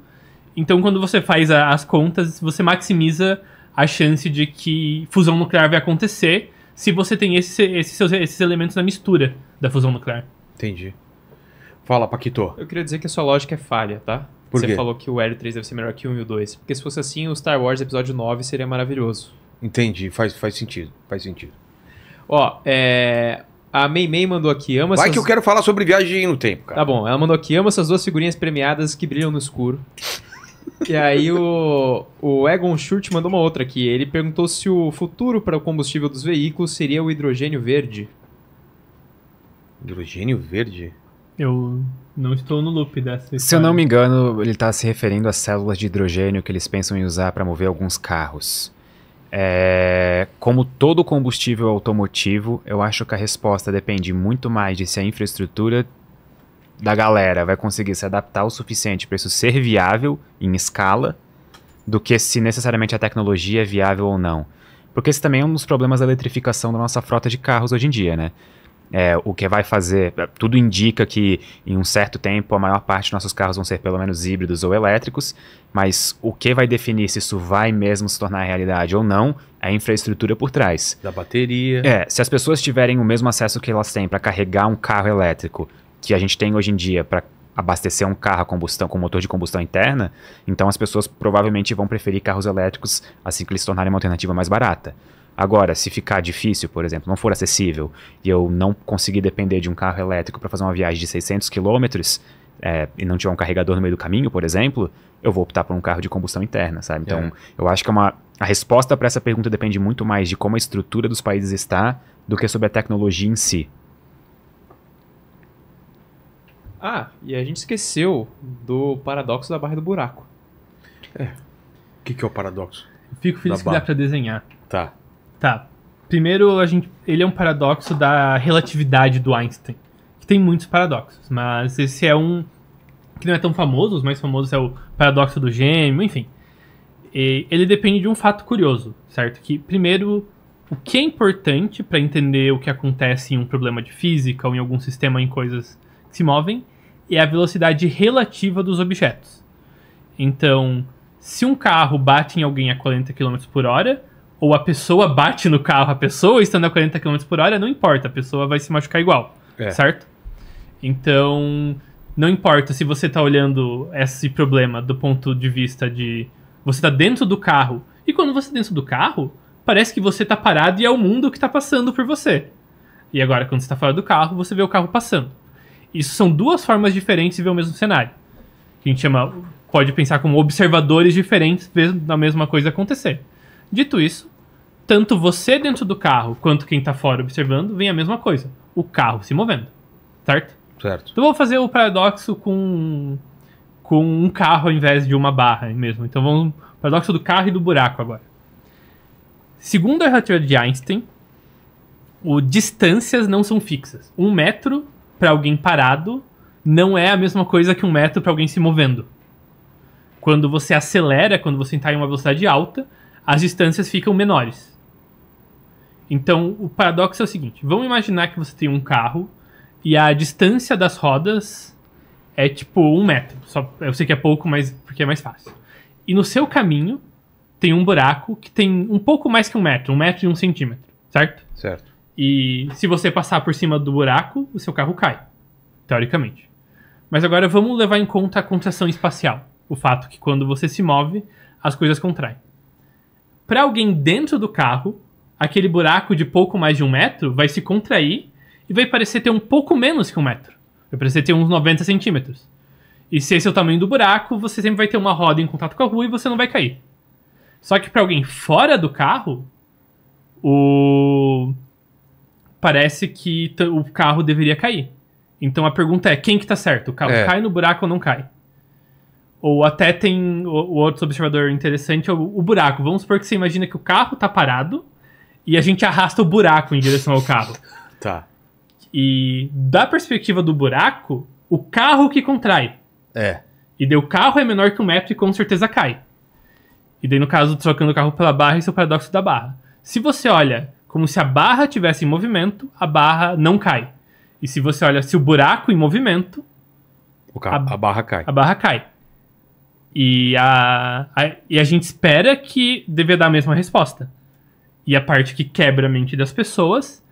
Então, quando você faz a, as contas, você maximiza a chance de que fusão nuclear vai acontecer se você tem esse, esse, esses, esses elementos na mistura da fusão nuclear. Entendi. Fala, Paquito. Eu queria dizer que a sua lógica é falha, tá? Por você quê? falou que o L3 deve ser melhor que o 1 e o 2. Porque se fosse assim, o Star Wars Episódio 9 seria maravilhoso. Entendi, faz, faz sentido, faz sentido. Ó, é. A Mei Mei mandou aqui, ama Vai essas... que eu quero falar sobre viagem no tempo, cara. Tá bom, ela mandou aqui, ama essas duas figurinhas premiadas que brilham no escuro. e aí o, o Egon Schurt mandou uma outra aqui. Ele perguntou se o futuro para o combustível dos veículos seria o hidrogênio verde. Hidrogênio verde? Eu não estou no loop dessa história. Se eu não me engano, ele está se referindo às células de hidrogênio que eles pensam em usar para mover alguns carros. É, como todo combustível automotivo, eu acho que a resposta depende muito mais de se a infraestrutura da galera vai conseguir se adaptar o suficiente para isso ser viável em escala, do que se necessariamente a tecnologia é viável ou não. Porque esse também é um dos problemas da eletrificação da nossa frota de carros hoje em dia, né? é, o que vai fazer. É, tudo indica que em um certo tempo a maior parte dos nossos carros vão ser pelo menos híbridos ou elétricos, mas o que vai definir se isso vai mesmo se tornar realidade ou não é a infraestrutura por trás. Da bateria. É, se as pessoas tiverem o mesmo acesso que elas têm para carregar um carro elétrico que a gente tem hoje em dia para abastecer um carro a combustão com motor de combustão interna, então as pessoas provavelmente vão preferir carros elétricos assim que eles se tornarem uma alternativa mais barata. Agora, se ficar difícil, por exemplo, não for acessível e eu não conseguir depender de um carro elétrico para fazer uma viagem de 600 quilômetros é, e não tiver um carregador no meio do caminho, por exemplo, eu vou optar por um carro de combustão interna, sabe? Então, é. eu acho que é uma, a resposta para essa pergunta depende muito mais de como a estrutura dos países está do que sobre a tecnologia em si. Ah, e a gente esqueceu do paradoxo da barra do buraco. É. O que, que é o paradoxo? Fico feliz da que barra. dá para desenhar. Tá. Tá. Primeiro, a gente, ele é um paradoxo da relatividade do Einstein, que tem muitos paradoxos, mas esse é um que não é tão famoso, os mais famosos é o paradoxo do gêmeo, enfim. E ele depende de um fato curioso, certo? Que primeiro o que é importante para entender o que acontece em um problema de física ou em algum sistema em coisas que se movem é a velocidade relativa dos objetos. Então, se um carro bate em alguém a 40 km por hora, ou a pessoa bate no carro, a pessoa estando a 40 km por hora, não importa, a pessoa vai se machucar igual, é. certo? Então, não importa se você está olhando esse problema do ponto de vista de você está dentro do carro. E quando você está dentro do carro, parece que você está parado e é o mundo que está passando por você. E agora, quando você está fora do carro, você vê o carro passando. Isso são duas formas diferentes de ver o mesmo cenário. Que a gente chama, pode pensar como observadores diferentes vendo a mesma coisa acontecer. Dito isso, tanto você dentro do carro quanto quem tá fora observando, vem a mesma coisa. O carro se movendo. Certo? Certo. Então vou fazer o paradoxo com, com um carro ao invés de uma barra mesmo. Então vamos. Paradoxo do carro e do buraco agora. Segundo a relatividade de Einstein, o distâncias não são fixas. Um metro para alguém parado não é a mesma coisa que um metro para alguém se movendo. Quando você acelera, quando você está em uma velocidade alta, as distâncias ficam menores. Então, o paradoxo é o seguinte: vamos imaginar que você tem um carro e a distância das rodas é tipo um metro. Só, eu sei que é pouco, mas porque é mais fácil. E no seu caminho tem um buraco que tem um pouco mais que um metro, um metro e um centímetro, certo? Certo. E se você passar por cima do buraco, o seu carro cai, teoricamente. Mas agora vamos levar em conta a contração espacial, o fato que quando você se move, as coisas contraem. Para alguém dentro do carro, aquele buraco de pouco mais de um metro vai se contrair e vai parecer ter um pouco menos que um metro. Vai parecer ter uns 90 centímetros. E se esse é o tamanho do buraco, você sempre vai ter uma roda em contato com a rua e você não vai cair. Só que para alguém fora do carro, o parece que o carro deveria cair. Então a pergunta é quem que tá certo? O carro é. cai no buraco ou não cai? Ou até tem o, o outro observador interessante, o, o buraco. Vamos supor que você imagina que o carro tá parado e a gente arrasta o buraco em direção ao carro. Tá. E da perspectiva do buraco, o carro que contrai. É. E daí o carro é menor que um metro e com certeza cai. E daí, no caso, trocando o carro pela barra, esse é o paradoxo da barra. Se você olha como se a barra tivesse em movimento, a barra não cai. E se você olha se o buraco em movimento, carro, a, a, barra cai. A barra cai. E a, a, e a gente espera que deveria dar a mesma resposta e a parte que quebra a mente das pessoas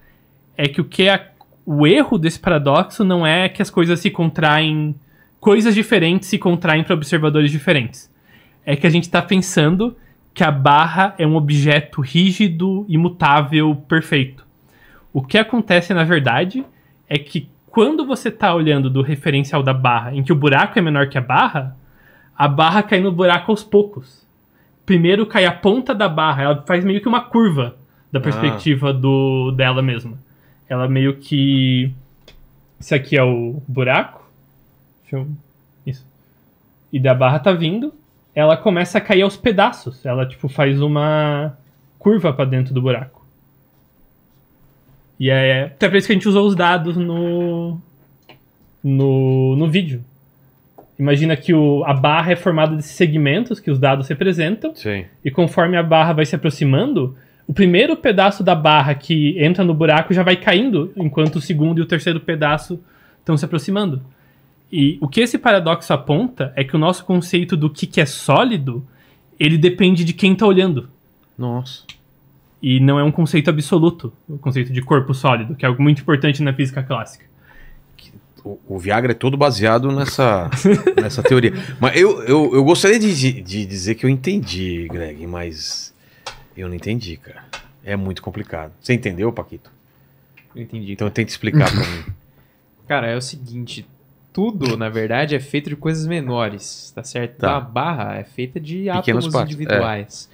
é que o que é o erro desse paradoxo não é que as coisas se contraem, coisas diferentes se contraem para observadores diferentes. É que a gente está pensando que a barra é um objeto rígido, imutável, perfeito. O que acontece na verdade é que quando você está olhando do referencial da barra, em que o buraco é menor que a barra, a barra cai no buraco aos poucos primeiro cai a ponta da barra, ela faz meio que uma curva da ah. perspectiva ah. do dela mesma. Ela meio que. Isso aqui é o buraco. Deixa eu... Isso. E da barra tá vindo. Ela começa a cair aos pedaços. Ela, tipo, faz uma curva para dentro do buraco. E é até por isso que a gente usou os dados no. no, no vídeo. Imagina que o, a barra é formada desses segmentos que os dados representam. Sim. E conforme a barra vai se aproximando, o primeiro pedaço da barra que entra no buraco já vai caindo, enquanto o segundo e o terceiro pedaço estão se aproximando. E o que esse paradoxo aponta é que o nosso conceito do que, que é sólido, ele depende de quem está olhando. Nossa. E não é um conceito absoluto, o conceito de corpo sólido, que é algo muito importante na física clássica o, o, Viagra é todo baseado nessa, nessa teoria. Mas eu, eu, eu gostaria de, de dizer que eu entendi, Greg, mas eu não entendi, cara. É muito complicado. Você entendeu, Paquito? Eu entendi. Então tenta explicar pra mim. Cara, é o seguinte. Tudo, na verdade, é feito de coisas menores, tá certo? Tá. Então, a barra é feita de Pequenas átomos partes, é. individuais.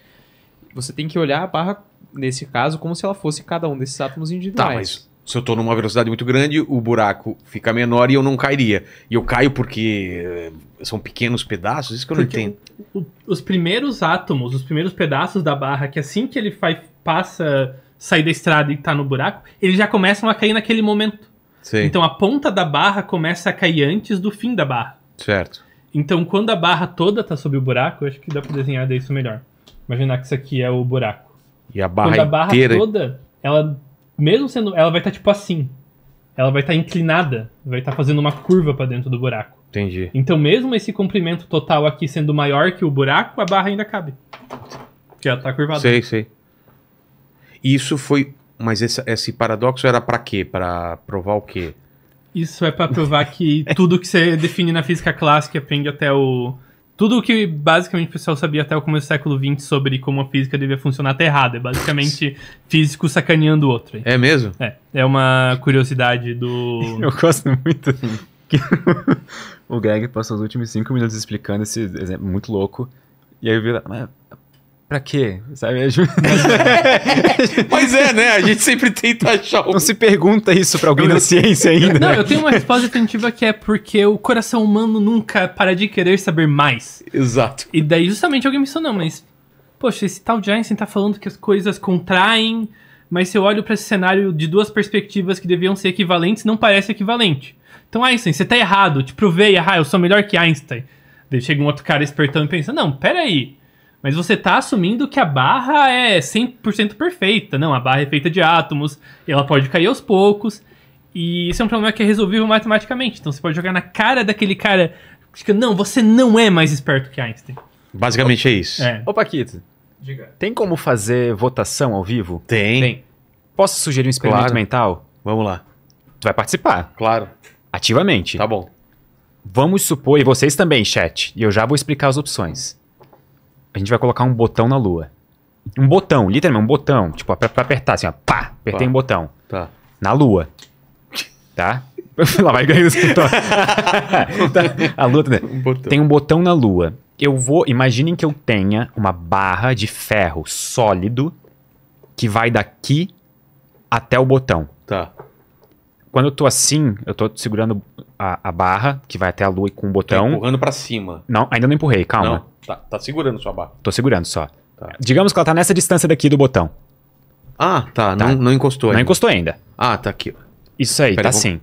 É. Você tem que olhar a barra, nesse caso, como se ela fosse cada um desses átomos tá, individuais. Tá, mas se eu estou numa velocidade muito grande, o buraco fica menor e eu não cairia. E eu caio porque eh, são pequenos pedaços, isso que eu porque não entendo. os primeiros átomos, os primeiros pedaços da barra, que assim que ele faz, passa, sai da estrada e está no buraco, eles já começam a cair naquele momento. Sim. Então a ponta da barra começa a cair antes do fim da barra. Certo. Então quando a barra toda está sobre o buraco, eu acho que dá para desenhar isso melhor. Imaginar que isso aqui é o buraco. E a barra, quando a barra inteira... toda, ela mesmo sendo. Ela vai estar tá, tipo assim. Ela vai estar tá inclinada, vai estar tá fazendo uma curva para dentro do buraco. Entendi. Então, mesmo esse comprimento total aqui sendo maior que o buraco, a barra ainda cabe. Porque ela tá curvada. Sei, sei. Isso foi. Mas esse, esse paradoxo era para quê? Para provar o quê? Isso é para provar que tudo que você define na física clássica aprende até o tudo o que basicamente o pessoal sabia até o começo do século XX sobre como a física devia funcionar tá errado. É basicamente físico sacaneando o outro. É mesmo? É. É uma curiosidade do. Eu gosto muito. Que assim. o Greg passou os últimos cinco minutos explicando esse exemplo muito louco. E aí vira. Mas Pra quê? Sabe? Mas é, né? A gente sempre tenta achar. Não se pergunta isso pra alguém da ciência ainda. Não, eu tenho uma resposta tentativa que é porque o coração humano nunca para de querer saber mais. Exato. E daí justamente alguém me não, mas. Poxa, esse tal Einstein tá falando que as coisas contraem, mas se eu olho para esse cenário de duas perspectivas que deviam ser equivalentes, não parece equivalente. Então, Einstein, você tá errado, te provei, ah, eu sou melhor que Einstein. Daí chega um outro cara espertão e pensa: não, peraí. aí mas você tá assumindo que a barra é 100% perfeita. Não, a barra é feita de átomos, ela pode cair aos poucos, e isso é um problema que é resolvível matematicamente. Então você pode jogar na cara daquele cara que não, você não é mais esperto que Einstein. Basicamente é isso. É. Ô, Paquito, Diga. tem como fazer votação ao vivo? Tem. tem. Posso sugerir um experimento claro. mental? Vamos lá. Tu vai participar. Claro. Ativamente. Tá bom. Vamos supor, e vocês também, chat, e eu já vou explicar as opções a gente vai colocar um botão na lua. Um botão, literalmente, um botão. Tipo, pra, pra apertar, assim, ó. Pá! Apertei Pá. um botão. Tá. Na lua. Tá? Lá vai ganhar o escritório. tá. A lua tá um Tem um botão na lua. Eu vou. Imaginem que eu tenha uma barra de ferro sólido que vai daqui até o botão quando eu tô assim, eu tô segurando a, a, barra, que vai até a lua com um botão. Tô tá empurrando pra cima. Não, ainda não empurrei, calma. Não, tá, tá segurando sua barra. Tô segurando só. Tá. Digamos que ela tá nessa distância daqui do botão. Ah, tá. tá. Não, não, encostou não ainda. Não encostou ainda. Ah, tá aqui. Isso aí, Pera tá aí, assim.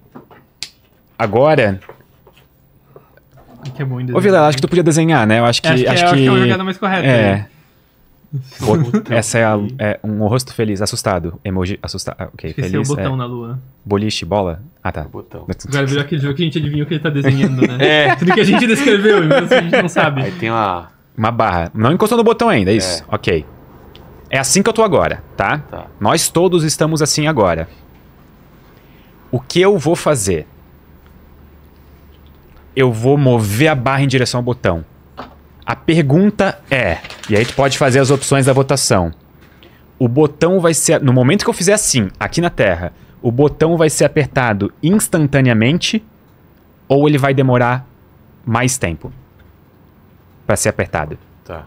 Agora. Que é bom em Ô, Vila, acho que tu né? podia desenhar, né? Eu acho que. Acho que, é, acho que... é, que... é uma jogada mais correta. É. Né? Essa é, a, é, um rosto feliz, assustado. Emoji assustado. Ah, ok, Esqueci feliz. o botão é... na lua. Boliche, bola. Ah, tá. botão. Agora virou aquele jogo que a gente adivinha o que ele tá desenhando, né? é. Tudo que a gente descreveu, mesmo assim a gente não sabe. Aí tem uma... Uma barra. Não encostou no botão ainda, é, é. isso? É. Ok. É assim que eu tô agora, tá? tá? Nós todos estamos assim agora. O que eu vou fazer? Eu vou mover a barra em direção ao botão. A pergunta é, e aí tu pode fazer as opções da votação. O botão vai ser, no momento que eu fizer assim, aqui na Terra, o botão vai ser apertado instantaneamente ou ele vai demorar mais tempo para ser apertado? Tá.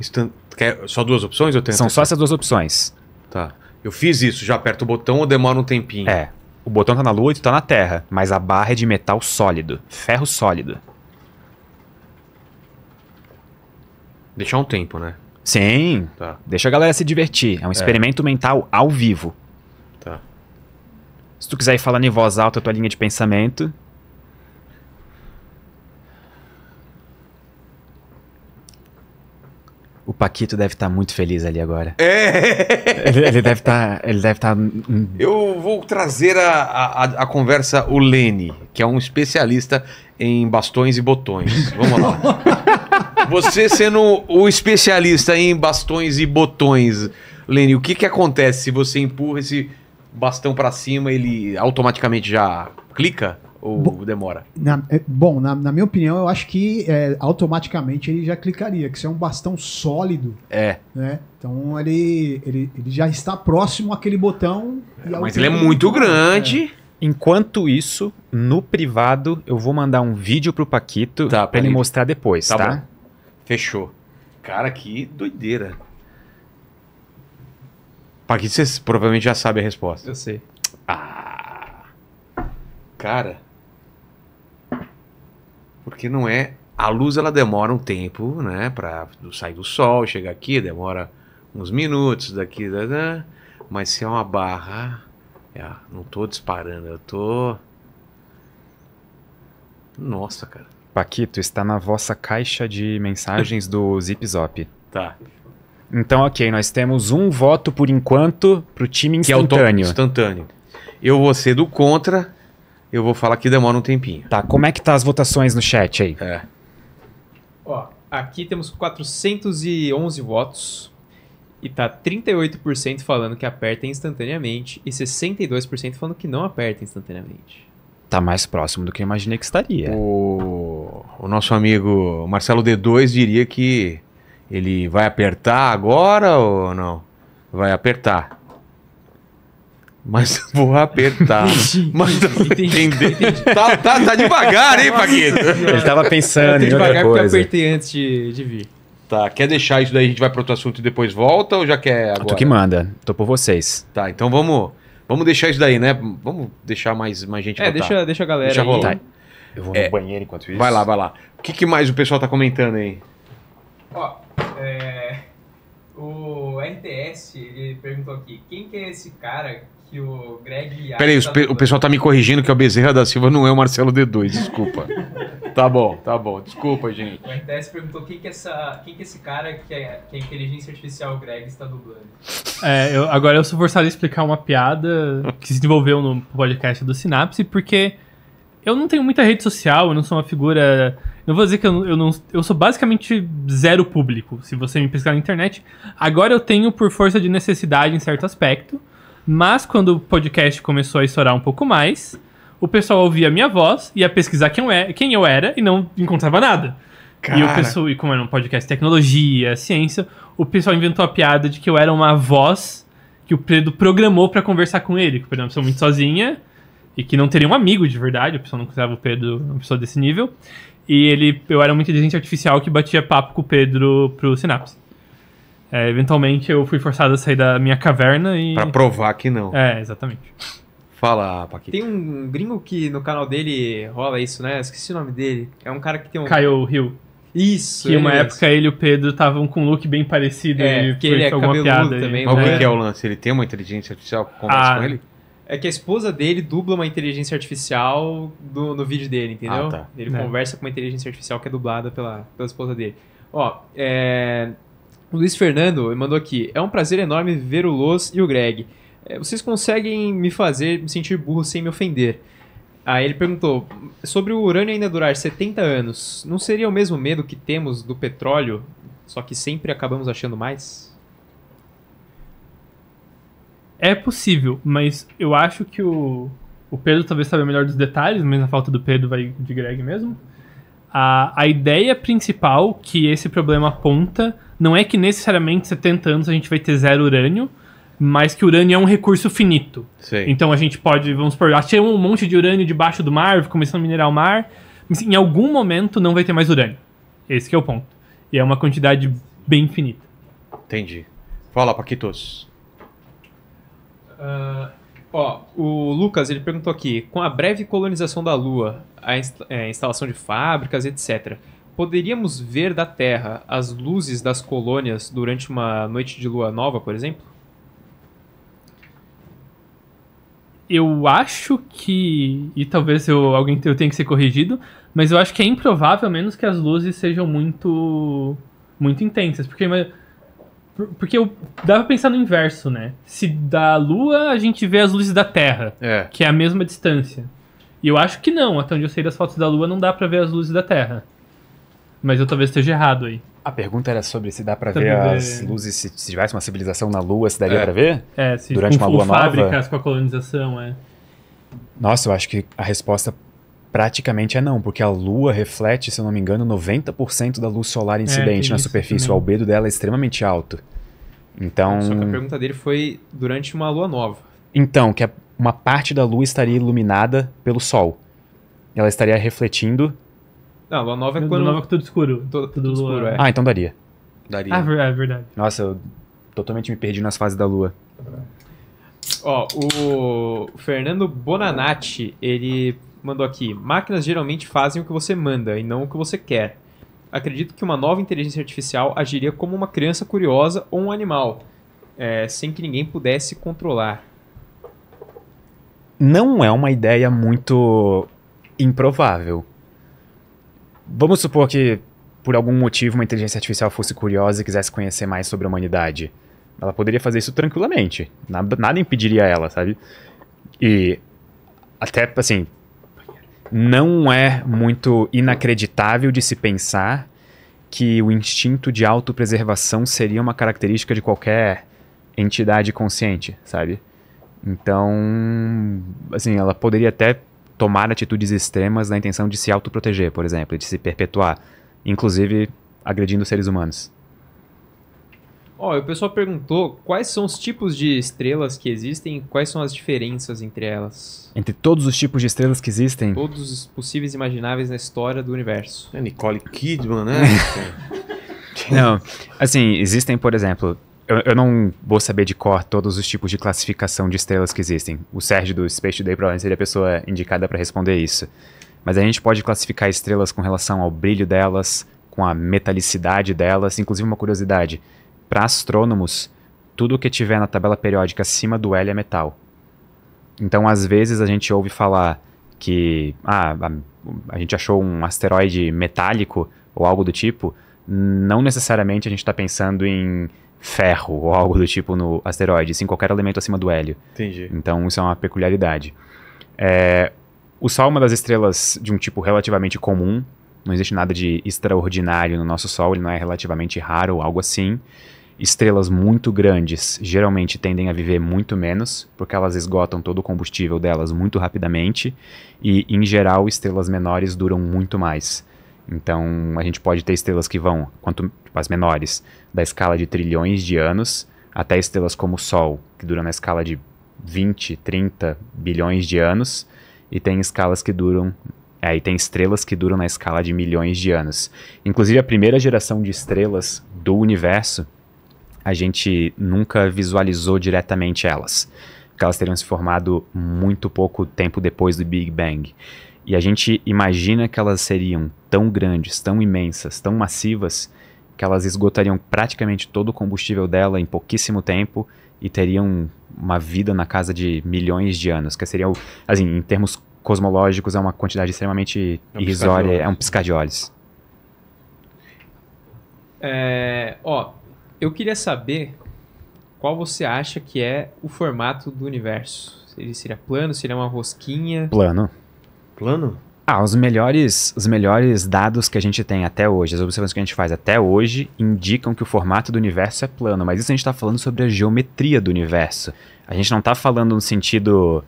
Instant... Quer só duas opções? Eu tenho São só essas duas opções. Tá. Eu fiz isso, já aperto o botão ou demora um tempinho? É. O botão tá na lua e tu tá na terra, mas a barra é de metal sólido, ferro sólido. Deixar um tempo, né? Sim. Tá. Deixa a galera se divertir. É um é. experimento é. mental ao vivo. Tá. Se tu quiser ir falando em voz alta a tua linha de pensamento. O Paquito deve estar tá muito feliz ali agora. É. Ele, ele deve estar. Tá, ele deve estar. Tá... Hum, hum. Eu vou trazer a, a, a, conversa o Lene, que é um especialista em bastões e botões. Vamos lá. Você sendo o especialista em bastões e botões, Lenny, o que que acontece se você empurra esse bastão para cima, ele automaticamente já clica? Ou Bo demora? Na, é, bom, na, na, minha opinião, eu acho que é, automaticamente ele já clicaria, que isso é um bastão sólido. É. Né? Então ele, ele, ele já está próximo àquele botão. É, mas ele é muito grande. É. Enquanto isso, no privado, eu vou mandar um vídeo pro Paquito tá, para ele mostrar depois, tá? tá? Fechou. Cara, que doideira. Paqui, você provavelmente já sabe a resposta. Eu sei. Ah. Cara. Porque não é. A luz ela demora um tempo, né? Pra sair do sol, chegar aqui, demora uns minutos daqui. Da, da. Mas se é uma barra. É, não tô disparando, eu tô. Nossa, cara. Paquito, está na vossa caixa de mensagens do Zip Zop. Tá. Então, ok, nós temos um voto por enquanto pro time instantâneo. Que é o instantâneo. Eu vou ser do contra, eu vou falar que demora um tempinho. Tá, como é que tá as votações no chat aí? É. Ó, aqui temos 411 votos e tá 38% falando que aperta instantaneamente e 62% falando que não aperta instantaneamente. Tá mais próximo do que eu imaginei que estaria. O, o nosso amigo Marcelo D2 diria que ele vai apertar agora ou não? Vai apertar. Mas vou apertar. Mas tá entendi, Tá, tá, tá, devagar, hein, Paquito? Ele tava pensando tá em outra coisa. Eu apertei antes de, de vir. Tá, quer deixar isso daí, a gente vai para outro assunto e depois volta ou já quer agora? tu que manda, tô por vocês. Tá, então vamos Vamos deixar isso daí, né? Vamos deixar mais, mais gente É, deixa, deixa a galera deixa aí. Rolar. Tá. Eu vou é, no banheiro enquanto isso. Vai lá, vai lá. O que, que mais o pessoal tá comentando aí? Ó, é, o RTS, ele perguntou aqui, quem que é esse cara que o Greg. Peraí, tá o, o pessoal tá me corrigindo que o Bezerra da Silva, não é o Marcelo D2, desculpa. tá bom, tá bom, desculpa, gente. O RTS perguntou quem que, essa, quem que esse cara que, é, que é inteligência artificial Greg está dublando. É, eu, agora eu sou forçado a explicar uma piada que se desenvolveu no podcast do Sinapse, porque eu não tenho muita rede social, eu não sou uma figura. Não vou dizer que eu, eu, não. Eu sou basicamente zero público, se você me pesquisar na internet. Agora eu tenho por força de necessidade em certo aspecto. Mas quando o podcast começou a estourar um pouco mais, o pessoal ouvia a minha voz, e ia pesquisar é, quem eu era e não encontrava nada. Cara. E o pessoal, e como era um podcast tecnologia, ciência, o pessoal inventou a piada de que eu era uma voz que o Pedro programou para conversar com ele, que o Pedro é uma pessoa muito sozinha e que não teria um amigo de verdade, a pessoa não considerava o Pedro uma pessoa desse nível. E ele, eu era muito inteligente artificial que batia papo com o Pedro pro Sinapse. É, eventualmente eu fui forçado a sair da minha caverna e. Pra provar que não. É, exatamente. Fala, Paquito. Tem um gringo que no canal dele rola isso, né? Esqueci o nome dele. É um cara que tem um. o Hill. Isso. Que uma é época ele e o Pedro estavam com um look bem parecido é, e que ele é alguma piada. Também, Mas né? o que é o lance? Ele tem uma inteligência artificial que conversa ah, com ele? É que a esposa dele dubla uma inteligência artificial do, no vídeo dele, entendeu? Ah, tá. Ele é. conversa com uma inteligência artificial que é dublada pela, pela esposa dele. Ó, é, o Luiz Fernando mandou aqui: É um prazer enorme ver o Los e o Greg. É, vocês conseguem me fazer me sentir burro sem me ofender. Aí ele perguntou: sobre o urânio ainda durar 70 anos, não seria o mesmo medo que temos do petróleo, só que sempre acabamos achando mais? É possível, mas eu acho que o, o Pedro talvez saiba melhor dos detalhes, mas na falta do Pedro vai de Greg mesmo. A, a ideia principal que esse problema aponta não é que necessariamente 70 anos a gente vai ter zero urânio, mas que urânio é um recurso finito. Sim. Então a gente pode, vamos supor, achei um monte de urânio debaixo do mar, começando a minerar o mar, mas em algum momento não vai ter mais urânio. Esse é o ponto. E é uma quantidade bem finita. Entendi. Fala, Paquitos. Uh, ó, o Lucas ele perguntou aqui: com a breve colonização da Lua, a é, instalação de fábricas, etc., poderíamos ver da Terra as luzes das colônias durante uma noite de lua nova, por exemplo? Eu acho que. E talvez eu, alguém eu tenha que ser corrigido, mas eu acho que é improvável, a menos que as luzes sejam muito. muito intensas. Porque, porque eu, dá pra pensar no inverso, né? Se da Lua a gente vê as luzes da Terra, é. que é a mesma distância. E eu acho que não, até onde eu sei das fotos da Lua não dá para ver as luzes da Terra. Mas eu talvez esteja errado aí. A pergunta era sobre se dá para ver as luzes, se, se, tivesse uma civilização na Lua, se daria é. para ver? É, se durante com, uma Lua fábricas nova. com a colonização, é. Nossa, eu acho que a resposta praticamente é não, porque a Lua reflete, se eu não me engano, 90% da luz solar é, incidente é, na superfície. Também. O albedo dela é extremamente alto. Então. Só que a pergunta dele foi durante uma Lua nova. Então, que uma parte da Lua estaria iluminada pelo Sol. Ela estaria refletindo não, ah, lua nova é quando. Lua nova é tudo escuro. Todo, tudo, tudo escuro, é. Ah, então daria. Daria. Ah, é verdade. Nossa, eu totalmente me perdi nas fases da lua. Ó, o Fernando Bonanati, ele mandou aqui: máquinas geralmente fazem o que você manda e não o que você quer. Acredito que uma nova inteligência artificial agiria como uma criança curiosa ou um animal, é, sem que ninguém pudesse controlar. Não é uma ideia muito improvável. Vamos supor que, por algum motivo, uma inteligência artificial fosse curiosa e quisesse conhecer mais sobre a humanidade. Ela poderia fazer isso tranquilamente. Nada, nada impediria ela, sabe? E até, assim, não é muito inacreditável de se pensar que o instinto de autopreservação seria uma característica de qualquer entidade consciente, sabe? Então, assim, ela poderia até tomar atitudes extremas na intenção de se autoproteger, por exemplo, de se perpetuar, inclusive agredindo seres humanos. Ó, oh, o pessoal perguntou quais são os tipos de estrelas que existem e quais são as diferenças entre elas. Entre todos os tipos de estrelas que existem? Todos os possíveis e imagináveis na história do universo. É Nicole Kidman, né? Não, assim, existem, por exemplo, eu, eu, não vou saber de cor todos os tipos de classificação de estrelas que existem. O Sérgio do Space Today provavelmente seria é a pessoa indicada para responder isso. Mas a gente pode classificar estrelas com relação ao brilho delas, com a metalicidade delas. Inclusive, uma curiosidade: para astrônomos, tudo que tiver na tabela periódica acima do L é metal. Então, às vezes, a gente ouve falar que ah, a, a gente achou um asteroide metálico ou algo do tipo. Não necessariamente a gente está pensando em ferro ou algo do tipo no asteroide, sim qualquer elemento acima do hélio. Entendi. Então isso é uma peculiaridade. É, o Sol é uma das estrelas de um tipo relativamente comum, não existe nada de extraordinário no nosso Sol, ele não é relativamente raro ou algo assim. Estrelas muito grandes geralmente tendem a viver muito menos, porque elas esgotam todo o combustível delas muito rapidamente, e em geral estrelas menores duram muito mais. Então, a gente pode ter estrelas que vão, quanto as menores, da escala de trilhões de anos, até estrelas como o Sol, que duram na escala de 20, 30 bilhões de anos, e tem escalas que duram. Aí é, tem estrelas que duram na escala de milhões de anos. Inclusive, a primeira geração de estrelas do universo, a gente nunca visualizou diretamente elas, porque elas teriam se formado muito pouco tempo depois do Big Bang. E a gente imagina que elas seriam tão grandes, tão imensas, tão massivas, que elas esgotariam praticamente todo o combustível dela em pouquíssimo tempo e teriam uma vida na casa de milhões de anos, que seria, assim, em termos cosmológicos, é uma quantidade extremamente é um irrisória, é um piscar de olhos. É, ó, eu queria saber qual você acha que é o formato do universo. Ele seria plano, seria uma rosquinha? Plano. Plano? Ah, os melhores, os melhores dados que a gente tem até hoje, as observações que a gente faz até hoje, indicam que o formato do universo é plano, mas isso a gente está falando sobre a geometria do universo. A gente não está falando no sentido.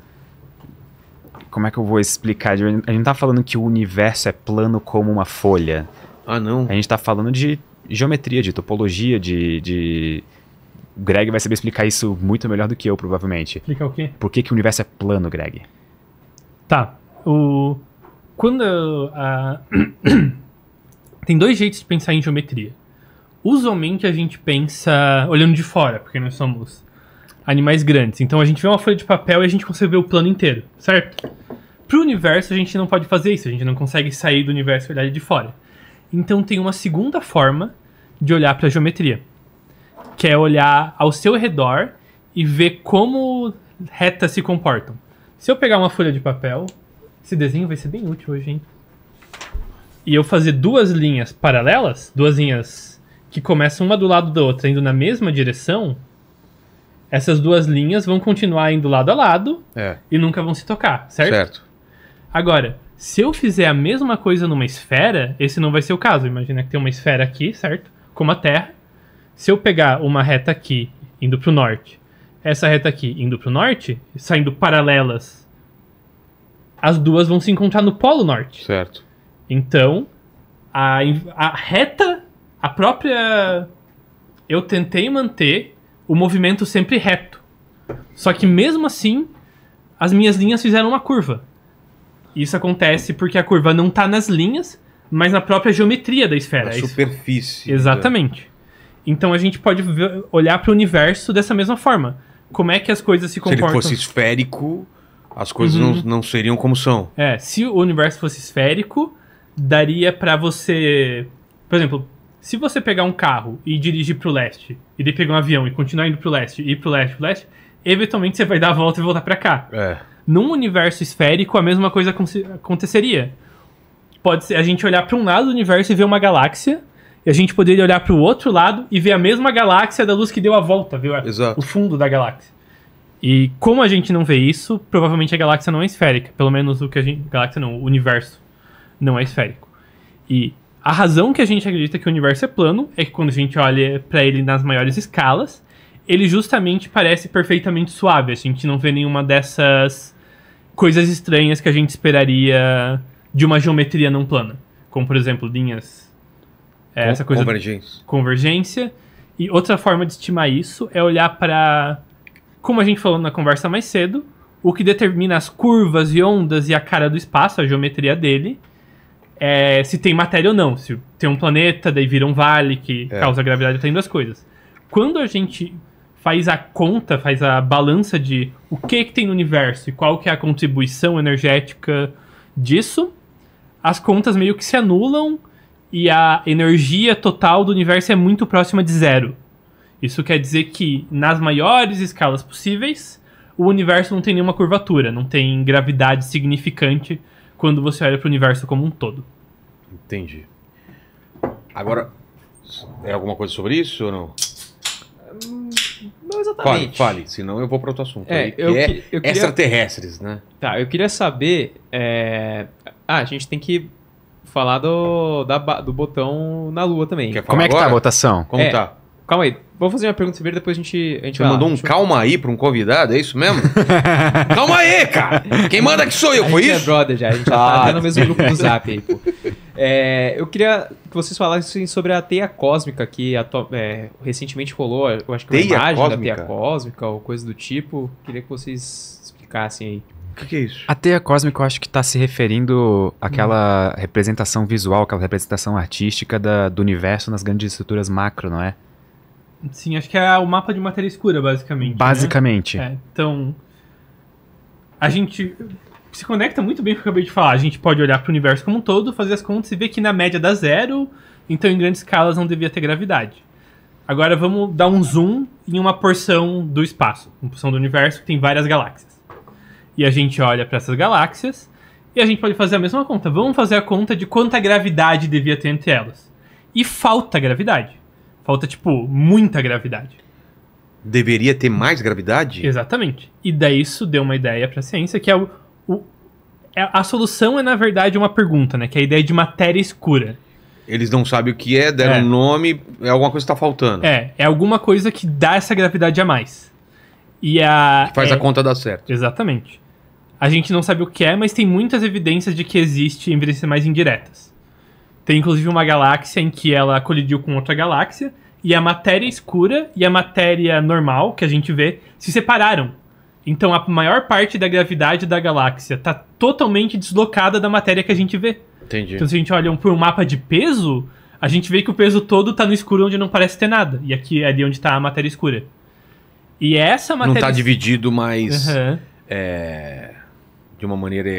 Como é que eu vou explicar? A gente não está falando que o universo é plano como uma folha. Ah, não. A gente está falando de geometria, de topologia, de, de. Greg vai saber explicar isso muito melhor do que eu, provavelmente. Explicar o quê? Por que, que o universo é plano, Greg? Tá. O quando a. Tem dois jeitos de pensar em geometria. Usualmente a gente pensa olhando de fora, porque nós somos animais grandes. Então a gente vê uma folha de papel e a gente consegue ver o plano inteiro, certo? Para o universo a gente não pode fazer isso, a gente não consegue sair do universo e olhar de fora. Então tem uma segunda forma de olhar para a geometria, que é olhar ao seu redor e ver como retas se comportam. Se eu pegar uma folha de papel esse desenho vai ser bem útil hoje, hein? E eu fazer duas linhas paralelas, duas linhas que começam uma do lado da outra, indo na mesma direção, essas duas linhas vão continuar indo lado a lado é. e nunca vão se tocar, certo? Certo. Agora, se eu fizer a mesma coisa numa esfera, esse não vai ser o caso. Imagina que tem uma esfera aqui, certo? Como a Terra. Se eu pegar uma reta aqui, indo para o norte, essa reta aqui indo para o norte, saindo paralelas as duas vão se encontrar no Polo Norte. Certo. Então, a, a reta, a própria. Eu tentei manter o movimento sempre reto. Só que mesmo assim, as minhas linhas fizeram uma curva. Isso acontece porque a curva não está nas linhas, mas na própria geometria da esfera. Na é superfície. Né? Exatamente. Então a gente pode ver, olhar para o universo dessa mesma forma. Como é que as coisas se comportam? Se ele fosse esférico, as coisas uhum. não, não seriam como são. É, se o universo fosse esférico, daria para você. Por exemplo, se você pegar um carro e dirigir pro leste, e daí pegar um avião e continuar indo pro leste, e ir pro leste, pro leste, eventualmente você vai dar a volta e voltar para cá. É. Num universo esférico, a mesma coisa aconteceria. Pode ser a gente olhar para um lado do universo e ver uma galáxia, e a gente poderia olhar para o outro lado e ver a mesma galáxia da luz que deu a volta, viu? Exato. O fundo da galáxia. E como a gente não vê isso, provavelmente a galáxia não é esférica. Pelo menos o que a gente. Galáxia não, o universo não é esférico. E a razão que a gente acredita que o universo é plano é que quando a gente olha para ele nas maiores escalas, ele justamente parece perfeitamente suave. A gente não vê nenhuma dessas coisas estranhas que a gente esperaria de uma geometria não plana. Como, por exemplo, linhas. É, essa coisa. Convergência. Convergência. E outra forma de estimar isso é olhar para como a gente falou na conversa mais cedo, o que determina as curvas e ondas e a cara do espaço, a geometria dele, é se tem matéria ou não. Se tem um planeta, daí vira um vale que é. causa gravidade tem duas coisas. Quando a gente faz a conta, faz a balança de o que, que tem no universo e qual que é a contribuição energética disso, as contas meio que se anulam e a energia total do universo é muito próxima de zero. Isso quer dizer que, nas maiores escalas possíveis, o universo não tem nenhuma curvatura, não tem gravidade significante quando você olha para o universo como um todo. Entendi. Agora, é alguma coisa sobre isso ou não? Hum, não exatamente. Fale, fale senão eu vou para outro assunto. É, aí, eu, é eu queria... extraterrestres, né? Tá, eu queria saber. É... Ah, a gente tem que falar do, da, do botão na Lua também. Como agora? é que tá a votação? Como é, tá? Calma aí, Vou fazer uma pergunta primeiro, depois a gente, a gente Você vai mandou lá. um eu- calma aí pra um convidado, é isso mesmo? calma aí, cara! Quem manda que sou eu, A foi gente é isso? brother já, a gente já tá ah. até no mesmo grupo do Zap aí, pô. É, eu queria que vocês falassem sobre a teia cósmica que é, recentemente rolou, eu acho que uma Teia imagem cósmica? da teia cósmica ou coisa do tipo. Queria que vocês explicassem aí. O que, que é isso? A teia cósmica eu acho que está se referindo àquela representação visual, aquela representação artística da- do universo nas grandes estruturas macro, não é? Sim, acho que é o mapa de matéria escura, basicamente. Né? Basicamente. Né? É, então. A gente se conecta muito bem com o que eu acabei de falar. A gente pode olhar para o universo como um todo, fazer as contas e ver que na média dá zero, então em grandes escalas não devia ter gravidade. Agora vamos dar um zoom em uma porção do espaço, uma porção do universo que tem várias galáxias. E a gente olha para essas galáxias e a gente pode fazer a mesma conta. Vamos fazer a conta de quanta gravidade devia ter entre elas. E falta gravidade. Falta, tipo, muita gravidade. Deveria ter mais gravidade? Exatamente. E daí isso deu uma ideia para a ciência, que é o, o é, a solução é, na verdade, uma pergunta, né? Que é a ideia de matéria escura. Eles não sabem o que é, deram é. um nome, é alguma coisa que está faltando. É, é alguma coisa que dá essa gravidade a mais. E a. Que faz é, a conta dar certo. Exatamente. A gente não sabe o que é, mas tem muitas evidências de que existe evidências mais indiretas. Tem inclusive uma galáxia em que ela colidiu com outra galáxia e a matéria escura e a matéria normal que a gente vê se separaram. Então a maior parte da gravidade da galáxia está totalmente deslocada da matéria que a gente vê. Entendi. Então se a gente olha um, um mapa de peso, a gente vê que o peso todo está no escuro onde não parece ter nada. E aqui é ali onde está a matéria escura. E essa tá matéria. Não está dividido, mas. Uhum. É de uma maneira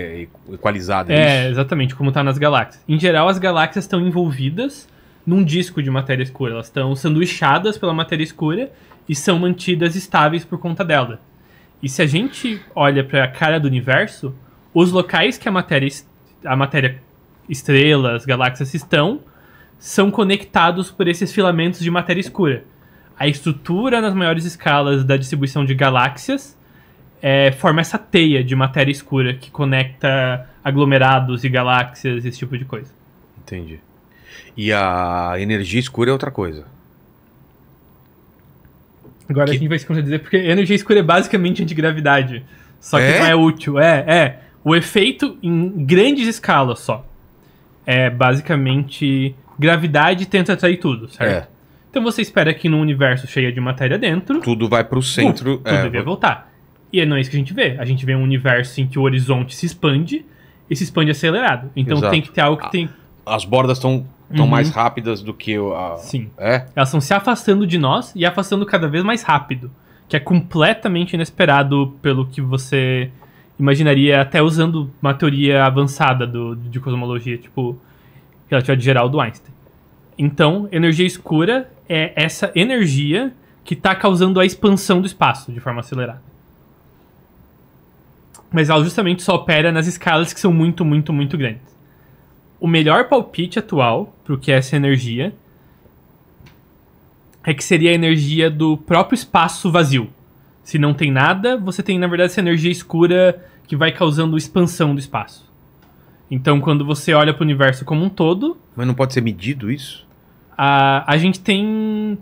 equalizada. É, é, isso. exatamente, como está nas galáxias. Em geral, as galáxias estão envolvidas num disco de matéria escura. Elas estão sanduichadas pela matéria escura e são mantidas estáveis por conta dela. E se a gente olha para a cara do universo, os locais que a matéria, a matéria estrelas, galáxias estão, são conectados por esses filamentos de matéria escura. A estrutura nas maiores escalas da distribuição de galáxias é, forma essa teia de matéria escura que conecta aglomerados e galáxias, esse tipo de coisa. Entendi. E a energia escura é outra coisa. Agora que... a gente vai se contradizer, porque energia escura é basicamente antigravidade. Só que é? não é útil. É, é. O efeito em grandes escalas só. É basicamente gravidade tenta atrair tudo, certo? É. Então você espera que no universo cheio de matéria dentro. Tudo vai pro uh, centro. Uh, tudo é, devia voltar. E é, não é isso que a gente vê. A gente vê um universo em que o horizonte se expande e se expande acelerado. Então Exato. tem que ter algo que ah, tem. As bordas estão uhum. mais rápidas do que a. Sim. É? Elas estão se afastando de nós e afastando cada vez mais rápido. Que é completamente inesperado pelo que você imaginaria, até usando uma teoria avançada do, de cosmologia, tipo, relativa de geral do Einstein. Então, energia escura é essa energia que está causando a expansão do espaço de forma acelerada. Mas ela justamente só opera nas escalas que são muito, muito, muito grandes. O melhor palpite atual para o que é essa energia é que seria a energia do próprio espaço vazio. Se não tem nada, você tem, na verdade, essa energia escura que vai causando expansão do espaço. Então, quando você olha para o universo como um todo. Mas não pode ser medido isso? A, a gente tem.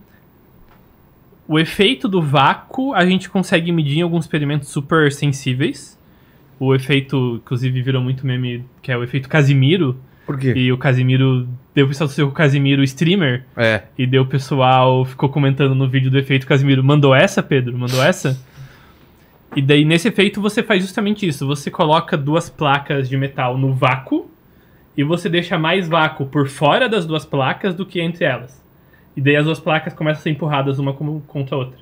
O efeito do vácuo a gente consegue medir em alguns experimentos super sensíveis o efeito, inclusive virou muito meme, que é o efeito Casimiro. Por quê? E o Casimiro. Deu o pessoal do seu Casimiro streamer. É. E deu o pessoal. Ficou comentando no vídeo do efeito Casimiro. Mandou essa, Pedro? Mandou essa? E daí, nesse efeito, você faz justamente isso. Você coloca duas placas de metal no vácuo e você deixa mais vácuo por fora das duas placas do que entre elas. E daí as duas placas começam a ser empurradas uma contra a outra.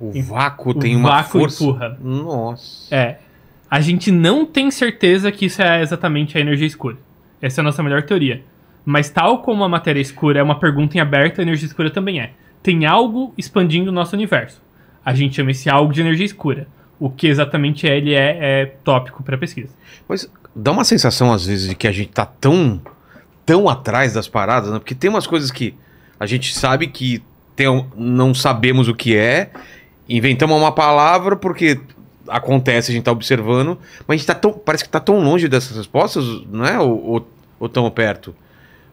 O vácuo tem uma força. empurra. Nossa. É. A gente não tem certeza que isso é exatamente a energia escura. Essa é a nossa melhor teoria. Mas tal como a matéria escura é uma pergunta em aberto, a energia escura também é. Tem algo expandindo o nosso universo. A gente chama esse algo de energia escura. O que exatamente é, ele é, é tópico para pesquisa. Pois dá uma sensação às vezes de que a gente tá tão tão atrás das paradas, né? Porque tem umas coisas que a gente sabe que tem, não sabemos o que é, inventamos uma palavra porque acontece, a gente está observando, mas a gente tá tão, parece que está tão longe dessas respostas, não é? Ou, ou, ou, tão perto.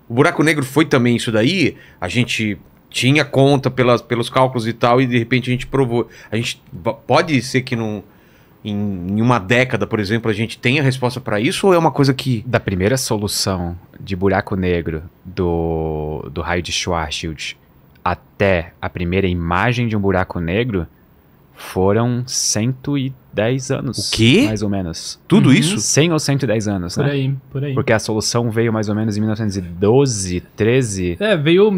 O buraco negro foi também isso daí, a gente tinha conta pelas, pelos cálculos e tal, e de repente a gente provou. A gente pode ser que não. Em, em uma década, por exemplo, a gente tenha a resposta para isso ou é uma coisa que. Da primeira solução de buraco negro do, do raio de Schwarzschild até a primeira imagem de um buraco negro, foram 130 110 anos. O quê? Mais ou menos. Tudo uhum. isso? 100 ou 110 anos, por né? Por aí, por aí. Porque a solução veio mais ou menos em 1912, 13. É, veio...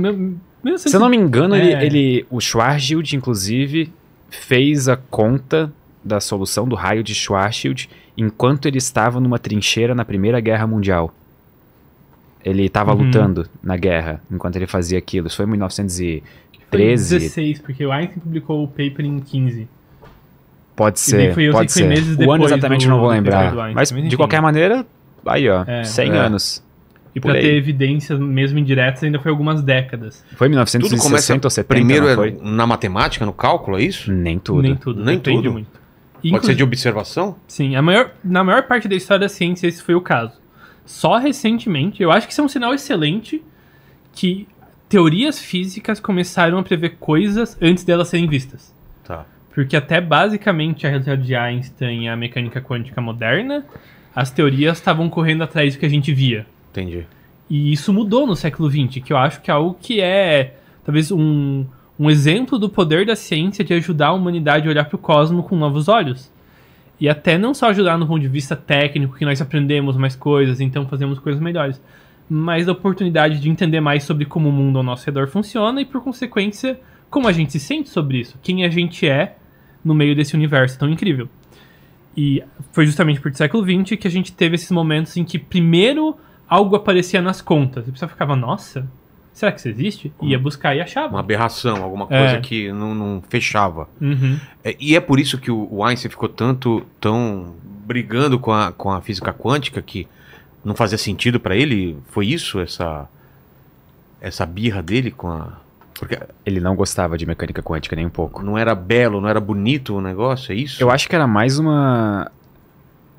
Se eu não me engano, é. ele, ele, o Schwarzschild, inclusive, fez a conta da solução do raio de Schwarzschild enquanto ele estava numa trincheira na Primeira Guerra Mundial. Ele estava uhum. lutando na guerra enquanto ele fazia aquilo. Isso foi em 1913. Foi em 16, porque o Einstein publicou o paper em 15. Pode ser. Foi, pode ser. o ano exatamente do, não vou lembrar. mas, de qualquer maneira, aí, ó, é, 100 é. anos. E para ter evidência mesmo indireta ainda foi algumas décadas. Foi 1960 ou 70, Primeiro é foi? na matemática, no cálculo, é isso? Nem tudo. Nem tudo. Nem tudo. Muito. Pode Inclusive, ser de observação? Sim, a maior, na maior parte da história da ciência esse foi o caso. Só recentemente, eu acho que isso é um sinal excelente que teorias físicas começaram a prever coisas antes delas serem vistas. Tá. Porque até basicamente a realidade de Einstein e a mecânica quântica moderna, as teorias estavam correndo atrás do que a gente via. Entendi. E isso mudou no século XX, que eu acho que é algo que é talvez um, um exemplo do poder da ciência de ajudar a humanidade a olhar para o cosmos com novos olhos. E até não só ajudar no ponto de vista técnico, que nós aprendemos mais coisas, então fazemos coisas melhores, mas a oportunidade de entender mais sobre como o mundo ao nosso redor funciona e, por consequência, como a gente se sente sobre isso, quem a gente é no meio desse universo tão incrível. E foi justamente por século XX que a gente teve esses momentos em que primeiro algo aparecia nas contas. E a pessoa ficava, nossa, será que isso existe? Ia buscar e achava. Uma aberração, alguma coisa é. que não, não fechava. Uhum. É, e é por isso que o Einstein ficou tanto, tão brigando com a, com a física quântica que não fazia sentido para ele? Foi isso, essa, essa birra dele com a porque ele não gostava de mecânica quântica nem um pouco. Não era belo, não era bonito o negócio, é isso? Eu acho que era mais uma.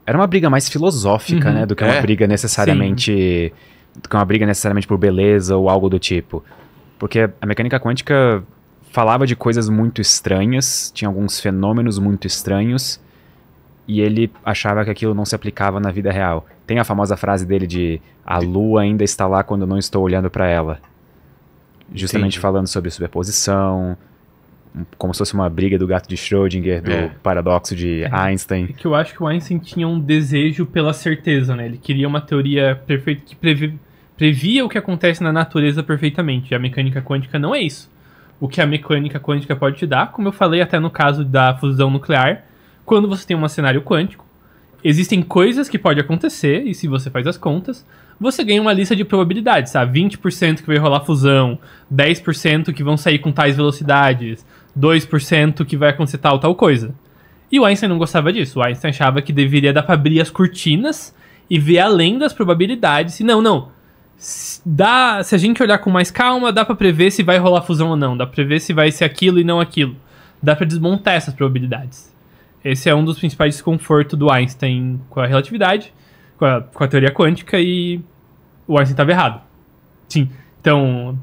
Era uma briga mais filosófica, uhum. né? Do que é? uma briga necessariamente. Sim. Do que uma briga necessariamente por beleza ou algo do tipo. Porque a mecânica quântica falava de coisas muito estranhas, tinha alguns fenômenos muito estranhos, e ele achava que aquilo não se aplicava na vida real. Tem a famosa frase dele de: A lua ainda está lá quando eu não estou olhando para ela. Justamente Entendi. falando sobre superposição, como se fosse uma briga do gato de Schrödinger, do é. paradoxo de é. Einstein. É que eu acho que o Einstein tinha um desejo pela certeza, né? Ele queria uma teoria perfeita que previ... previa o que acontece na natureza perfeitamente. E a mecânica quântica não é isso. O que a mecânica quântica pode te dar, como eu falei até no caso da fusão nuclear, quando você tem um cenário quântico, existem coisas que pode acontecer, e se você faz as contas, você ganha uma lista de probabilidades, sabe? 20% que vai rolar fusão, 10% que vão sair com tais velocidades, 2% que vai acontecer tal tal coisa. E o Einstein não gostava disso. O Einstein achava que deveria dar para abrir as cortinas e ver além das probabilidades. E não, não. Se dá, se a gente olhar com mais calma, dá para prever se vai rolar fusão ou não, dá para prever se vai ser aquilo e não aquilo. Dá para desmontar essas probabilidades esse é um dos principais desconfortos do Einstein com a relatividade, com a, com a teoria quântica, e o Einstein estava errado. Sim, então,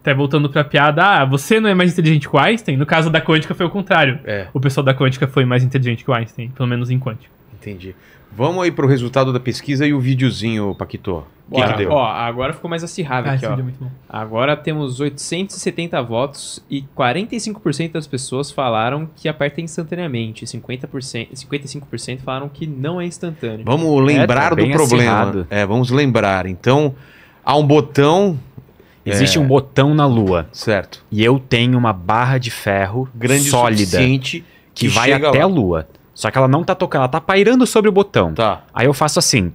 até voltando para a piada, ah, você não é mais inteligente que o Einstein? No caso da quântica foi o contrário. É. O pessoal da quântica foi mais inteligente que o Einstein, pelo menos em quântica. Entendi. Vamos aí pro resultado da pesquisa e o videozinho, Paquito. O Que deu? Ó, agora ficou mais acirrado ah, aqui, ó. É agora temos 870 votos e 45% das pessoas falaram que aperta instantaneamente. 50%, 55% falaram que não é instantâneo. Vamos lembrar é, tá do problema. Acirrado. É, vamos lembrar. Então, há um botão é, Existe é. um botão na Lua. Certo. E eu tenho uma barra de ferro Grande sólida que, que, vai até lá. a Lua. Só que ela não tá tocando, ela tá pairando sobre o botão. Tá. Aí eu faço assim.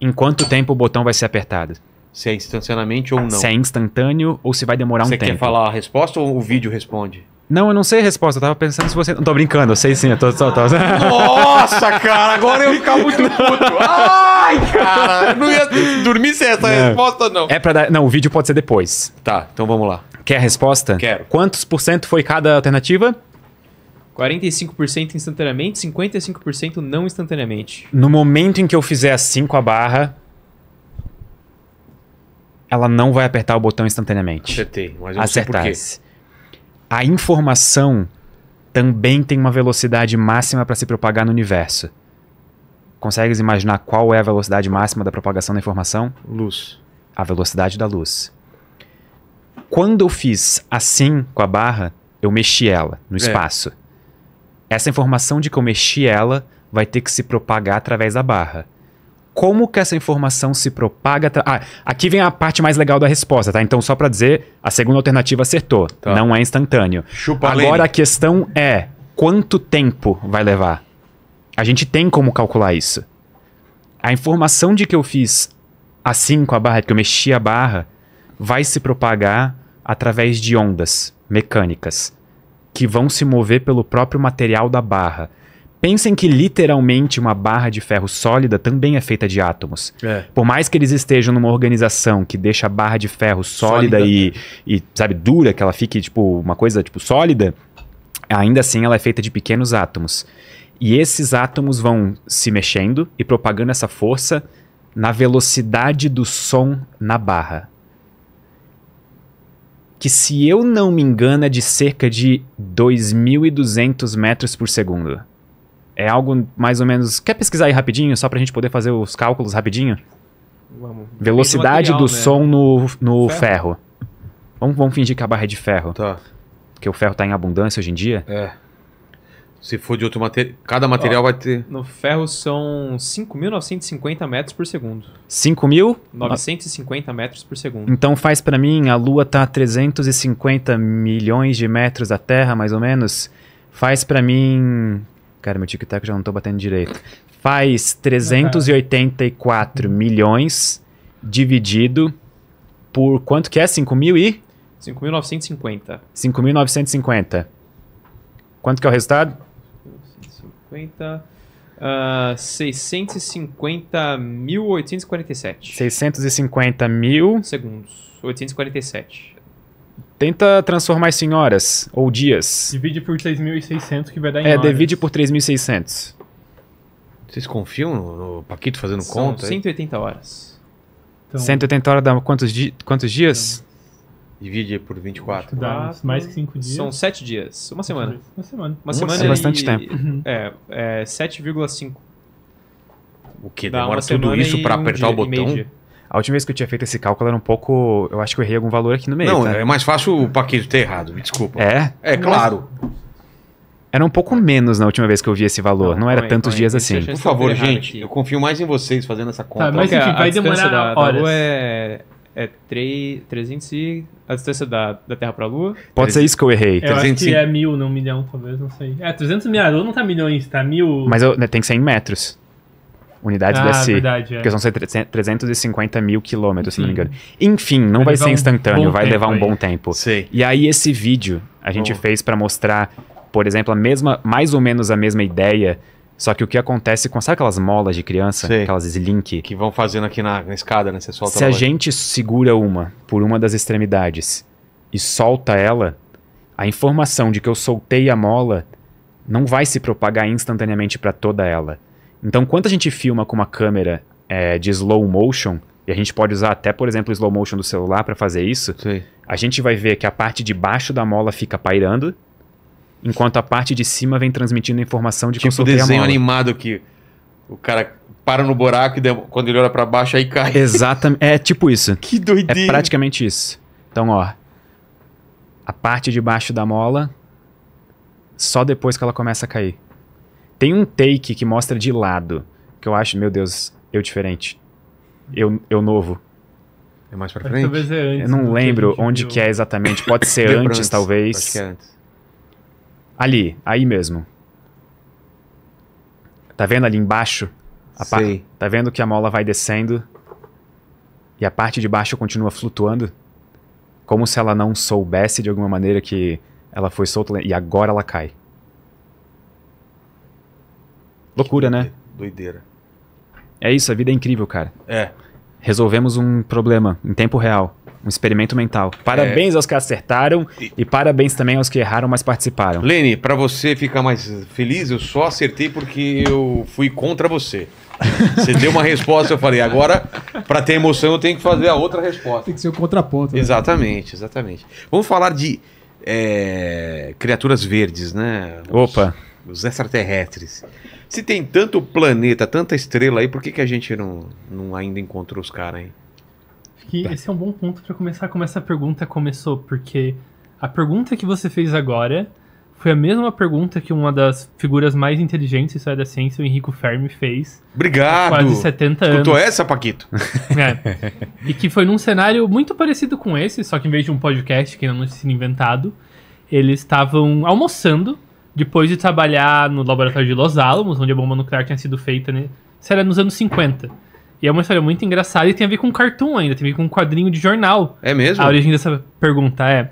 Em quanto tempo o botão vai ser apertado? Se é instantaneamente ou não. Se é instantâneo ou se vai demorar você um tempo. Você quer falar a resposta ou o vídeo responde? Não, eu não sei a resposta. Eu tava pensando se você. Não tô brincando, eu sei sim. Eu tô, tô, tô... Nossa, cara, agora eu ia ficar muito puto. Ai, cara, eu não ia dormir sem essa não. resposta, não. É pra dar. Não, o vídeo pode ser depois. Tá, então vamos lá. Quer a resposta? Quero. Quantos por cento foi cada alternativa? 45% instantaneamente, 55% não instantaneamente. No momento em que eu fizer assim com a barra, ela não vai apertar o botão instantaneamente. Acertei, mas eu Acertasse. A informação também tem uma velocidade máxima para se propagar no universo. Consegues imaginar qual é a velocidade máxima da propagação da informação? Luz. A velocidade da luz. Quando eu fiz assim com a barra, eu mexi ela no é. espaço. É. Essa informação de que eu mexi ela vai ter que se propagar através da barra. Como que essa informação se propaga? Ah, aqui vem a parte mais legal da resposta, tá? Então, só para dizer, a segunda alternativa acertou. Tá. Não é instantâneo. Chupa Agora, a, a questão é: quanto tempo vai levar? A gente tem como calcular isso. A informação de que eu fiz assim com a barra, que eu mexi a barra, vai se propagar através de ondas mecânicas que vão se mover pelo próprio material da barra. Pensem que literalmente uma barra de ferro sólida também é feita de átomos. É. Por mais que eles estejam numa organização que deixa a barra de ferro sólida, sólida e, é. e, sabe, dura, que ela fique, tipo, uma coisa, tipo, sólida, ainda assim ela é feita de pequenos átomos. E esses átomos vão se mexendo e propagando essa força na velocidade do som na barra que, se eu não me engano, é de cerca de 2.200 metros por segundo. É algo mais ou menos... Quer pesquisar aí rapidinho, só pra gente poder fazer os cálculos rapidinho? Vamos. Velocidade do, material, do né? som no, no ferro. ferro. Vamos, vamos fingir que a barra é de ferro. Tá. Porque o ferro tá em abundância hoje em dia. É. Se for de outro material. Cada material Ó, vai ter. No ferro são 5.950 metros por segundo. 5.950 metros por segundo. Então faz para mim, a Lua tá a 350 milhões de metros da Terra, mais ou menos. Faz para mim. Cara, meu tic-tac já não tô batendo direito. Faz 384 uhum. milhões dividido por quanto que é? 5 mil e? 5.950. 5.950. Quanto que é o resultado? 650. Uh, 650.847. 650 mil. Segundos. 847. Tenta transformar isso em horas ou dias. Divide por 3.600 que vai dar em É, horas. divide por 3.600. Vocês confiam no, no Paquito fazendo São conta? 180 aí? horas. Então, 180 horas dá quantos, di quantos dias? Divide por 24. Dá mais que 5 dias. São 7 dias. Uma semana. Uma semana. Uma, semana. É e... bastante tempo. É, é 7,5. O que? Demora tudo isso para um apertar dia, o botão? A última vez que eu tinha feito esse cálculo era um pouco. Eu acho que eu errei algum valor aqui no meio. Não, tá? é mais fácil o Paquito ter errado, me desculpa. É? É, claro. Era um pouco menos na última vez que eu vi esse valor. Não, não era tantos dias assim. Por favor, gente, aqui. eu confio mais em vocês fazendo essa tá, conta. Tá, mas enfim, vai demorar da, horas. Da é é 300 e a distância da, da Terra a Lua. Pode ser isso que eu errei. Eu 300. acho que é mil, não milhão, talvez, não sei. É, 300 mil, a ah, Lua não tá milhões, tá mil... Mas eu, né, tem que ser em metros. Unidades ah, da C. Verdade, é. Porque são 350 mil quilômetros, se não me engano. Enfim, não vai, vai ser instantâneo, um vai levar um bom tempo. Sei. E aí, esse vídeo a gente oh. fez para mostrar, por exemplo, a mesma, mais ou menos a mesma ideia só que o que acontece com. Sabe aquelas molas de criança? Sei. Aquelas slink? Que vão fazendo aqui na, na escada, né? Você solta Se a, gente segura uma por uma das extremidades e solta ela, a informação de que eu soltei a mola não vai se propagar instantaneamente para toda ela. Então, quando a gente filma com uma câmera é, de slow motion, e a gente pode usar até, por exemplo, o slow motion do celular para fazer isso, Sim. a gente vai ver que a parte de baixo da mola fica pairando enquanto a parte de cima vem transmitindo a informação de tipo que eu tipo soltei desenho animado que o cara para no buraco e quando ele olha para baixo aí cai. Exatamente, é tipo isso. que doideira. É praticamente isso. Então, ó, a parte de baixo da mola só depois que ela começa a cair. Tem um take que mostra de lado, que eu acho, meu Deus, eu diferente. Eu, eu novo. É mais pra frente? Talvez é antes. Eu não lembro que onde viu. que é exatamente. Pode ser antes, antes, talvez. Acho que é antes. Ali, aí mesmo. Tá vendo ali embaixo? A par... Sei. Tá vendo que a mola vai descendo e a parte de baixo continua flutuando? Como se ela não soubesse de alguma maneira que ela foi solta e agora ela cai. Loucura, né? Doideira. É isso, a vida é incrível, cara. É. Resolvemos um problema em tempo real um experimento mental. Parabéns é... aos que acertaram e... e... parabéns também aos que erraram, mas participaram. Lene, para você ficar mais feliz, eu só acertei porque eu fui contra você. Você deu uma resposta, eu falei, agora, para ter emoção, eu tenho que fazer a outra resposta. Tem que ser o contraponto. Né? Exatamente, exatamente. Vamos falar de é, criaturas verdes, né? Os, Opa! Os extraterrestres. Se tem tanto planeta, tanta estrela aí, por que, que a gente não, não ainda encontra os caras aí? que tá. esse é um bom ponto para começar como essa pergunta começou, porque a pergunta que você fez agora foi a mesma pergunta que uma das figuras mais inteligentes é da ciência, o Henrico Fermi, fez. Obrigado! Quase 70 anos. Escutou essa, Paquito? É. E que foi num cenário muito parecido com esse, só que em vez de um podcast que ainda não tinha sido inventado, eles estavam almoçando depois de trabalhar no laboratório de Los Alamos, onde a bomba nuclear tinha sido feita, né? Isso era nos anos 50. E é uma história muito engraçada e tem a ver com cartoon ainda, tem a ver com um quadrinho de jornal. É mesmo? A origem dessa pergunta é.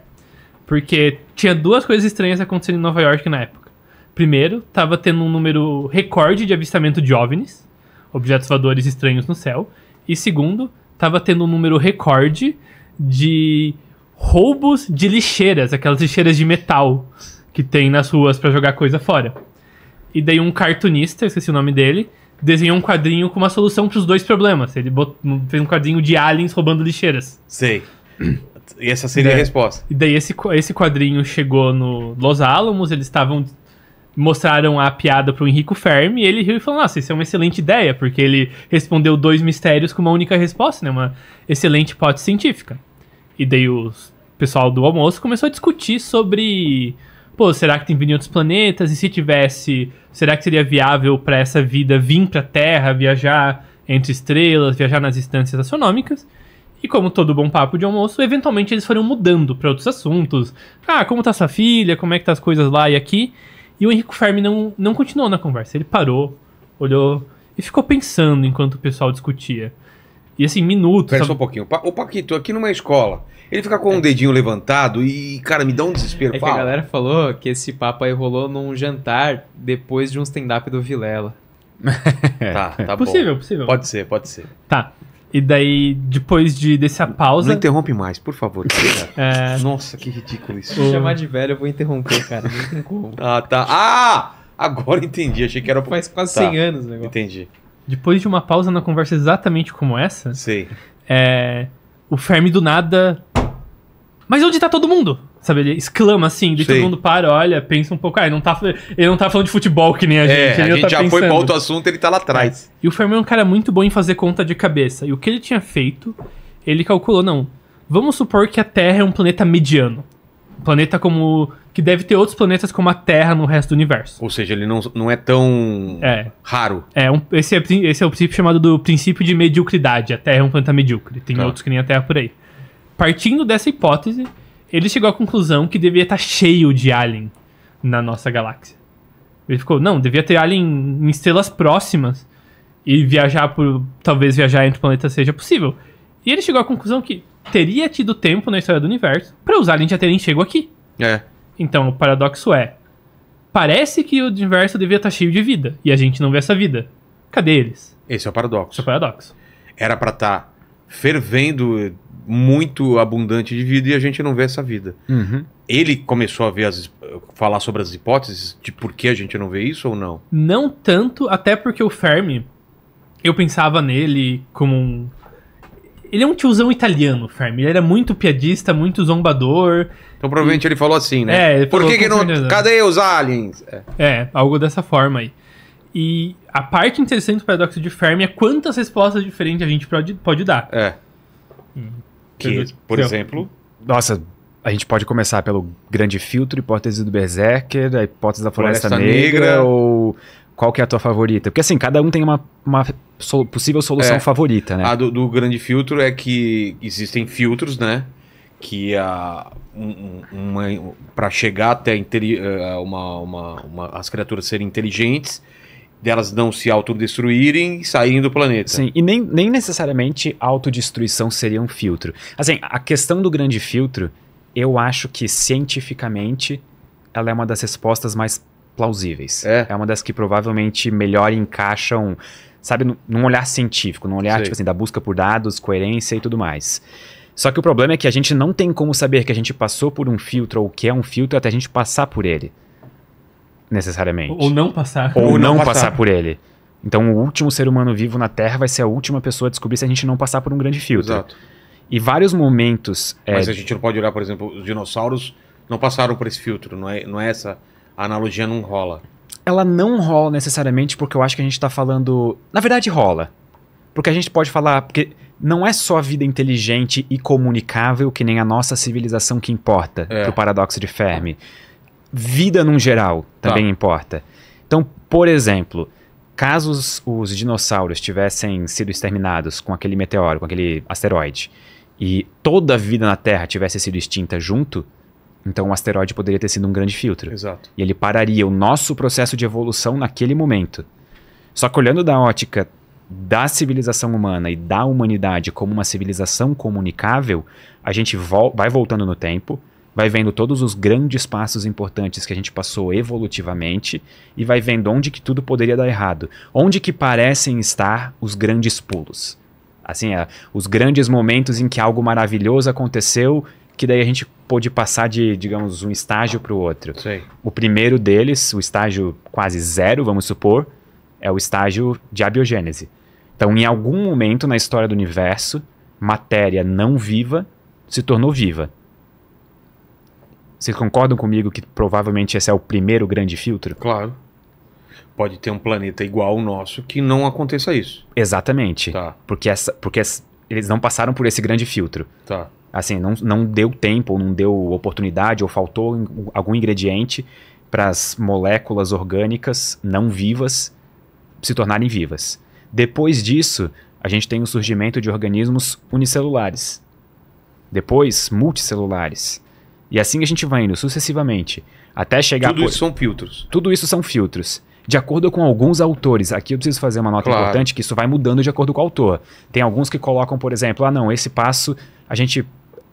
Porque tinha duas coisas estranhas acontecendo em Nova York na época. Primeiro, tava tendo um número recorde de avistamento de OVNIs, objetos voadores estranhos no céu. E segundo, tava tendo um número recorde de roubos de lixeiras, aquelas lixeiras de metal que tem nas ruas para jogar coisa fora. E daí um cartunista, esqueci o nome dele, desenhou um quadrinho com uma solução para os dois problemas. Ele fez um quadrinho de aliens roubando lixeiras. Sei. E essa seria e daí, a resposta. E daí esse, esse quadrinho chegou no Los Alamos, eles estavam mostraram a piada pro Henrico Fermi e ele riu e falou: Nossa, isso é uma excelente ideia, porque ele respondeu dois mistérios com uma única resposta, né? Uma excelente hipótese científica. E daí o pessoal do almoço começou a discutir sobre pô, será que tem vida em outros planetas? E se tivesse, será que seria viável para essa vida vir para a Terra, viajar entre estrelas, viajar nas distâncias astronômicas? E como todo bom papo de almoço, eventualmente eles foram mudando para outros assuntos. Ah, como tá sua filha? Como é que tá as coisas lá e aqui? E o Henrico Fermi não, não continuou na conversa. Ele parou, olhou e ficou pensando enquanto o pessoal discutia. E assim, minutos. Espera só um pouquinho. O Paquito, aqui numa escola, ele fica com o um é. dedinho levantado e, cara, me dá um desespero. É que a galera falou que esse papo aí rolou num jantar depois de um stand-up do Vilela. tá, tá bom. Possível, possível. Pode ser, pode ser. Tá. E daí, depois de, dessa pausa. Não interrompe mais, por favor. é... Nossa, que ridículo isso. Se chamar de velho, eu vou interromper, cara. Não tem como. Ah, tá. Ah! Agora entendi. Achei que era. Faz quase tá. 100 anos o negócio. Entendi depois de uma pausa na conversa exatamente como essa, Sim. É, o Fermi do nada. Mas onde tá todo mundo? Sabe, ele exclama assim, de todo mundo para, olha, pensa um pouco. Ah, ele não tá, ele não tá falando de futebol que nem a é, gente. Ele a gente tá já pensando. foi para outro assunto, ele tá lá atrás. É. E o Fermi é um cara muito bom em fazer conta de cabeça. E o que ele tinha feito, ele calculou, não, vamos supor que a Terra é um planeta mediano. Um planeta como que deve ter outros planetas como a Terra no resto do universo. Ou seja, ele não, não é tão é. raro. É, um, esse, é, esse é o princípio chamado do princípio de mediocridade. A Terra é um planeta medíocre, tem tá. outros que nem a Terra por aí. Partindo dessa hipótese, ele chegou à conclusão que devia estar cheio de alien na nossa galáxia. Ele ficou, não, devia ter alien em estrelas próximas e viajar por. talvez viajar entre planetas seja possível. E ele chegou à conclusão que teria tido tempo na história do universo para os aliens já terem chego aqui. É. Então, o paradoxo é: parece que o universo devia estar tá cheio de vida e a gente não vê essa vida. Cadê eles? Esse é o paradoxo. Esse é o paradoxo. Era para estar tá fervendo muito abundante de vida e a gente não vê essa vida. Uhum. Ele começou a ver as, falar sobre as hipóteses de por que a gente não vê isso ou não? Não tanto, até porque o Fermi, eu pensava nele como um ele é um tiozão italiano, Farm. Ele era muito piadista, muito zombador. Então provavelmente e... ele falou assim, né? É, ele Por que, que não. Certeza. Cadê os aliens? É. é, algo dessa forma aí. E a parte interessante do paradoxo de Fermi é quantas respostas diferentes a gente pode, pode dar. É. Hum, que, por então, exemplo. Nossa, a gente pode começar pelo grande filtro, hipótese do Berserker, a hipótese da Floresta, Floresta Negra, Negra, ou qual que é a tua favorita? Porque assim, cada um tem uma, uma possível solução é, favorita, né? A do, do, grande filtro é que existem filtros, né? Que a um, uma para chegar até eh, uma, uma, uma, as criaturas serem inteligentes, delas não se autodestruírem e saírem do planeta. Sim, e nem, nem necessariamente autodestruição seria um filtro. Assim, a questão do grande filtro, eu acho que cientificamente ela é uma das respostas mais plausíveis. É. é uma das que provavelmente melhor encaixam, sabe, num olhar científico, num olhar tipo assim, da busca por dados, coerência e tudo mais. Só que o problema é que a gente não tem como saber que a gente passou por um filtro ou que é um filtro até a gente passar por ele. Necessariamente. Ou não passar. Ou, ou não, não passar. passar por ele. Então, o último ser humano vivo na Terra vai ser a última pessoa a descobrir se a gente não passar por um grande filtro. Exato. E vários momentos. É, Mas é, a gente não pode olhar, por exemplo, os dinossauros não passaram por esse filtro, não é, não é essa a analogia não rola. Ela não rola necessariamente porque eu acho que a gente está falando. Na verdade, rola. Porque a gente pode falar. Porque não é só a vida inteligente e comunicável, que nem a nossa civilização que importa, é. o paradoxo de Fermi. Vida num geral também tá. importa. Então, por exemplo, caso os, os dinossauros tivessem sido exterminados com aquele meteoro, com aquele asteroide, e toda a vida na Terra tivesse sido extinta junto, então o asteroide poderia ter sido um grande filtro. Exato. E ele pararia o nosso processo de evolução naquele momento. Só que olhando da ótica da civilização humana e da humanidade como uma civilização comunicável, a gente vai voltando no tempo, vai vendo todos os grandes passos importantes que a gente passou evolutivamente e vai vendo onde que tudo poderia dar errado, onde que parecem estar os grandes pulos. Assim, é, os grandes momentos em que algo maravilhoso aconteceu que daí a gente pôde passar de, digamos, um estágio para o outro. Sim. O primeiro deles, o estágio quase zero, vamos supor, é o estágio de abiogênese. Então, em algum momento na história do universo, matéria não viva se tornou viva. Vocês concordam comigo que provavelmente esse é o primeiro grande filtro? Claro. Pode ter um planeta igual ao nosso que não aconteça isso. Exatamente. Tá. Porque, essa, porque eles não passaram por esse grande filtro. Tá. Assim, não, não deu tempo, não deu oportunidade, ou faltou algum ingrediente para as moléculas orgânicas não vivas se tornarem vivas. Depois disso, a gente tem o surgimento de organismos unicelulares, depois multicelulares. E assim a gente vai indo sucessivamente, até chegar... Tudo por... isso são filtros. Tudo isso são filtros. De acordo com alguns autores, aqui eu preciso fazer uma nota claro. importante que isso vai mudando de acordo com o autor. Tem alguns que colocam, por exemplo, ah não, esse passo a gente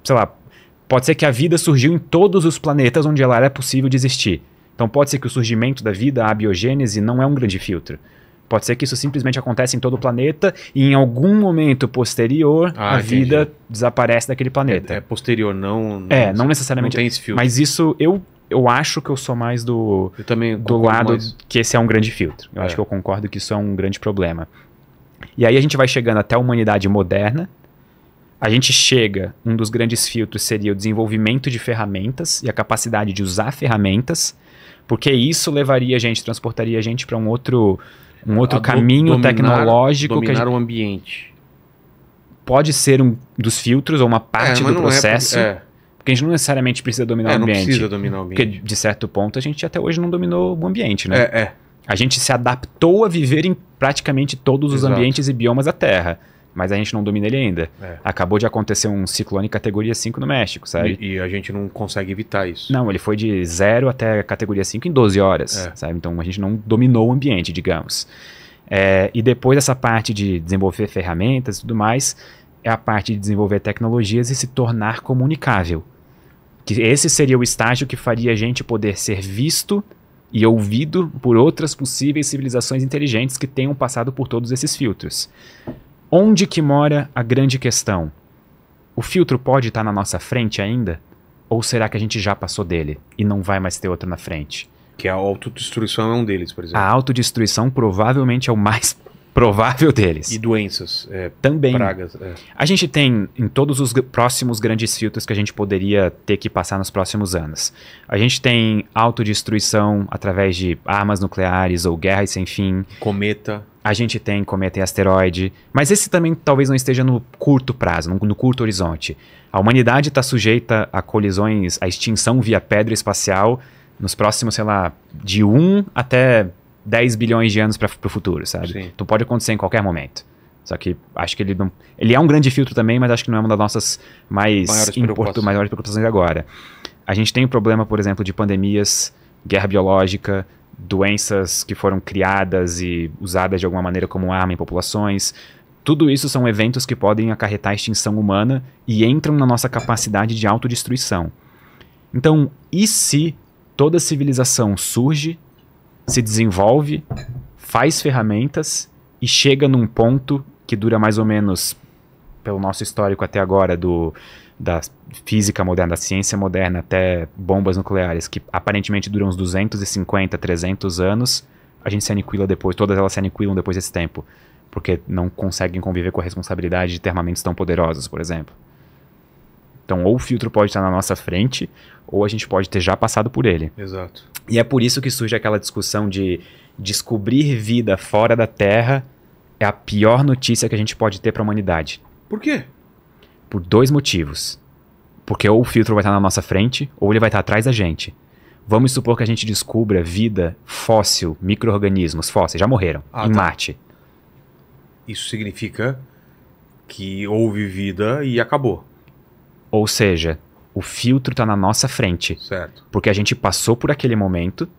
sei lá, pode ser que a vida surgiu em todos os planetas onde ela era possível de existir. Então pode ser que o surgimento da vida, a biogênese, não é um grande filtro. Pode ser que isso simplesmente acontece em todo o planeta e em algum momento posterior ah, a entendi. vida desaparece daquele planeta. É, é posterior, não, não, É, não necessariamente. Não tem esse filtro. Mas isso eu eu acho que eu sou mais do eu também do lado mais. que esse é um grande filtro. Eu é. acho que eu concordo que isso é um grande problema. E aí a gente vai chegando até a humanidade moderna, a gente chega, um dos grandes filtros seria o desenvolvimento de ferramentas e a capacidade de usar ferramentas, porque isso levaria a gente, transportaria a gente para um outro, um outro caminho dominar, tecnológico. Dominar que gente... o ambiente. Pode ser um dos filtros ou uma é, parte é, do processo. É, porque a gente não necessariamente precisa dominar é, o ambiente. Não precisa dominar o ambiente. Porque, de certo ponto, a gente até hoje não dominou o ambiente, né? É, é. A gente se adaptou a viver em praticamente todos os ambientes e biomas da Terra mas a gente não domina ele ainda. É. Acabou de acontecer um ciclone categoria 5 no México, sabe? E, e, a gente não consegue evitar isso. Não, ele foi de zero até categoria 5 em 12 horas, é. sabe? Então a gente não dominou o ambiente, digamos. É, e depois essa parte de desenvolver ferramentas e tudo mais, é a parte de desenvolver tecnologias e se tornar comunicável. Que esse seria o estágio que faria a gente poder ser visto e ouvido por outras possíveis civilizações inteligentes que tenham passado por todos esses filtros. Onde que mora a grande questão? O filtro pode estar tá na nossa frente ainda? Ou será que a gente já passou dele e não vai mais ter outro na frente? Que é a autodestruição é um deles, por exemplo. A autodestruição provavelmente é o mais provável deles. E doenças. É, Também. Pragas. É. A gente tem em todos os próximos grandes filtros que a gente poderia ter que passar nos próximos anos. A gente tem autodestruição através de armas nucleares ou guerras sem fim. Cometa. A gente tem cometa e asteroide, mas esse também talvez não esteja no curto prazo, no, no curto horizonte. A humanidade está sujeita a colisões, a extinção via pedra espacial nos próximos, sei lá, de um até 10 bilhões de anos para o futuro, sabe? Sim. Então pode acontecer em qualquer momento. Só que acho que ele não. Ele é um grande filtro também, mas acho que não é uma das nossas mais maiores, maiores preocupações agora. A gente tem o um problema, por exemplo, de pandemias, guerra biológica, doenças que foram criadas e usadas de alguma maneira como arma em populações. Tudo isso são eventos que podem acarretar a extinção humana e entram na nossa capacidade de autodestruição. Então, e se toda civilização surge se desenvolve, faz ferramentas e chega num ponto que dura mais ou menos, pelo nosso histórico até agora, do, da física moderna, da ciência moderna até bombas nucleares, que aparentemente duram uns 250, 300 anos, a gente se aniquila depois, todas elas se aniquilam depois desse tempo, porque não conseguem conviver com a responsabilidade de ter armamentos tão poderosos, por exemplo. Então, ou o filtro pode estar na nossa frente, ou a gente pode ter já passado por ele. Exato. E é por isso que surge aquela discussão de descobrir vida fora da Terra é a pior notícia que a gente pode ter para a humanidade. Por quê? Por dois motivos. Porque ou o filtro vai estar na nossa frente, ou ele vai estar atrás da gente. Vamos supor que a gente descubra vida fóssil, micro-organismos fósseis, já morreram, ah, em tá. Marte. Isso significa que houve vida e acabou. Ou seja, o filtro está na nossa frente. Certo. Porque a gente passou por aquele momento,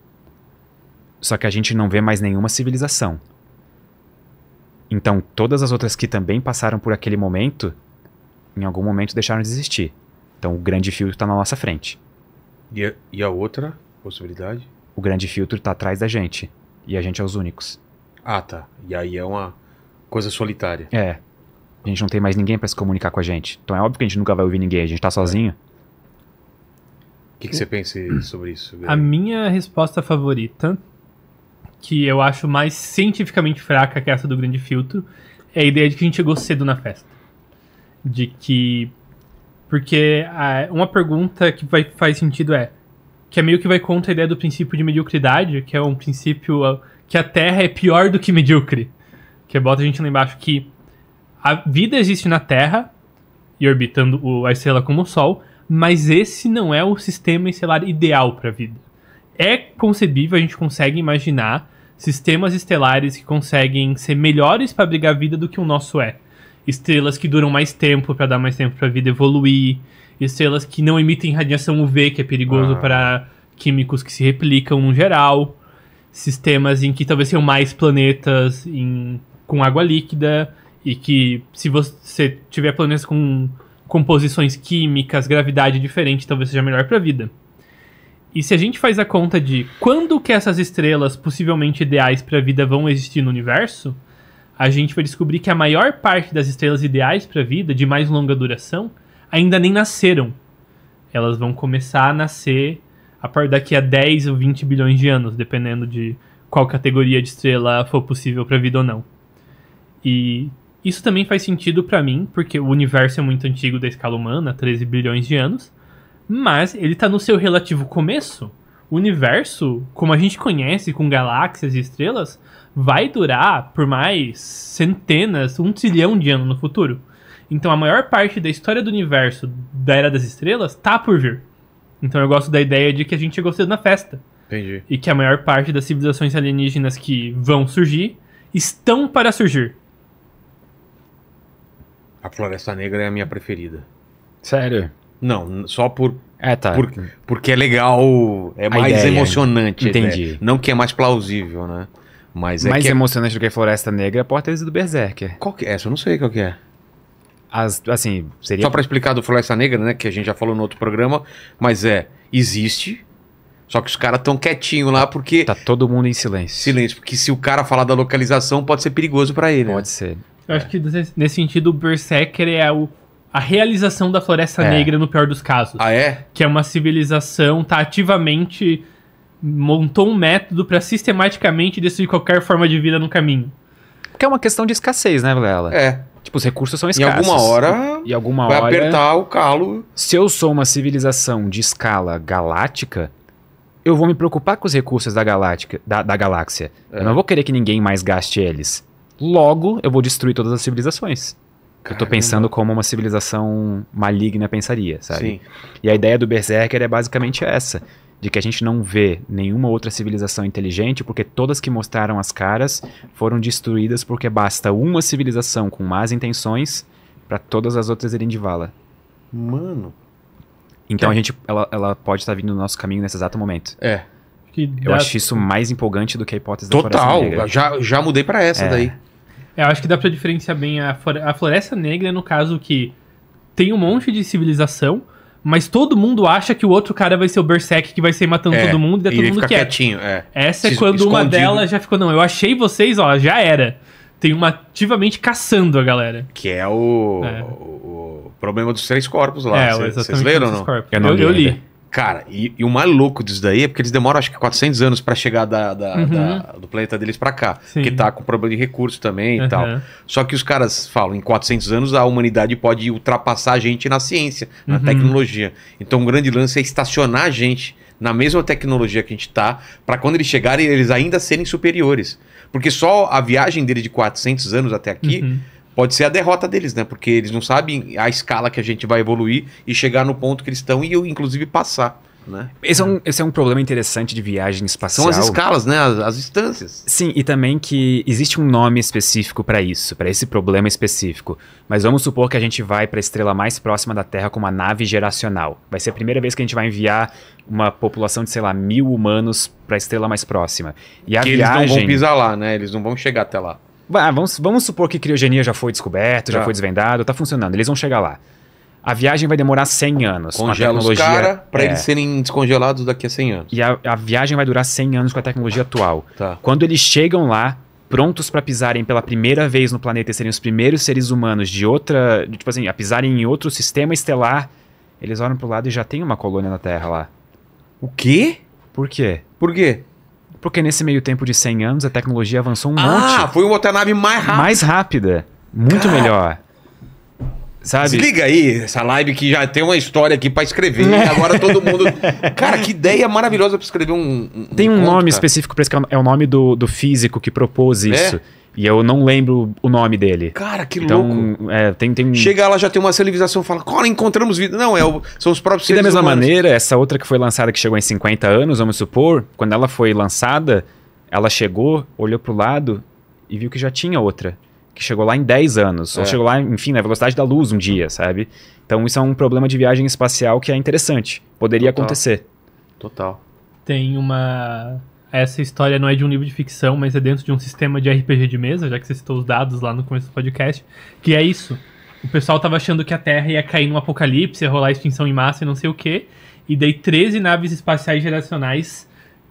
só que a gente não vê mais nenhuma civilização. Então, todas as outras que também passaram por aquele momento, em algum momento deixaram de existir. Então, o grande filtro está na nossa frente. E a, e a, outra possibilidade? O grande filtro está atrás da gente. E a gente é os únicos. Ah, tá. E aí é uma coisa solitária. É. A gente não tem mais ninguém para se comunicar com a gente. Então é óbvio que a gente nunca vai ouvir ninguém, a gente tá sozinho. O que, que, você pensa sobre isso? A minha resposta favorita, que eu acho mais cientificamente fraca que essa do grande filtro, é a ideia de que a gente chegou cedo na festa. De que. Porque uma pergunta que vai, faz sentido é. Que é meio que vai contra a ideia do princípio de mediocridade, que é um princípio que a Terra é pior do que medíocre. Que bota a gente lá embaixo que a vida existe na Terra e orbitando o, a estrela como o Sol, mas esse não é o sistema estelar ideal para a vida. É concebível, a gente consegue imaginar sistemas estelares que conseguem ser melhores para abrigar a vida do que o nosso é. Estrelas que duram mais tempo para dar mais tempo para a vida evoluir, estrelas que não emitem radiação UV, que é perigoso ah. para químicos que se replicam no geral, sistemas em que talvez tenham mais planetas em, com água líquida, e que se você tiver planetas com composições químicas, gravidade diferente, talvez seja melhor para a vida. E se a gente faz a conta de quando que essas estrelas possivelmente ideais para a vida vão existir no universo, a gente vai descobrir que a maior parte das estrelas ideais para a vida, de mais longa duração, ainda nem nasceram. Elas vão começar a nascer a partir daqui a 10 ou 20 bilhões de anos, dependendo de qual categoria de estrela for possível para a vida ou não. E isso também faz sentido para mim, porque o universo é muito antigo da escala humana, 13 bilhões de anos, mas ele tá no seu relativo começo. O universo, como a gente conhece com galáxias e estrelas, vai durar por mais centenas, um trilhão de anos no futuro. Então a maior parte da história do universo da Era das Estrelas tá por vir. Então eu gosto da ideia de que a gente chegou cedo na festa. Entendi. E que a maior parte das civilizações alienígenas que vão surgir estão para surgir. A Floresta Negra é a minha preferida. Sério? Não, só por. É, tá. Por, porque é legal, é a mais ideia, emocionante. Né? Entendi. Né? Não que é mais plausível, né? Mas é mais que... É emocionante do que Floresta Negra é a Porta do Berserker. Qual que é essa? Eu não sei qual que é. As, assim, seria... Só para explicar do Floresta Negra, né? Que a gente já falou no outro programa, mas é, existe. Só que os caras estão quietinho lá porque. Tá todo mundo em silêncio. Silêncio, porque se o cara falar da localização, pode ser perigoso para ele. Né? Pode né? ser. Eu acho que nesse sentido o Berserker é o, a realização da Floresta é. Negra no pior dos casos. Ah, é? Que é uma civilização, tá ativamente montou um método para sistematicamente destruir qualquer forma de vida no caminho. Porque é uma questão de escassez, né, Vilela? É. Tipo, os recursos são escassos. Em alguma hora, e alguma vai hora, apertar o calo. Se eu sou uma civilização de escala galáctica, eu vou me preocupar com os recursos da galáctica, da, da galáxia. É. Eu não vou querer que ninguém mais gaste eles. Logo, eu vou destruir todas as civilizações. Caramba. Eu tô pensando como uma civilização maligna pensaria, sabe? Sim. E a ideia do Berserker é basicamente essa. De que a gente não vê nenhuma outra civilização inteligente, porque todas que mostraram as caras foram destruídas porque basta uma civilização com más intenções para todas as outras irem de vala. Mano. Então que... a gente, ela, ela pode estar tá vindo no nosso caminho nesse exato momento. É. Que eu dá... acho isso mais empolgante do que a hipótese Total, da Total, já, já mudei para essa é. daí. É, eu acho que dá pra diferenciar bem a, a Floresta Negra, no caso que tem um monte de civilização, mas todo mundo acha que o outro cara vai ser o Berserk que vai ser matando é, todo mundo e dá todo mundo quieto. quietinho, é. Essa é quando escondido. uma delas já ficou, não, eu achei vocês, ó, já era. Tem uma ativamente caçando a galera. Que é o, é. o, problema dos três corpos lá. É, Cê, exatamente. Vocês leram ou não? É eu, eu, li. Cara, e, e, o mais louco disso daí é porque eles demoram acho que 400 anos para chegar da, da, uhum. da, do planeta deles para cá, Sim. que tá com problema de recurso também uhum. e tal. Uhum. Só que os caras falam, em 400 anos a humanidade pode ultrapassar a gente na ciência, na uhum. tecnologia. Então o um grande lance é estacionar a gente na mesma tecnologia que a gente tá, para quando eles chegarem eles ainda serem superiores. Porque só a viagem dele de 400 anos até aqui uhum pode ser a derrota deles, né? Porque eles não sabem a escala que a gente vai evoluir e chegar no ponto que eles estão e, inclusive, passar. Né? Esse, é. é um, esse é um problema interessante de viagem espacial. São as escalas, né? As, as distâncias. Sim, e também que existe um nome específico para isso, para esse problema específico. Mas vamos supor que a gente vai para a estrela mais próxima da Terra com uma nave geracional. Vai ser a primeira vez que a gente vai enviar uma população de, sei lá, mil humanos para a estrela mais próxima. E a que viagem... eles não vão pisar lá, né? Eles não vão chegar até lá. Ah, vamos, vamos supor que criogenia já foi descoberto, já foi desvendado, tá funcionando, eles vão chegar lá. A viagem vai demorar 100 anos. Congela com a tecnologia, os caras para é. eles serem descongelados daqui a 100 anos. E a, a, viagem vai durar 100 anos com a tecnologia atual. Tá. Quando eles chegam lá, prontos para pisarem pela primeira vez no planeta e serem os primeiros seres humanos de outra... tipo assim, a pisarem em outro sistema estelar, eles olham pro lado e já tem uma colônia na Terra lá. O quê? Por quê? Por quê? Porque nesse meio tempo de 100 anos, a tecnologia avançou um ah, monte. Ah, foi uma outra nave mais rápida. Mais rápida. Muito melhor. Sabe? Desliga aí essa live que já tem uma história aqui para escrever. É. Agora todo mundo. Cara, que ideia maravilhosa para escrever um, um, Tem um, conto, nome cara. específico para que é o nome do, do físico que propôs é? isso. É? E eu não lembro o nome dele. Cara, que então, louco. É, tem, tem... Chega lá, já tem uma civilização fala, cola, encontramos vida. Não, é o, são os próprios seres E da mesma humanos. maneira, essa outra que foi lançada, que chegou em 50 anos, vamos supor, quando ela foi lançada, ela chegou, olhou pro lado e viu que já tinha outra. Que chegou lá em 10 anos. É. Ou chegou lá, enfim, na velocidade da luz um dia, sabe? Então isso é um problema de viagem espacial que é interessante. Poderia Total. acontecer. Total. Tem uma essa história não é de um livro de ficção, mas é dentro de um sistema de RPG de mesa, já que você citou os dados lá no começo do podcast, que é isso. O pessoal tava achando que a Terra ia cair num apocalipse, ia rolar extinção em massa e não sei o quê, e daí 13 naves espaciais geracionais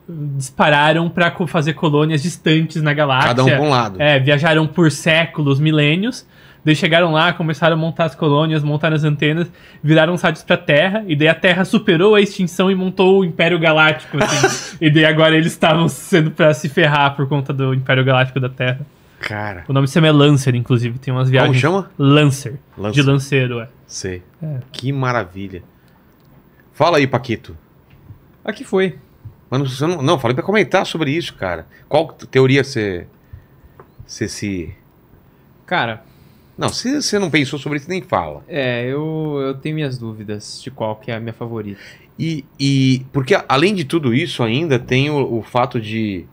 dispararam para fazer colônias distantes na galáxia. Cada um com um lado. É, viajaram por séculos, milênios, Daí chegaram lá, começaram a montar as colônias, montaram as antenas, viraram sites pra Terra, e daí a Terra superou a extinção e montou o Império Galáctico, assim. e daí agora eles estavam sendo pra se ferrar por conta do Império Galáctico da Terra. Cara. O nome do filme é Lancer, inclusive, tem umas viagens. Como chama? Lancer. Lancer. De lanceiro, é. Sei. É. Que maravilha. Fala aí, Paquito. Aqui foi. Mas não, não, falei pra comentar sobre isso, cara. Qual teoria você. Você se. Cara, não, se você não pensou sobre isso, nem fala. É, eu, eu tenho minhas dúvidas de qual que é a minha favorita. E, e porque além de tudo isso ainda tem o, o fato de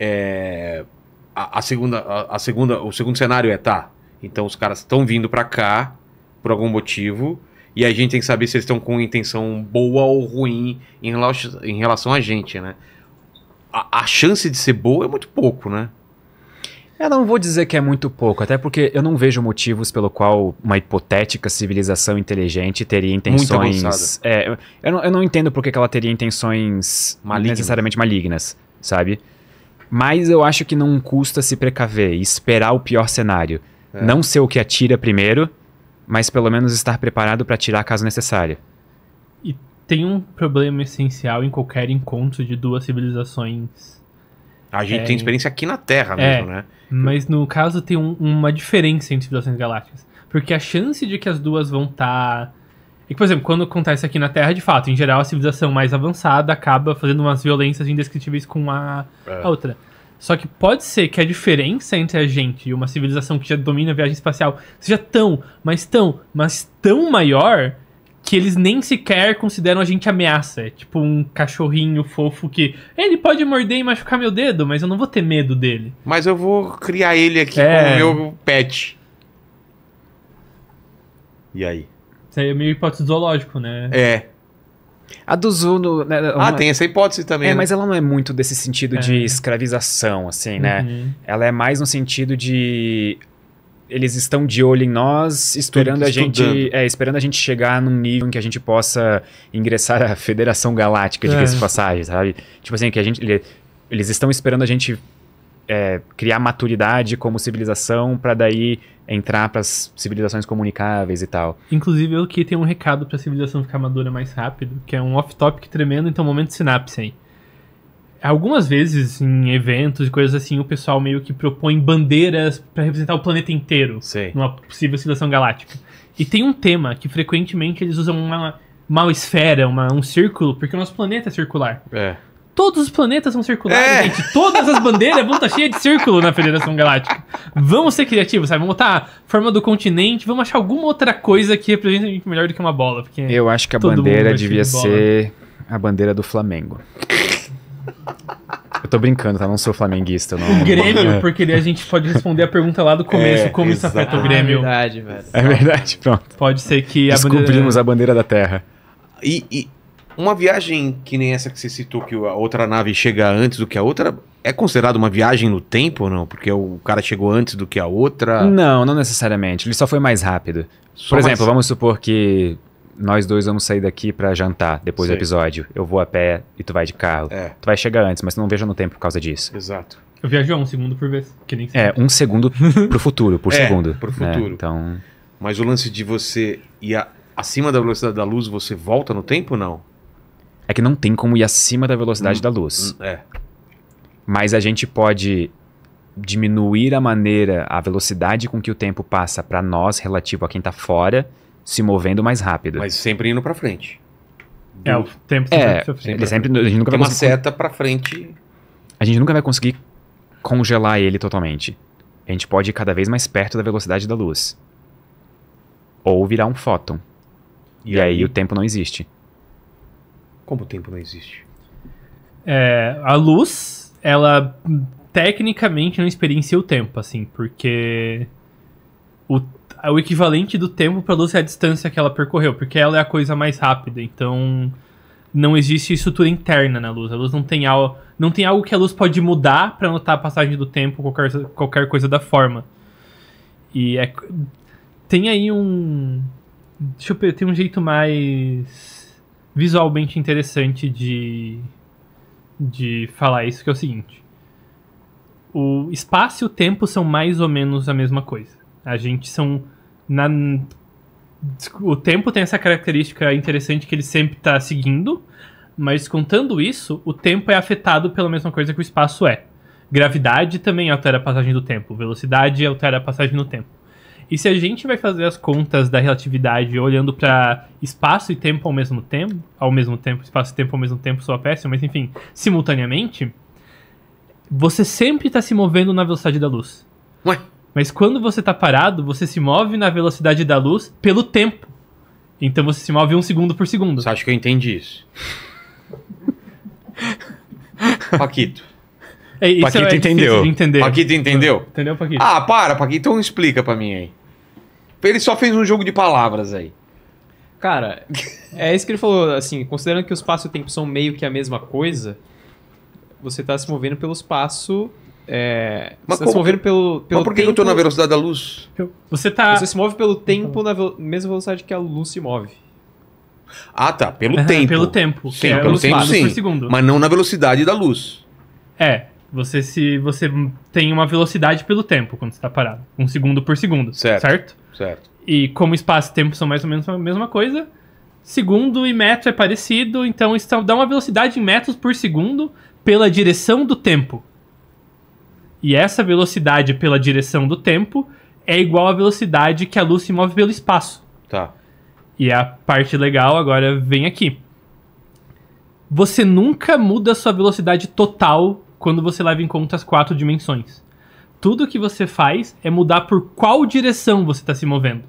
é, a, a, segunda a, a, segunda o segundo cenário é tá. Então os caras estão vindo para cá por algum motivo e a gente tem que saber se eles estão com intenção boa ou ruim em relação, em relação a gente, né? A, a chance de ser boa é muito pouco, né? Eu não vou dizer que é muito pouco, até porque eu não vejo motivos pelo qual uma hipotética civilização inteligente teria intenções. É, eu, não, eu não entendo por que ela teria intenções malignas. necessariamente malignas, sabe? Mas eu acho que não custa se precaver e esperar o pior cenário. É. Não ser o que atira primeiro, mas pelo menos estar preparado para atirar caso necessário. E tem um problema essencial em qualquer encontro de duas civilizações a gente é, tem experiência aqui na Terra mesmo, é, né? Mas no caso tem um, uma diferença entre civilizações galácticas. Porque a chance de que as duas vão estar. Tá... E, por exemplo, quando acontece aqui na Terra, de fato, em geral a civilização mais avançada acaba fazendo umas violências indescritíveis com a, é. a outra. Só que pode ser que a diferença entre a gente e uma civilização que já domina a viagem espacial seja tão, mas tão, mas tão maior que eles nem sequer consideram a gente ameaça. É tipo um cachorrinho fofo que ele pode morder e machucar meu dedo, mas eu não vou ter medo dele. Mas eu vou criar ele aqui é... como meu pet. E aí? Isso aí é meio hipótese zoológico, né? É. A do Zuno. Né, uma... Ah, tem essa hipótese também. É, né? mas ela não é muito desse sentido é. de escravização, assim, né? Uhum. Ela é mais no sentido de eles estão de olho em nós, esperando a gente, é, esperando a gente chegar num nível em que a gente possa ingressar à Federação Galáctica, diga-se é. de passagem, sabe? Tipo assim, que a gente, eles estão esperando a gente é, criar maturidade como civilização para daí entrar para as civilizações comunicáveis e tal. Inclusive, eu que tenho um recado para a civilização ficar madura mais rápido, que é um off-topic tremendo, então momento sinapse aí algumas vezes em eventos e coisas assim, o pessoal meio que propõe bandeiras para representar o planeta inteiro Sei. numa possível civilização galáctica. E tem um tema que frequentemente eles usam uma, uma esfera, uma, um círculo, porque o nosso planeta é circular. É. Todos os planetas são circulares, é. gente. Todas as bandeiras vão estar tá cheias de círculo na Federação Galáctica. Vamos ser criativos, sabe? Vamos botar a forma do continente, vamos achar alguma outra coisa que represente a gente melhor do que uma bola. Porque Eu acho que a bandeira é devia ser a bandeira do Flamengo. Eu tô brincando, tá? Não sou flamenguista. Não. Grêmio, é. porque daí a gente pode responder a pergunta lá do é, começo, é, como isso afeta o Grêmio. É verdade, velho. É verdade, pronto. Pode ser que a Descobrimos a bandeira da Terra. E, e, uma viagem que nem essa que você citou, que a outra nave chega antes do que a outra, é considerado uma viagem no tempo ou não? Porque o cara chegou antes do que a outra? Não, não necessariamente. Ele só foi mais rápido. Só Por mais... exemplo, vamos supor que nós dois vamos sair daqui para jantar depois Sim. do episódio. Eu vou a pé e tu vai de carro. É. Tu vai chegar antes, mas tu não veja no tempo por causa disso. Exato. Eu viajo um segundo por vez, que nem é, sempre. É, um segundo pro futuro, por é, segundo. Pro né? futuro. Então... Mas o lance de você ir a, acima da velocidade da luz, você volta no tempo ou não? É que não tem como ir acima da velocidade hum, da luz. Hum, é. Mas a gente pode diminuir a maneira, a velocidade com que o tempo passa para nós relativo a quem tá fora se movendo mais rápido. Mas sempre indo para frente. É, o tempo é, sempre, sempre, ele sempre a gente nunca Tem vai uma seta para frente. A gente nunca vai conseguir congelar ele totalmente. A gente pode ir cada vez mais perto da velocidade da luz. Ou virar um fóton. E, e aí? aí o tempo não existe. Como o tempo não existe? É, a luz, ela tecnicamente não experiencia o tempo, assim, porque o é o equivalente do tempo para a luz é a distância que ela percorreu, porque ela é a coisa mais rápida. Então, não existe estrutura interna na luz. A luz não tem algo, não tem algo que a luz pode mudar para notar a passagem do tempo, qualquer, qualquer coisa da forma. E é, tem aí um, deixa eu ver, tem um jeito mais visualmente interessante de de falar isso que é o seguinte. O espaço e o tempo são mais ou menos a mesma coisa. A gente são na, o tempo tem essa característica interessante que ele sempre está seguindo, mas contando isso, o tempo é afetado pela mesma coisa que o espaço é. Gravidade também altera a passagem do tempo, velocidade altera a passagem do tempo. E se a gente vai fazer as contas da relatividade olhando para espaço e tempo ao mesmo tempo, ao mesmo tempo, espaço e tempo ao mesmo tempo, só péssimo, mas enfim, simultaneamente, você sempre está se movendo na velocidade da luz. Ué? Mas quando você tá parado, você se move na velocidade da luz pelo tempo. Então você se move um segundo por segundo. Você acha que eu entendi isso? Paquito. É, isso Paquito é entendeu. Entender. Paquito entendeu? Entendeu, Paquito? Ah, para, Paquito, então explica pra mim aí. Ele só fez um jogo de palavras aí. Cara, é isso que ele falou, assim, considerando que o espaço e o tempo são meio que a mesma coisa, você tá se movendo pelo espaço é, mas vocês se mover pelo, pelo mas por que tempo... eu estou na velocidade da luz? Você tá. Você se move pelo então. tempo na ve... mesma velocidade que a luz se move. Ah, tá. Pelo tempo. Pelo tempo. Sim, é pelo tempo, sim. Mas não na velocidade da luz. É. Você se você tem uma velocidade pelo tempo quando você está parado. Um segundo por segundo. Certo. Certo. certo. E como espaço e tempo são mais ou menos a mesma coisa, segundo e metro é parecido, então isso dá uma velocidade em metros por segundo pela direção do tempo. E essa velocidade pela direção do tempo é igual à velocidade que a luz se move pelo espaço. Tá. E é a parte legal agora vem aqui. Você nunca muda a sua velocidade total quando você leva em conta as quatro dimensões. Tudo que você faz é mudar por qual direção você está se movendo.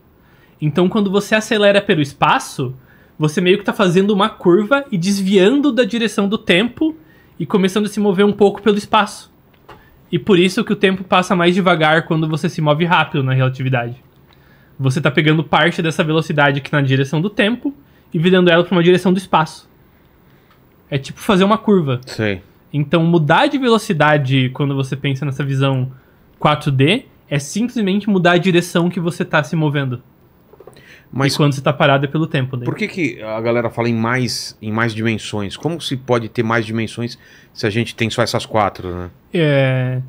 Então, quando você acelera pelo espaço, você meio que está fazendo uma curva e desviando da direção do tempo e começando a se mover um pouco pelo espaço. E por isso que o tempo passa mais devagar quando você se move rápido na relatividade. Você está pegando parte dessa velocidade aqui na direção do tempo e virando ela para uma direção do espaço. É tipo fazer uma curva. Sim. Então, mudar de velocidade quando você pensa nessa visão 4D é simplesmente mudar a direção que você está se movendo. Mas e quando você está parado é pelo tempo. Daí. Né? Por que, que a galera fala em mais, em mais dimensões? Como se pode ter mais dimensões se a gente tem só essas quatro, né? É...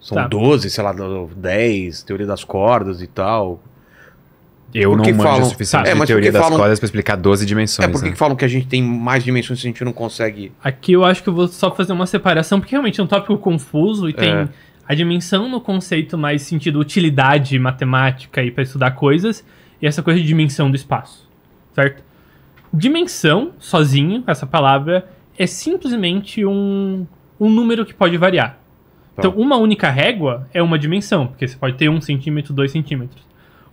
São tá. 12, sei lá, 10, teoria das cordas e tal. Eu porque não falo o suficiente é, de é, teoria das falam... cordas para explicar 12 dimensões. É, por que né? falam que a gente tem mais dimensões se a gente não consegue... Aqui eu acho que eu vou só fazer uma separação, porque realmente é um tópico confuso e é. tem a dimensão no conceito mais sentido utilidade matemática e para estudar coisas e essa coisa de dimensão do espaço, certo? Dimensão, sozinho, essa palavra, é simplesmente um, um número que pode variar. Tá. Então, uma única régua é uma dimensão, porque você pode ter um centímetro, dois centímetros.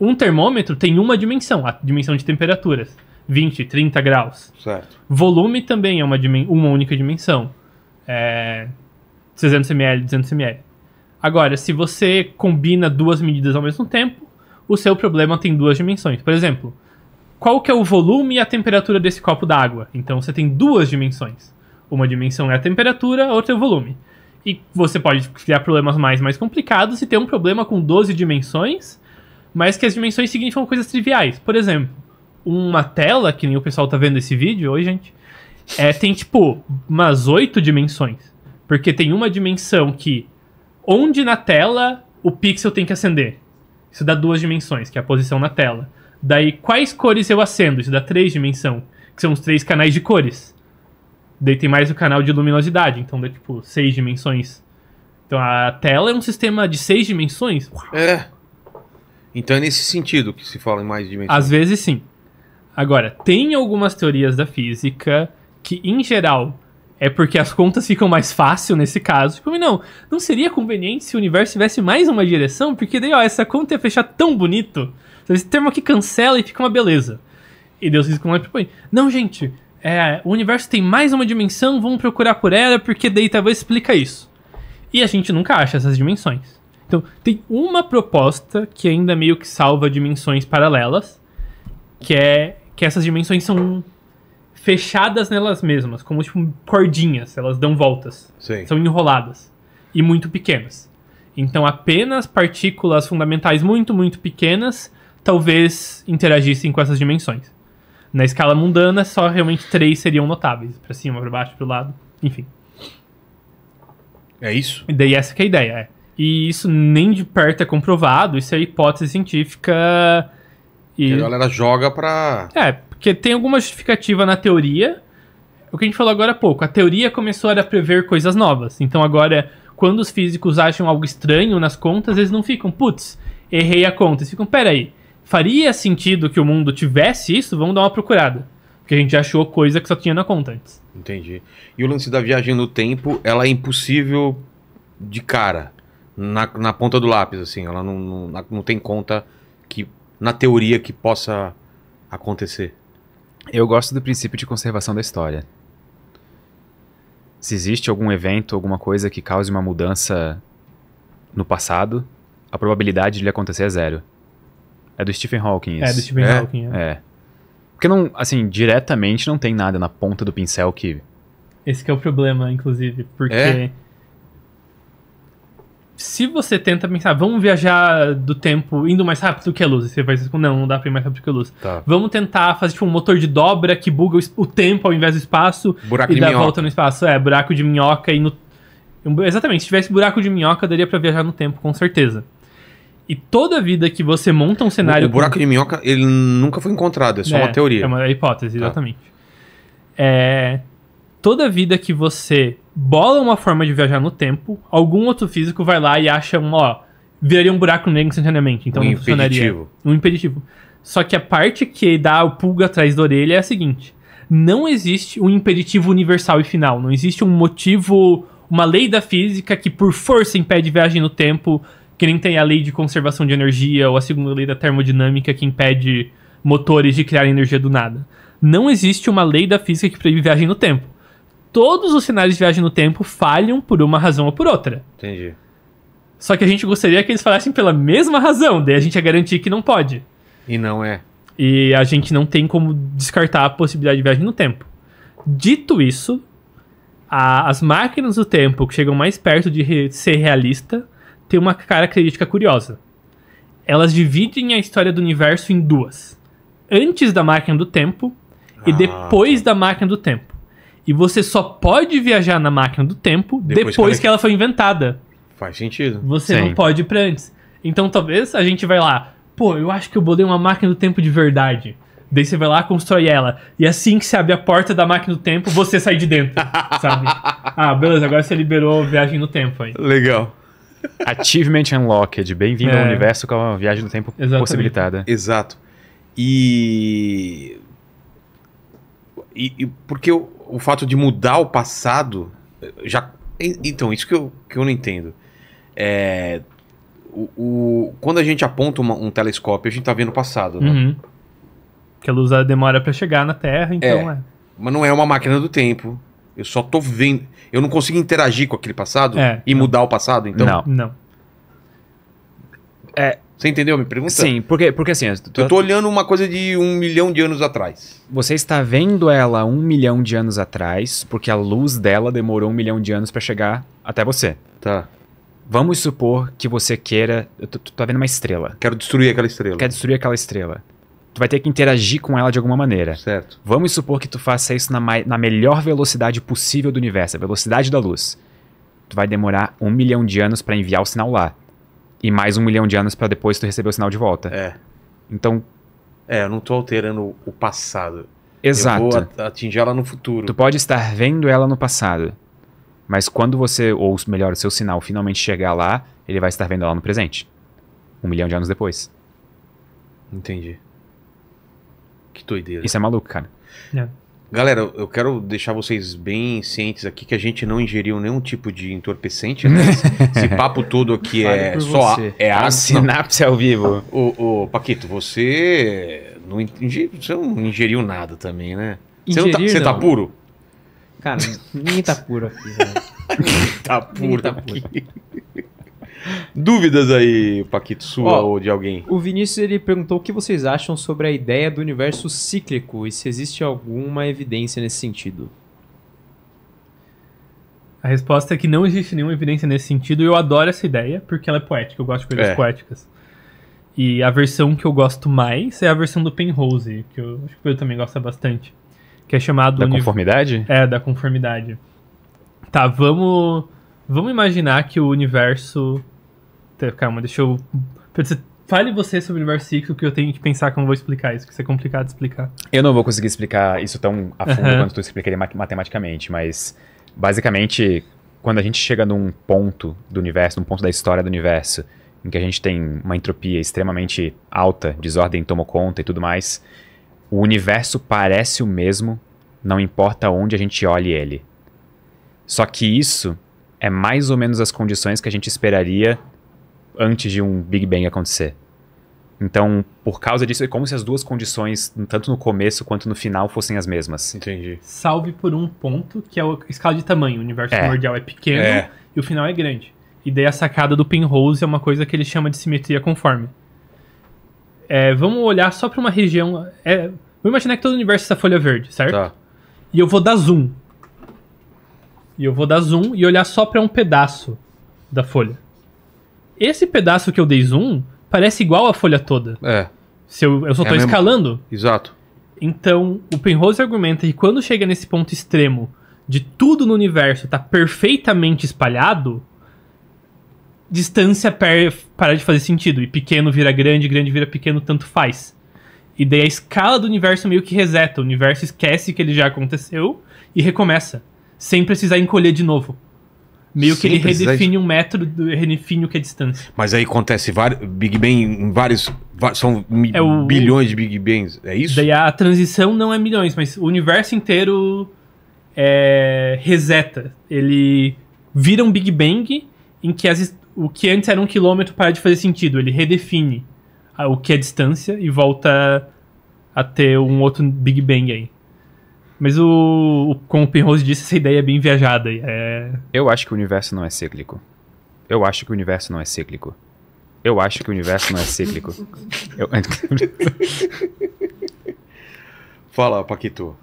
Um termômetro tem uma dimensão, a dimensão de temperaturas. 20, 30 graus. Certo. Volume também é uma, uma única dimensão. É 600 ml, 200 ml. Agora, se você combina duas medidas ao mesmo tempo, o seu problema tem duas dimensões. Por exemplo, qual que é o volume e a temperatura desse copo d'água? Então você tem duas dimensões. Uma dimensão é a temperatura, a outra é o volume. E você pode criar problemas mais mais complicados e ter um problema com 12 dimensões, mas que as dimensões significam coisas triviais. Por exemplo, uma tela, que nem o pessoal tá vendo esse vídeo hoje, gente, é, tem tipo umas oito dimensões. Porque tem uma dimensão que onde na tela o pixel tem que acender. Isso dá duas dimensões, que é a posição na tela. Daí, quais cores eu acendo? Isso dá três dimensão, que são os três canais de cores. Daí tem mais o canal de luminosidade, então dá tipo seis dimensões. Então a tela é um sistema de seis dimensões? É. Então é nesse sentido que se fala em mais dimensões. Às vezes sim. Agora, tem algumas teorias da física que, em geral, é porque as contas ficam mais fácil nesse caso. Tipo, não, não seria conveniente se o universo tivesse mais uma direção? Porque daí, ó, essa conta ia fechar tão bonito. Então, esse termo aqui cancela e fica uma beleza. E Deus diz como é propõe. Não, gente, é, o universo tem mais uma dimensão, vamos procurar por ela, porque daí talvez explica isso. E a gente nunca acha essas dimensões. Então, tem uma proposta que ainda meio que salva dimensões paralelas, que é que essas dimensões são fechadas nelas mesmas, como tipo cordinhas, elas dão voltas. Sim. São enroladas e muito pequenas. Então apenas partículas fundamentais muito, muito pequenas talvez interagissem com essas dimensões. Na escala mundana, só realmente três seriam notáveis, para cima, para baixo, para lado, enfim. É isso? E daí essa é a ideia, é. E isso nem de perto é comprovado, isso é hipótese científica e... Que a galera joga pra... É, porque tem alguma justificativa na teoria. O que a gente falou agora há pouco, a teoria começou a prever coisas novas. Então agora, quando os físicos acham algo estranho nas contas, eles não ficam, putz, errei a conta. Eles ficam, peraí, faria sentido que o mundo tivesse isso? Vamos dar uma procurada. Porque a gente achou coisa que só tinha na conta antes. Entendi. E o lance da viagem no tempo, ela é impossível de cara. Na, na ponta do lápis, assim. Ela não, não, não tem conta que, na teoria, que possa acontecer. Eu gosto do princípio de conservação da história. Se existe algum evento, alguma coisa que cause uma mudança no passado, a probabilidade de ele acontecer é zero. É do Stephen Hawking isso. É do Stephen é? Hawking, é. é. Porque não, assim, diretamente não tem nada na ponta do pincel que. Esse que é o problema, inclusive, porque é? se você tenta pensar, vamos viajar do tempo indo mais rápido que a luz, e você vai dizer, tipo, não, não dá pra ir mais rápido que a luz. Tá. Vamos tentar fazer tipo um motor de dobra que buga o, tempo ao invés do espaço buraco e dá volta no espaço. É, buraco de minhoca e no. Exatamente, se tivesse buraco de minhoca, daria para viajar no tempo, com certeza. E toda vida que você monta um cenário. O, buraco com... de minhoca, ele nunca foi encontrado, é só é, uma teoria. É uma hipótese, tá. exatamente. Tá. É, toda vida que você bola é uma forma de viajar no tempo, algum outro físico vai lá e acha um, ó, viraria um buraco negro instantaneamente, então um não funcionaria. Impeditivo. Um impeditivo. Só que a parte que dá o pulga atrás da orelha é a seguinte: não existe um impeditivo universal e final, não existe um motivo, uma lei da física que por força impede viagem no tempo, que nem tem a lei de conservação de energia ou a segunda lei da termodinâmica que impede motores de criar energia do nada. Não existe uma lei da física que proíbe viagem no tempo todos os cenários de viagem no tempo falham por uma razão ou por outra. Entendi. Só que a gente gostaria que eles falassem pela mesma razão, daí a gente ia garantir que não pode. E não é. E a gente não tem como descartar a possibilidade de viagem no tempo. Dito isso, a, as máquinas do tempo que chegam mais perto de re, ser realista têm uma característica curiosa. Elas dividem a história do universo em duas: antes da máquina do tempo e ah, depois tá. da máquina do tempo. E você só pode viajar na máquina do tempo depois, depois que, que, ela... foi inventada. Faz sentido. Você Sim. não pode ir pra antes. Então talvez a gente vai lá, pô, eu acho que eu bolei uma máquina do tempo de verdade. Daí você vai lá, constrói ela. E assim que se abre a porta da máquina do tempo, você sai de dentro, sabe? Ah, beleza, agora você liberou viagem no tempo aí. Legal. Achievement Unlocked. Bem-vindo é. ao universo com a viagem no tempo Exatamente. possibilitada. Exato. E... e, e porque eu, o fato de mudar o passado. já Então, isso que eu, que eu não entendo. É, o, o quando a gente aponta uma, um telescópio, a gente está vendo o passado, né? Uhum. Porque a luz demora para chegar na Terra, então é, é. Mas não é uma máquina do tempo. Eu só tô vendo. Eu não consigo interagir com aquele passado é, e não. mudar o passado, então? Não. Não. É, você entendeu a minha pergunta? Sim, porque, porque assim. Tu, eu tô olhando uma coisa de um milhão de anos atrás. Você está vendo ela um milhão de anos atrás, porque a luz dela demorou um milhão de anos para chegar até você. Tá. Vamos supor que você queira. Eu tu tá vendo uma estrela. Quero destruir aquela estrela. Quer destruir aquela estrela. Tu vai ter que interagir com ela de alguma maneira. Certo. Vamos supor que tu faça isso na, na melhor velocidade possível do universo a velocidade da luz. Tu vai demorar um milhão de anos para enviar o sinal lá e mais um milhão de anos para depois tu receber o sinal de volta. É. Então. É, eu não tô alterando o passado. Exato. Eu vou atingir ela no futuro. Tu pode estar vendo ela no passado. Mas quando você, ou melhor, o seu sinal finalmente chegar lá, ele vai estar vendo ela no presente. Um milhão de anos depois. Entendi. Que doideira. Isso é maluco, cara. É. Galera, eu quero deixar vocês bem cientes aqui que a gente não ingeriu nenhum tipo de entorpecente, né? Esse, papo todo aqui é só a, é a, a sinapse ao vivo. O, o Paquito, você não, ingeriu, você não ingeriu nada também, né? Tá, Ingerir, você, tá, você tá puro? Cara, ninguém tá puro aqui, ninguém tá puro, ninguém tá puro. Dúvidas aí, Paquito, sua ou de alguém? O Vinícius ele perguntou o que vocês acham sobre a ideia do universo cíclico e se existe alguma evidência nesse sentido. A resposta é que não existe nenhuma evidência nesse sentido e eu adoro essa ideia porque ela é poética, eu gosto de coisas é. poéticas. E a versão que eu gosto mais é a versão do Penrose, que eu acho que eu também gosto bastante. Que é chamado. Da conformidade? É, da conformidade. Tá, vamos. Vamos imaginar que o universo calma, deixa eu. Fale você sobre o universo cíclico que eu tenho que pensar como vou explicar isso, que isso é complicado de explicar. Eu não vou conseguir explicar isso tão a fundo uhum. quanto tu explicaria matematicamente, mas basicamente, quando a gente chega num ponto do universo, num ponto da história do universo, em que a gente tem uma entropia extremamente alta, desordem tomou conta e tudo mais, o universo parece o mesmo, não importa onde a gente olhe ele. Só que isso é mais ou menos as condições que a gente esperaria antes de um Big Bang acontecer. Então, por causa disso, é como se as duas condições, tanto no começo quanto no final, fossem as mesmas. Entendi. Salve por um ponto, que é a escala de tamanho. O universo é. primordial é pequeno é. e o final é grande. E daí a sacada do Penrose é uma coisa que ele chama de simetria conforme. É, vamos olhar só para uma região. É, vou imaginar que todo o universo é essa folha verde, certo? Tá. E eu vou dar zoom. E eu vou dar zoom e olhar só para um pedaço da folha esse pedaço que eu dei zoom parece igual a folha toda. É. Se eu, eu só é estou escalando. Mesmo. Exato. Então, o Penrose argumenta que quando chega nesse ponto extremo de tudo no universo estar tá perfeitamente espalhado, distância para de fazer sentido. E pequeno vira grande, grande vira pequeno, tanto faz. E daí a escala do universo meio que reseta. O universo esquece que ele já aconteceu e recomeça. Sem precisar encolher de novo. Meio que Simples, ele é redefine é um método, redefine o que é distância. Mas aí acontece vários Big Bang em vários. São é o, bilhões de Big Bangs, é isso? Daí a transição não é milhões, mas o universo inteiro é, reseta. Ele vira um Big Bang em que as, o que antes era um quilômetro para de fazer sentido. Ele redefine a, o que é distância e volta a ter um outro Big Bang aí. Mas o, o como o Penrose disse, essa ideia é bem viajada. É... Eu acho que o universo não é cíclico. Eu acho que o universo não é cíclico. Eu acho que o universo não é cíclico. Eu... Fala, Paquito.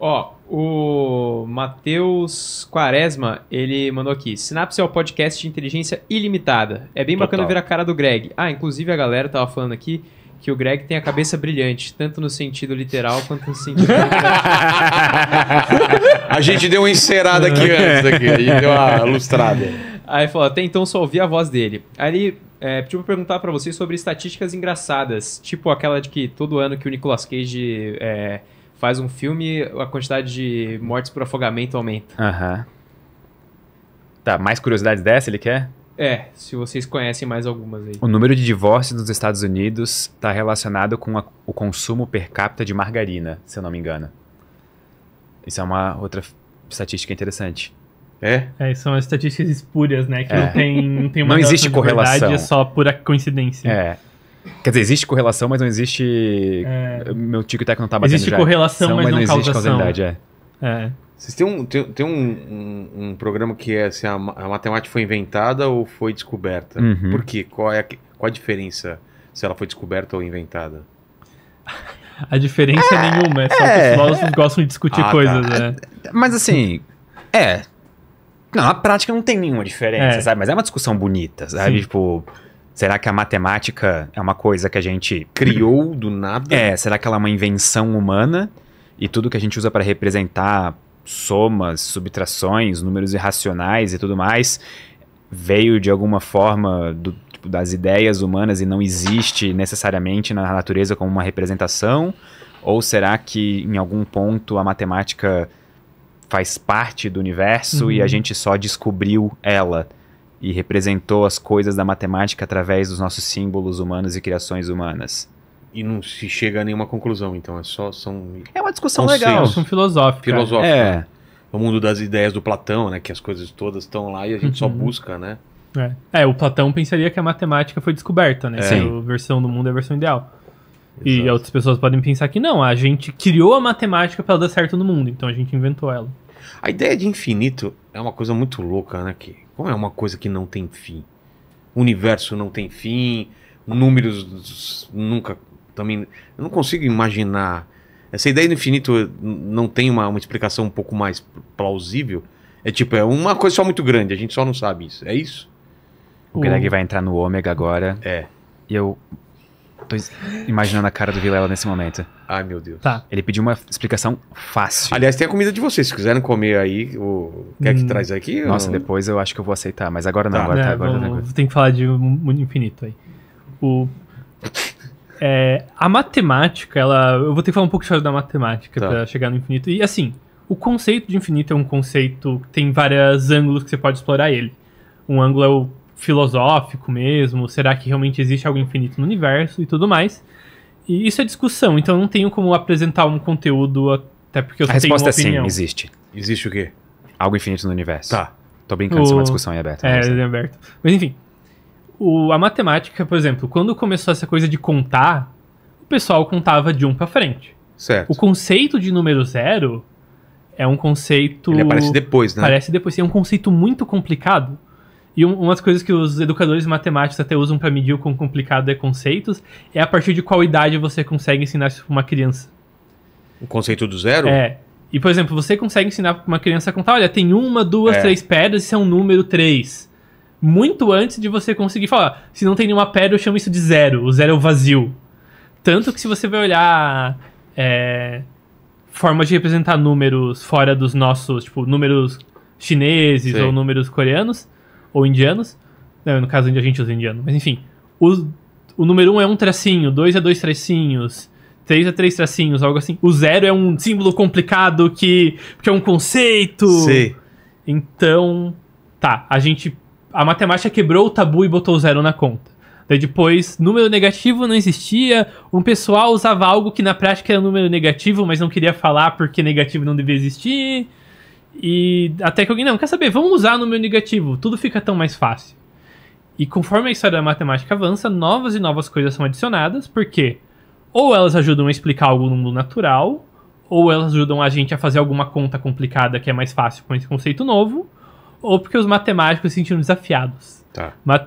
Ó, o Matheus Quaresma, ele mandou aqui. Sinapse é o podcast de inteligência ilimitada. É bem Total. bacana ver a cara do Greg. Ah, inclusive a galera tava falando aqui que o Greg tem a cabeça brilhante, tanto no sentido literal quanto no sentido. a gente deu uma encerada aqui é. antes, aqui, a gente deu uma lustrada. Aí falou: até então só ouvi a voz dele. Aí ele é, pediu pra perguntar para vocês sobre estatísticas engraçadas, tipo aquela de que todo ano que o Nicolas Cage é, faz um filme, a quantidade de mortes por afogamento aumenta. Aham. Uhum. Tá, mais curiosidades dessa ele quer? É, se vocês conhecem mais algumas aí. O número de divórcios nos Estados Unidos está relacionado com a, o consumo per capita de margarina, se eu não me engano. Isso é uma outra estatística interessante. É? é são as estatísticas espúrias, né? Que é. não tem, não tem uma não existe correlação. Verdade, é só pura coincidência. É. Quer dizer, existe correlação, mas não existe. É. Meu tico-teco tá não tá batendo Existe já. correlação, São, mas, mas não, não causa existe causalidade. É. é. Vocês têm um, tem, tem um, um, um, programa que é se assim, a, a, matemática foi inventada ou foi descoberta. Uhum. Por quê? Qual é a, qual a diferença se ela foi descoberta ou inventada? A diferença é, nenhuma, é só é, que os filósofos é, gostam de discutir ah, tá. coisas, tá. né? É, mas assim, é. Não, na prática não tem nenhuma diferença, é. sabe? Mas é uma discussão bonita, sabe? Sim. Tipo, será que a matemática é uma coisa que a gente criou do nada? É, será que ela é uma invenção humana? E tudo que a gente usa para representar somas, subtrações, números irracionais e tudo mais, veio de alguma forma do, tipo, das ideias humanas e não existe necessariamente na natureza como uma representação? Ou será que em algum ponto a matemática faz parte do universo uhum. e a uhum. gente só descobriu ela? e representou as coisas da matemática através dos nossos símbolos humanos e criações humanas e não se chega a nenhuma conclusão. Então é só são é uma discussão legal, são filosóficos filosófica. É. Né? O mundo das ideias do Platão, né, que as coisas todas estão lá e a gente uhum. só busca, né? É. é. o Platão pensaria que a matemática foi descoberta, né? É. a versão do mundo é a versão ideal. Exato. E outras pessoas podem pensar que não, a gente criou a matemática para dar certo no mundo, então a gente inventou ela. A ideia de infinito é uma coisa muito louca, né? Que, como é uma coisa que não tem fim? O universo não tem fim, números nunca também. Eu não consigo imaginar. Essa ideia do infinito não tem uma, uma explicação um pouco mais plausível. É tipo, é uma coisa só muito grande, a gente só não sabe isso. É isso? O Greg vai entrar no ômega agora. É. E eu tô imaginando a cara do Vilela nesse momento. Ai, meu Deus. Tá. Ele pediu uma explicação fácil. Aliás, tem a comida de vocês. Se quiserem comer aí, o... quer é que hum. traz aqui? Nossa, depois eu acho que eu vou aceitar. Mas agora não, tá. agora tá, é, tá. Agora vamos, tá. Tem que falar de um mundo infinito aí. O... É, a matemática, ela. Eu vou ter que falar um pouco da matemática tá. para chegar no infinito. E assim, o conceito de infinito é um conceito que tem vários ângulos que você pode explorar ele. Um ângulo é o filosófico mesmo, será que realmente existe algo infinito no universo e tudo mais. E isso é discussão, então não tenho como apresentar um conteúdo até porque eu a tenho uma opinião. A resposta é sim, existe. Existe o quê? Algo infinito no universo. Tá. Tô brincando, o... se é uma discussão em aberto. É, tá. é aberto. Mas enfim, o, a matemática, por exemplo, quando começou essa coisa de contar, o pessoal contava de um para frente. Certo. O conceito de número zero é um conceito. Ele aparece depois, né? Aparece depois. É um conceito muito complicado. E um, uma das coisas que os educadores matemáticos até usam para medir o quão complicado é conceitos é a partir de qual idade você consegue ensinar isso pra uma criança. O conceito do zero? É. E, por exemplo, você consegue ensinar pra uma criança a contar: olha, tem uma, duas, é. três pedras, isso é um número três muito antes de você conseguir falar. Se não tem nenhuma pedra, eu chamo isso de zero. O zero é o vazio. Tanto que se você vai olhar é, formas de representar números fora dos nossos, tipo, números chineses Sim. ou números coreanos ou indianos. Não, né, no caso, a gente usa indiano. Mas enfim, o, o número um é um tracinho, dois é dois tracinhos, 3 é três tracinhos, algo assim. O zero é um símbolo complicado que, que é um conceito. Sim. Então, tá, a gente a matemática quebrou o tabu e botou zero na conta. Daí depois, número negativo não existia, um pessoal usava algo que na prática era número negativo, mas não queria falar porque negativo não devia existir. E até que alguém, não, quer saber, vamos usar número negativo, tudo fica tão mais fácil. E conforme a história da matemática avança, novas e novas coisas são adicionadas, porque ou elas ajudam a explicar algo no mundo natural, ou elas ajudam a gente a fazer alguma conta complicada que é mais fácil com esse conceito novo, ou porque os matemáticos se sentiram desafiados. Tá. Mas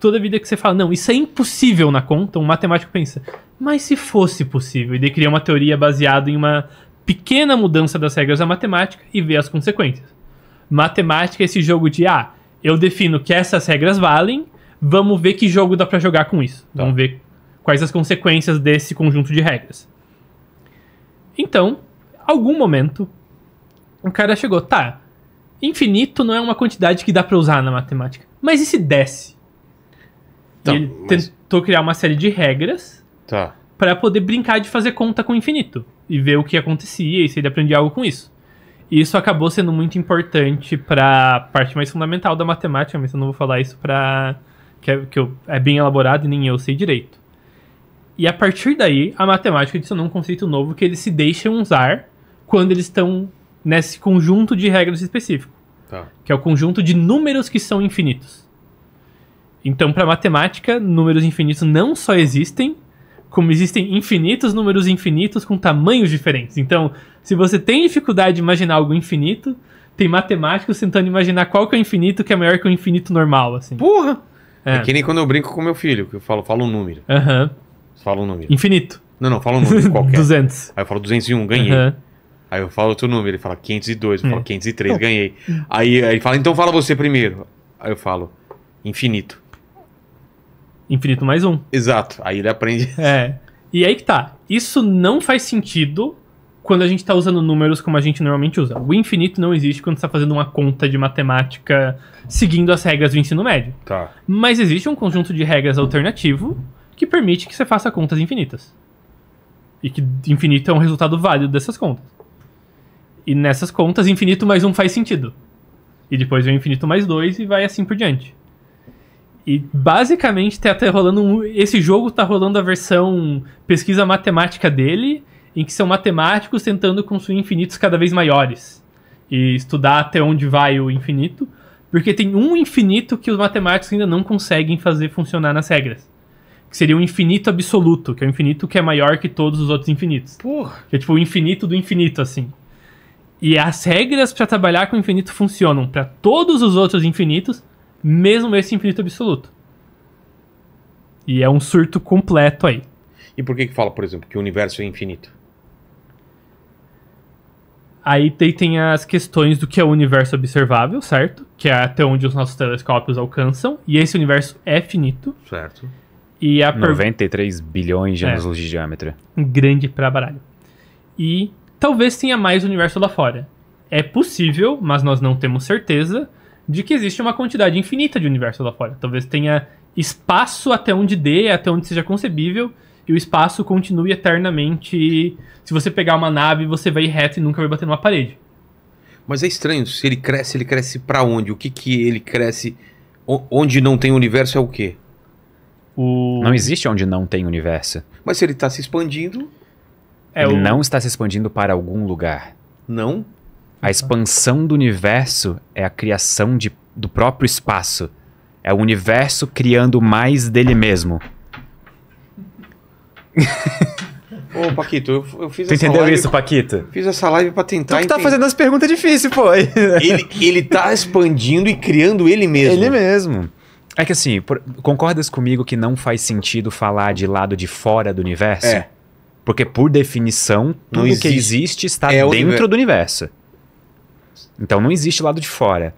toda vida que você fala, não, isso é impossível na conta, um matemático pensa, mas se fosse possível? E daí cria uma teoria baseada em uma pequena mudança das regras da matemática e vê as consequências. Matemática é esse jogo de, ah, eu defino que essas regras valem, vamos ver que jogo dá para jogar com isso. Tá. Vamos ver quais as consequências desse conjunto de regras. Então, algum momento, o cara chegou, tá, Infinito não é uma quantidade que dá para usar na matemática. Mas e se desse? Então, ele mas... tentou criar uma série de regras tá. para poder brincar de fazer conta com o infinito e ver o que acontecia e se ele aprendia algo com isso. E isso acabou sendo muito importante para a parte mais fundamental da matemática, mas eu não vou falar isso para que, é, que eu, é bem elaborado e nem eu sei direito. E a partir daí, a matemática adicionou um conceito novo que eles se deixam usar quando eles estão nesse conjunto de regras específico, tá. que é o conjunto de números que são infinitos. Então, para matemática, números infinitos não só existem, como existem infinitos números infinitos com tamanhos diferentes. Então, se você tem dificuldade de imaginar algo infinito, tem matemáticos tentando imaginar qual que é o infinito que é maior que o infinito normal, assim. Porra! É, é que nem quando eu brinco com meu filho, que eu falo, falo um número. Aham. Uhum. Fala um número. Infinito. Não, não, fala um número qualquer. 200. Aí eu falo 201, ganhei. Uhum. Aí eu falo outro número, ele fala 502, eu falo 503, é. ganhei. Aí, aí ele fala, então fala você primeiro. Aí eu falo, infinito. Infinito mais um. Exato, aí ele aprende. É. E aí que tá. Isso não faz sentido quando a gente está usando números como a gente normalmente usa. O infinito não existe quando está fazendo uma conta de matemática seguindo as regras do ensino médio. Tá. Mas existe um conjunto de regras alternativo que permite que você faça contas infinitas. E que infinito é um resultado válido dessas contas. E nessas contas, infinito mais um faz sentido. E depois vem infinito mais dois e vai assim por diante. E basicamente tá, tá, rolando um, esse jogo tá rolando a versão pesquisa matemática dele, em que são matemáticos tentando construir infinitos cada vez maiores e estudar até onde vai o infinito, porque tem um infinito que os matemáticos ainda não conseguem fazer funcionar nas regras. Que seria o um infinito absoluto, que é o um infinito que é maior que todos os outros infinitos. Porra. Que é tipo o infinito do infinito, assim. E as regras para trabalhar com o infinito funcionam para todos os outros infinitos, mesmo esse infinito absoluto. E é um surto completo aí. E por que que fala, por exemplo, que o universo é infinito? Aí tem, tem as questões do que é o universo observável, certo? Que é até onde os nossos telescópios alcançam. E esse universo é finito. Certo. E a per... 93 bilhões de anos-luz é. de diâmetro. Grande pra baralho. E talvez tenha mais universo lá fora. É possível, mas nós não temos certeza, de que existe uma quantidade infinita de universo lá fora. Talvez tenha espaço até onde dê, até onde seja concebível, e o espaço continue eternamente. Se você pegar uma nave, você vai reto e nunca vai bater numa parede. Mas é estranho, se ele cresce, ele cresce para onde? O que que ele cresce? O onde não tem universo é o quê? O... Não existe onde não tem universo. Mas se ele tá se expandindo. É, Ele o... não está se expandindo para algum lugar. Não? A expansão do universo é a criação de, do próprio espaço. É o universo criando mais dele mesmo. Ô, Paquito, eu, eu fiz tu essa entendeu live, isso, Paquito? Fiz essa live pra tentar. Tu que tá fazendo as perguntas difíceis, pô. ele, ele tá expandindo e criando ele mesmo. Ele mesmo. É que assim, por, concordas comigo que não faz sentido falar de lado de fora do universo? É. Porque, por definição, tudo existe. que existe está é dentro do universo. Então não existe lado de fora.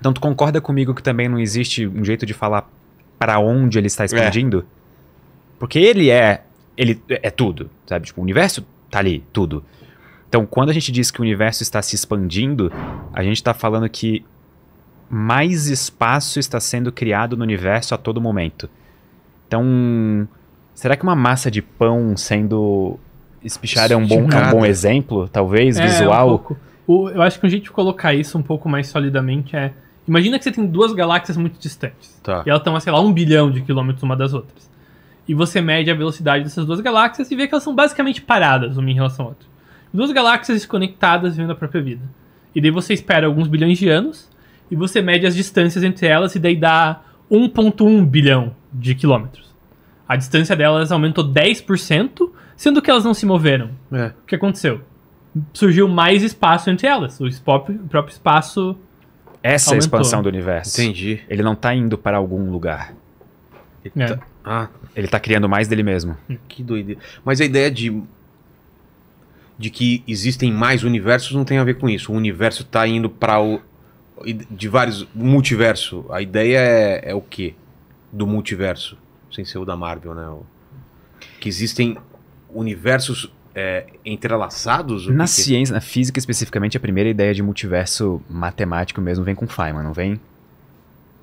Então tu concorda comigo que também não existe um jeito de falar para onde ele está é. expandindo? É. Porque ele é. Ele é tudo, sabe? Tipo, o universo tá ali, tudo. Então, quando a gente diz que o universo está se expandindo, a gente está falando que mais espaço está sendo criado no universo a todo momento. Então, Será que uma massa de pão sendo espichada é um bom, é um bom exemplo, talvez, é, visual? Um o, eu acho que um jeito de colocar isso um pouco mais solidamente é. Imagina que você tem duas galáxias muito distantes. Tá. E elas estão, sei lá, um bilhão de quilômetros uma das outras. E você mede a velocidade dessas duas galáxias e vê que elas são basicamente paradas uma em relação à outra. Duas galáxias desconectadas vivendo a própria vida. E daí você espera alguns bilhões de anos e você mede as distâncias entre elas e daí dá 1.1 bilhão de quilômetros. A distância delas aumentou 10%, sendo que elas não se moveram. É. O que aconteceu? Surgiu mais espaço entre elas. O próprio, o próprio espaço. Essa é a expansão do universo. Entendi. Ele não tá indo para algum lugar. Ele, é. tá... Ah. Ele tá criando mais dele mesmo. Que doideira. Mas a ideia de de que existem mais universos não tem a ver com isso. O universo está indo para o. de vários. multiverso. A ideia é, é o quê? Do multiverso? sem ser o da Marvel, né? Que existem universos é, entrelaçados? Na que é? ciência, que... na física especificamente, a primeira ideia de multiverso matemático mesmo vem com Feynman, não vem?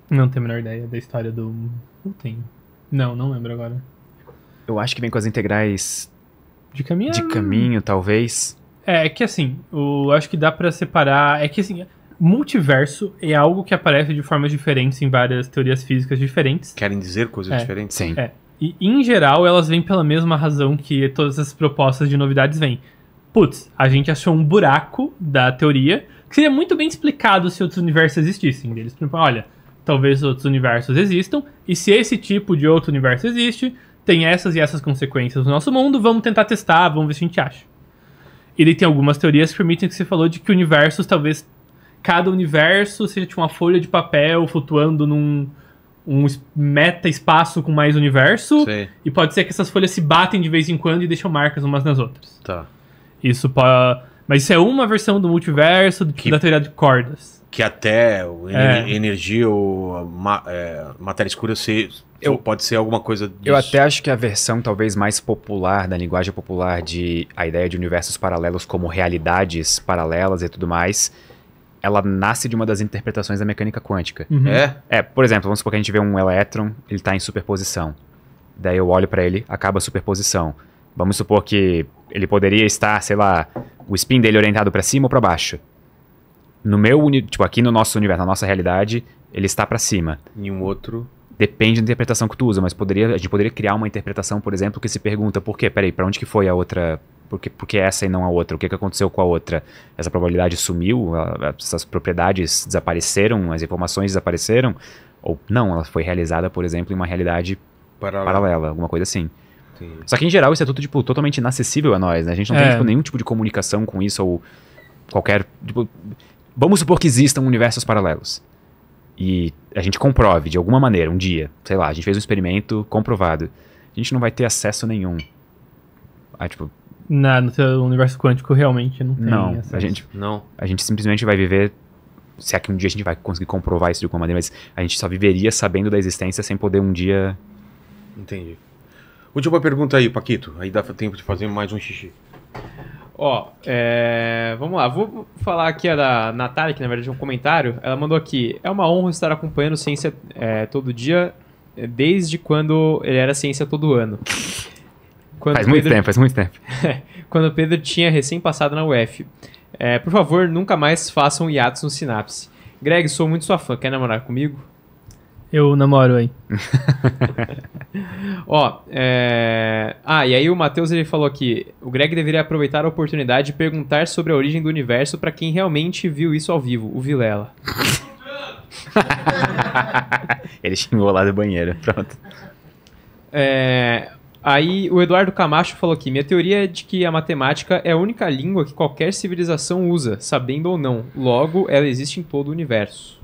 Não tenho a menor ideia da história do. Não tenho. Não, não lembro agora. Eu acho que vem com as integrais. De caminho? De caminho, talvez. É, é que assim, eu acho que dá para separar. É que assim, multiverso é algo que aparece de formas diferentes em várias teorias físicas diferentes. Querem dizer coisas é, diferentes? Sim. É. E, em geral, elas vêm pela mesma razão que todas as propostas de novidades vêm. Putz, a gente achou um buraco da teoria que seria muito bem explicado se outros universos existissem. Eles, olha, talvez outros universos existam, e se esse tipo de outro universo existe, tem essas e essas consequências no nosso mundo, vamos tentar testar, vamos ver se a gente acha. Ele tem algumas teorias que permitem que você falou de que universos talvez cada universo seja tipo, uma folha de papel flutuando num um meta espaço com mais universo. Sim. E pode ser que essas folhas se batem de vez em quando e deixam marcas umas nas outras. Tá. Isso pode. Mas isso é uma versão do multiverso que, da teoria de cordas. Que até é. energia ou ma é, matéria escura se, eu, pode ser alguma coisa disso. Eu até acho que a versão talvez mais popular, da linguagem popular de a ideia de universos paralelos como realidades paralelas e tudo mais, ela nasce de uma das interpretações da mecânica quântica. Uhum. É? É, por exemplo, vamos supor que a gente vê um elétron, ele está em superposição. Daí eu olho para ele, acaba a superposição. Vamos supor que ele poderia estar, sei lá, o spin dele orientado para cima ou para baixo. No meu, tipo, aqui no nosso universo, na nossa realidade, ele está para cima. Em um outro depende da interpretação que tu usa, mas poderia, a gente poderia criar uma interpretação, por exemplo, que se pergunta, por quê? Peraí, para onde que foi a outra porque, porque essa e não a outra? O que, que aconteceu com a outra? Essa probabilidade sumiu? essas propriedades desapareceram? As informações desapareceram? Ou não, ela foi realizada, por exemplo, em uma realidade paralela, paralela alguma coisa assim. Sim. Só que, em geral, isso é tudo tipo, totalmente inacessível a nós, né? A gente não é. tem tipo, nenhum tipo de comunicação com isso ou qualquer... Tipo, vamos supor que existam universos paralelos. E a gente comprove de alguma maneira, um dia, sei lá, a gente fez um experimento comprovado. A gente não vai ter acesso nenhum a, tipo, na, no seu universo quântico realmente não tem não, a gente Não. A gente simplesmente vai viver. Se é que um dia a gente vai conseguir comprovar isso de alguma maneira, mas a gente só viveria sabendo da existência sem poder um dia. Entendi. Última pergunta aí, Paquito. Aí dá tempo de fazer mais um xixi. Ó, é, vamos lá. Vou falar aqui a é da Natália, que na verdade é um comentário. Ela mandou aqui: É uma honra estar acompanhando ciência é, todo dia, desde quando ele era ciência todo ano. Quando faz Pedro... muito tempo, faz muito tempo. Quando Pedro tinha recém passado na UF. É, por favor, nunca mais façam hiatos no Sinapse. Greg, sou muito sua fã, quer namorar comigo? Eu namoro, hein? Ó, é... Ah, e aí o Matheus ele falou aqui, o Greg deveria aproveitar a oportunidade de perguntar sobre a origem do universo para quem realmente viu isso ao vivo, o Vilela. ele xingou lá do banheiro, pronto. É... Aí o Eduardo Camacho falou aqui: minha teoria é de que a matemática é a única língua que qualquer civilização usa, sabendo ou não. Logo, ela existe em todo o universo.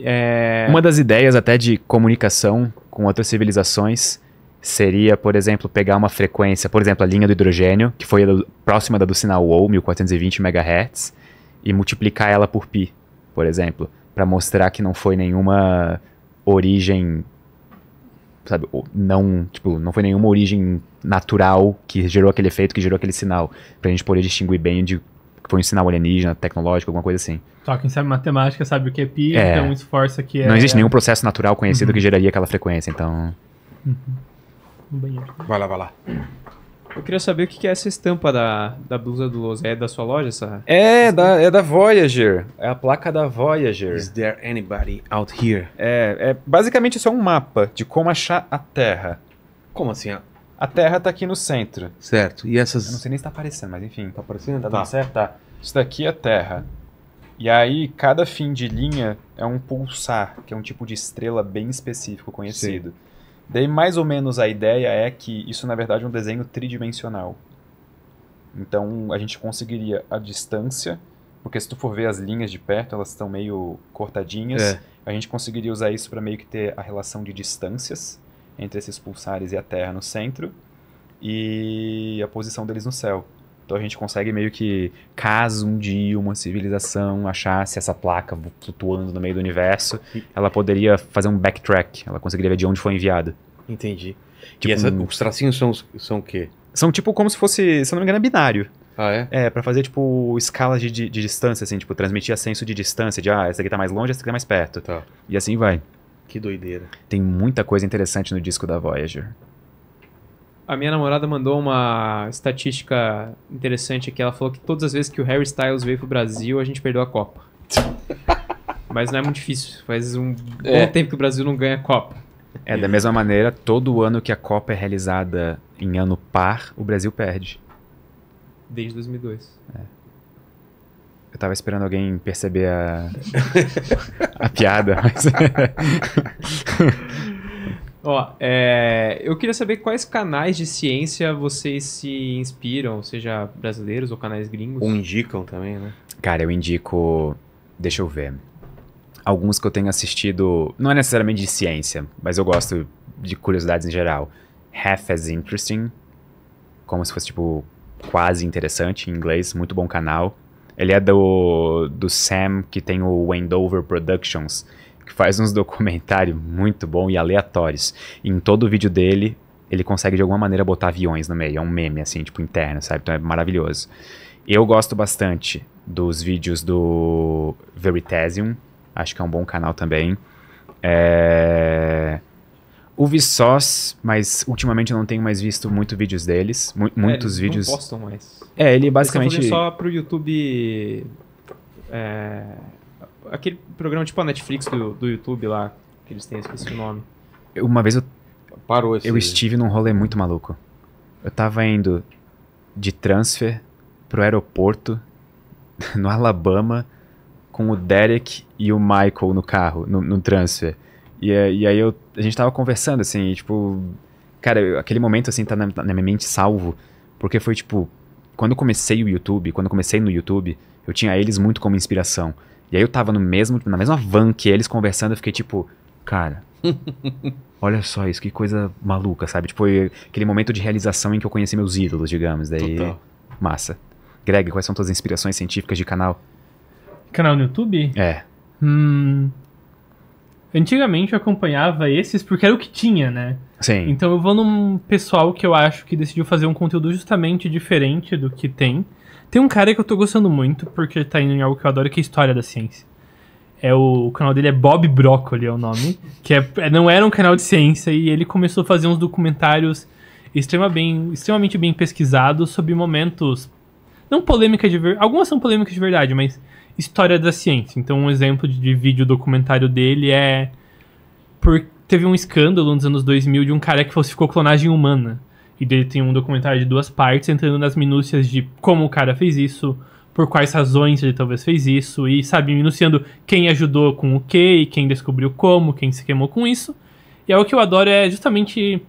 É... Uma das ideias até de comunicação com outras civilizações seria, por exemplo, pegar uma frequência, por exemplo, a linha do hidrogênio, que foi do, próxima da do sinal WOW, 1420 MHz, e multiplicar ela por π, por exemplo, para mostrar que não foi nenhuma origem sabe, não, tipo, não foi nenhuma origem natural que gerou aquele efeito, que gerou aquele sinal, pra gente poder distinguir bem de que foi um sinal alienígena, tecnológico, alguma coisa assim. Só quem sabe matemática sabe o que é pi, então é. então isso força que é... Não existe nenhum processo natural conhecido uhum. que geraria aquela frequência, então... Uhum. Vai lá, vai lá. Eu queria saber o que é essa estampa da, da blusa do Loza. É da sua loja essa? É, da, é da Voyager. É a placa da Voyager. Is there anybody out here? É, é basicamente isso é um mapa de como achar a Terra. Como assim? A, ah. a Terra tá aqui no centro. Certo. E essas. Eu não sei nem se tá aparecendo, mas enfim. Tá aparecendo? Tá, tá. dando certo? Tá. Isso daqui é a Terra. E aí, cada fim de linha é um pulsar, que é um tipo de estrela bem específico conhecido. Sim. Daí, mais ou menos, a ideia é que isso, na verdade, é um desenho tridimensional. Então, a gente conseguiria a distância, porque se tu for ver as linhas de perto, elas estão meio cortadinhas. É. A gente conseguiria usar isso para meio que ter a relação de distâncias entre esses pulsares e a Terra no centro e a posição deles no céu. Então a gente consegue meio que, caso um dia uma civilização achasse essa placa flutuando no meio do universo, ela poderia fazer um backtrack, ela conseguiria ver de onde foi enviada. Entendi. Tipo, e essa, um... os tracinhos são, são o quê? São tipo como se fosse, se eu não me engano, é binário. Ah, é? É, pra fazer, tipo, escalas de, de, de, distância, assim, tipo, transmitir a senso de distância, de, ah, essa aqui tá mais longe, essa aqui tá mais perto. Tá. E assim vai. Que doideira. Tem muita coisa interessante no disco da Voyager. A minha namorada mandou uma estatística interessante aqui. Ela falou que todas as vezes que o Harry Styles veio pro Brasil, a gente perdeu a Copa. Mas não é muito difícil. Faz um é. bom tempo que o Brasil não ganha a Copa. É, da mesma maneira, todo ano que a Copa é realizada em ano par, o Brasil perde. Desde 2002. É. Eu tava esperando alguém perceber a, a piada, mas. Ó, é, eu queria saber quais canais de ciência vocês se inspiram, seja brasileiros ou canais gringos. Ou indicam também, né? Cara, eu indico. Deixa eu ver. Alguns que eu tenho assistido, não é necessariamente de ciência, mas eu gosto de curiosidades em geral. Half as Interesting, como se fosse tipo quase interessante em inglês, muito bom canal. Ele é do, do Sam, que tem o Wendover Productions, que faz uns documentários muito bons e aleatórios. E em todo o vídeo dele, ele consegue de alguma maneira botar aviões no meio. É um meme, assim, tipo, interno, sabe? Então é maravilhoso. Eu gosto bastante dos vídeos do Veritasium. Acho que é um bom canal também. É... O Vsauce, mas ultimamente eu não tenho mais visto muito vídeos deles. Mu é, muitos vídeos. Não postam mais. É, ele basicamente. Eles só pro YouTube. É aquele programa tipo a Netflix do, do YouTube lá, que eles têm, esqueci o nome. Uma vez eu. Parou esse... Eu estive num rolê muito maluco. Eu tava indo de transfer pro aeroporto, no Alabama, com o Derek e o Michael no carro, no, no transfer. E, eh, e aí eu, a gente tava conversando, assim, e, tipo. Cara, aquele momento, assim, tá na, na minha mente salvo. Porque foi tipo. Quando eu comecei o YouTube, quando eu comecei no YouTube, eu tinha eles muito como inspiração. E aí eu tava no mesmo, na mesma van que eles conversando, eu fiquei tipo, cara, olha só isso, que coisa maluca, sabe? Tipo, aquele momento de realização em que eu conheci meus ídolos, digamos. Daí, Total. massa. Greg, quais são tuas inspirações científicas de canal? Canal no YouTube? É. Hum, Antigamente eu acompanhava esses porque era o que tinha, né? Sim. Então eu vou num pessoal que eu acho que decidiu fazer um conteúdo justamente diferente do que tem. Tem um cara que eu tô gostando muito, porque tá indo em algo que eu adoro, que é história da ciência. É o, o canal dele é Bob Broccoli, é o nome. que é, é, não era um canal de ciência, e ele começou a fazer uns documentários extrema bem, extremamente bem pesquisados sobre momentos. Não polêmica de verdade. Algumas são polêmicas de verdade, mas história da ciência. Então, um exemplo de, de vídeo documentário dele é. Por, teve um escândalo nos anos 2000 de um cara que falsificou clonagem humana. E dele tem um documentário de duas partes, entrando nas minúcias de como o cara fez isso, por quais razões ele talvez fez isso, e sabe, minuciando quem ajudou com o que, e quem descobriu como, quem se queimou com isso. E algo é que eu adoro é justamente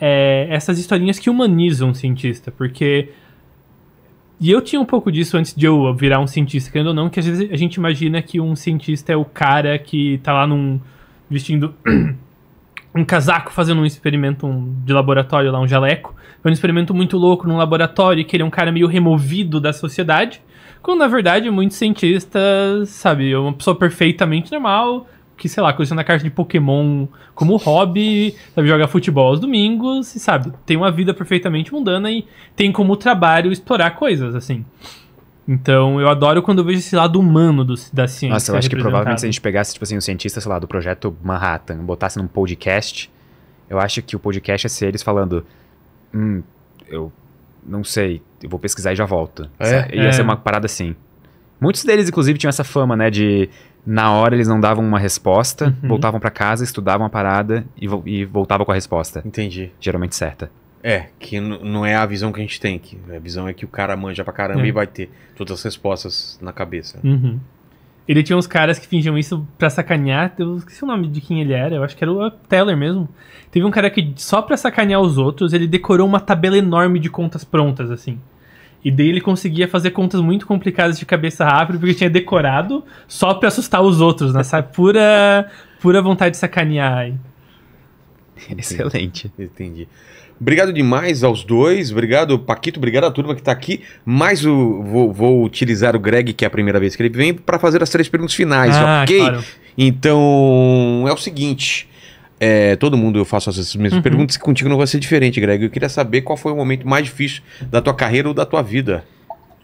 é, essas historinhas que humanizam o cientista, porque. E eu tinha um pouco disso antes de eu virar um cientista, querendo ou não, que às vezes a gente imagina que um cientista é o cara que tá lá num. vestindo um casaco fazendo um experimento de laboratório lá, um jaleco. Foi é um experimento muito louco num laboratório, que ele é um cara meio removido da sociedade. Quando, na verdade, muitos cientistas, sabe, é uma pessoa perfeitamente normal, que, sei lá, coleciona carta de Pokémon como hobby, sabe, joga futebol aos domingos, e, sabe, tem uma vida perfeitamente mundana e tem como trabalho explorar coisas, assim. Então eu adoro quando eu vejo esse lado humano do, da ciência. Nossa, eu acho que provavelmente se a gente pegasse, tipo assim, um cientista, sei lá, do projeto Manhattan, botasse num podcast, eu acho que o podcast ia ser eles falando. Hum, eu não sei, eu vou pesquisar e já volto. É? Ia é. ser uma parada assim. Muitos deles, inclusive, tinham essa fama, né? De na hora eles não davam uma resposta, uhum. voltavam para casa, estudavam a parada e, vo e voltavam com a resposta. Entendi. Geralmente certa. É, que não é a visão que a gente tem. Que a visão é que o cara manja pra caramba é. e vai ter todas as respostas na cabeça. Uhum. Ele tinha uns caras que fingiam isso pra sacanear. Eu esqueci o nome de quem ele era. Eu acho que era o Teller mesmo. Teve um cara que, só pra sacanear os outros, ele decorou uma tabela enorme de contas prontas, assim. E daí ele conseguia fazer contas muito complicadas de cabeça rápida porque tinha decorado só pra assustar os outros, né? Pura, pura vontade de sacanear. Excelente. Entendi. Obrigado demais aos dois. Obrigado, Paquito. Obrigado à turma que está aqui. Mas o, vou, vou, utilizar o Greg, que é a primeira vez que ele vem, para fazer as três perguntas finais, ah, ok? Claro. Então, é o seguinte. É, todo mundo eu faço essas mesmas uhum. perguntas contigo não vai ser diferente, Greg. Eu queria saber qual foi o momento mais difícil da tua carreira ou da tua vida.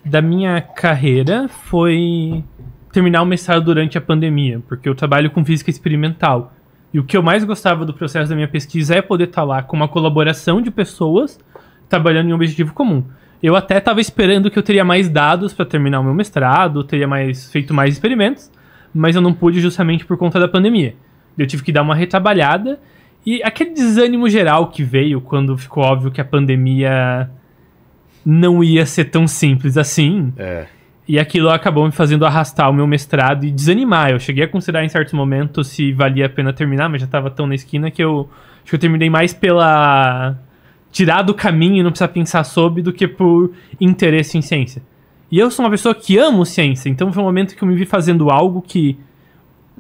Da minha carreira foi terminar o mestrado durante a pandemia, porque eu trabalho com física experimental. E o que eu mais gostava do processo da minha pesquisa é poder estar tá lá com uma colaboração de pessoas trabalhando em um objetivo comum. Eu até estava esperando que eu teria mais dados para terminar o meu mestrado, teria mais feito mais experimentos, mas eu não pude justamente por conta da pandemia. Eu tive que dar uma retrabalhada e aquele desânimo geral que veio quando ficou óbvio que a pandemia não ia ser tão simples assim. É. E aquilo acabou me fazendo arrastar o meu mestrado e desanimar. Eu cheguei a considerar em certos momentos se valia a pena terminar, mas já tava tão na esquina que eu acho que eu terminei mais pela tirar do caminho e não precisar pensar sobre do que por interesse em ciência. E eu sou uma pessoa que amo ciência, então foi um momento que eu me vi fazendo algo que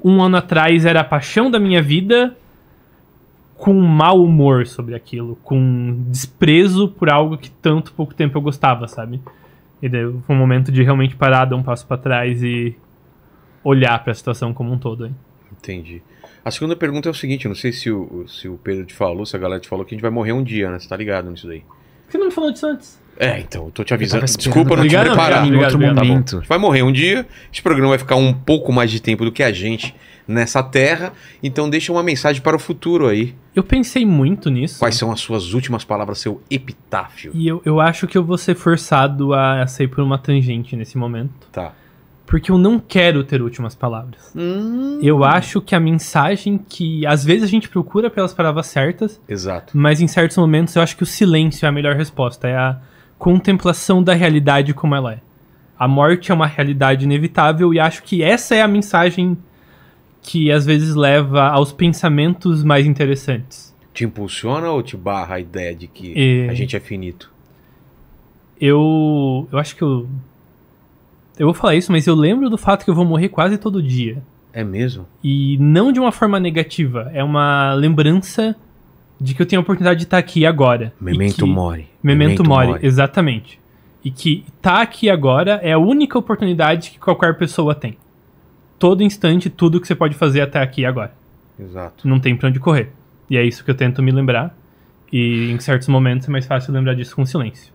um ano atrás era a paixão da minha vida com mau humor sobre aquilo, com desprezo por algo que tanto pouco tempo eu gostava, sabe? E foi um momento de realmente parar, dar um passo para trás e olhar para a situação como um todo. Hein? Entendi. A segunda pergunta é o seguinte, não sei se o, se o Pedro te falou, se a galera te falou que a gente vai morrer um dia, né? Você tá ligado nisso daí? você não me falou disso antes? É, então, eu tô te avisando. Desculpa não obrigado, te preparar. Obrigado, obrigado, tá vai morrer um dia, esse programa vai ficar um pouco mais de tempo do que a gente nessa terra. Então deixa uma mensagem para o futuro aí. Eu pensei muito nisso. Quais são as suas últimas palavras, seu epitáfio? E eu, eu acho que eu vou ser forçado a sair por uma tangente nesse momento. Tá. Porque eu não quero ter últimas palavras. Hum. Eu acho que a mensagem que. Às vezes a gente procura pelas palavras certas. Exato. Mas em certos momentos eu acho que o silêncio é a melhor resposta. É a contemplação da realidade como ela é. A morte é uma realidade inevitável e acho que essa é a mensagem que às vezes leva aos pensamentos mais interessantes. Te impulsiona ou te barra a ideia de que e... É. a gente é finito? Eu. Eu acho que eu. Eu vou falar isso, mas eu lembro do fato que eu vou morrer quase todo dia. É mesmo? E não de uma forma negativa. É uma lembrança de que eu tenho a oportunidade de estar aqui agora. Memento que... mori. Memento, Memento mori, mori, exatamente. E que estar aqui agora é a única oportunidade que qualquer pessoa tem todo instante tudo que você pode fazer até aqui e agora. Exato. Não tem pra onde correr. E é isso que eu tento me lembrar. E em certos momentos é mais fácil lembrar disso com silêncio.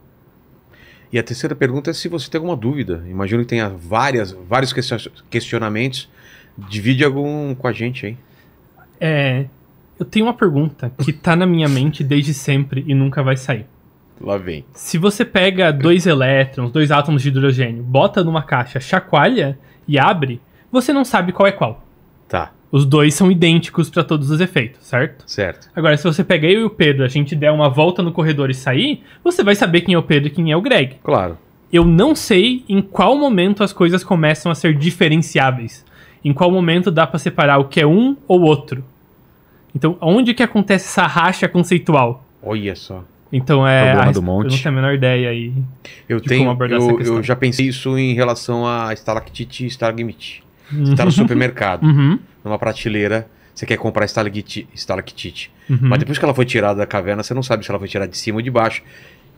E a terceira pergunta é se você tem alguma dúvida. Imagino que tenha várias, vários questionamentos. Divide algum com a gente aí. É, eu tenho uma pergunta que tá na minha mente desde sempre e nunca vai sair. Lá vem. Se você pega dois elétrons, dois átomos de hidrogênio, bota numa caixa, chacoalha e abre, você não sabe qual é qual. Tá. Os dois são idênticos para todos os efeitos, certo? Certo. Agora, se você pegar eu e o Pedro, a gente der uma volta no corredor e sair, você vai saber quem é o Pedro e quem é o Greg. Claro. Eu não sei em qual momento as coisas começam a ser diferenciáveis. Em qual momento dá para separar o que é um ou outro. Então, onde que acontece essa racha conceitual? Olha só. Então é. Problema a, do monte. Eu não tenho a menor ideia aí. Eu tenho. eu, eu já pensei isso em relação a estalactite e estalagmite. Tá uhum. Você está no supermercado, uhum. numa prateleira, você quer comprar estalactite. Uhum. Mas depois que ela foi tirada da caverna, você não sabe se ela foi tirada de cima ou de baixo.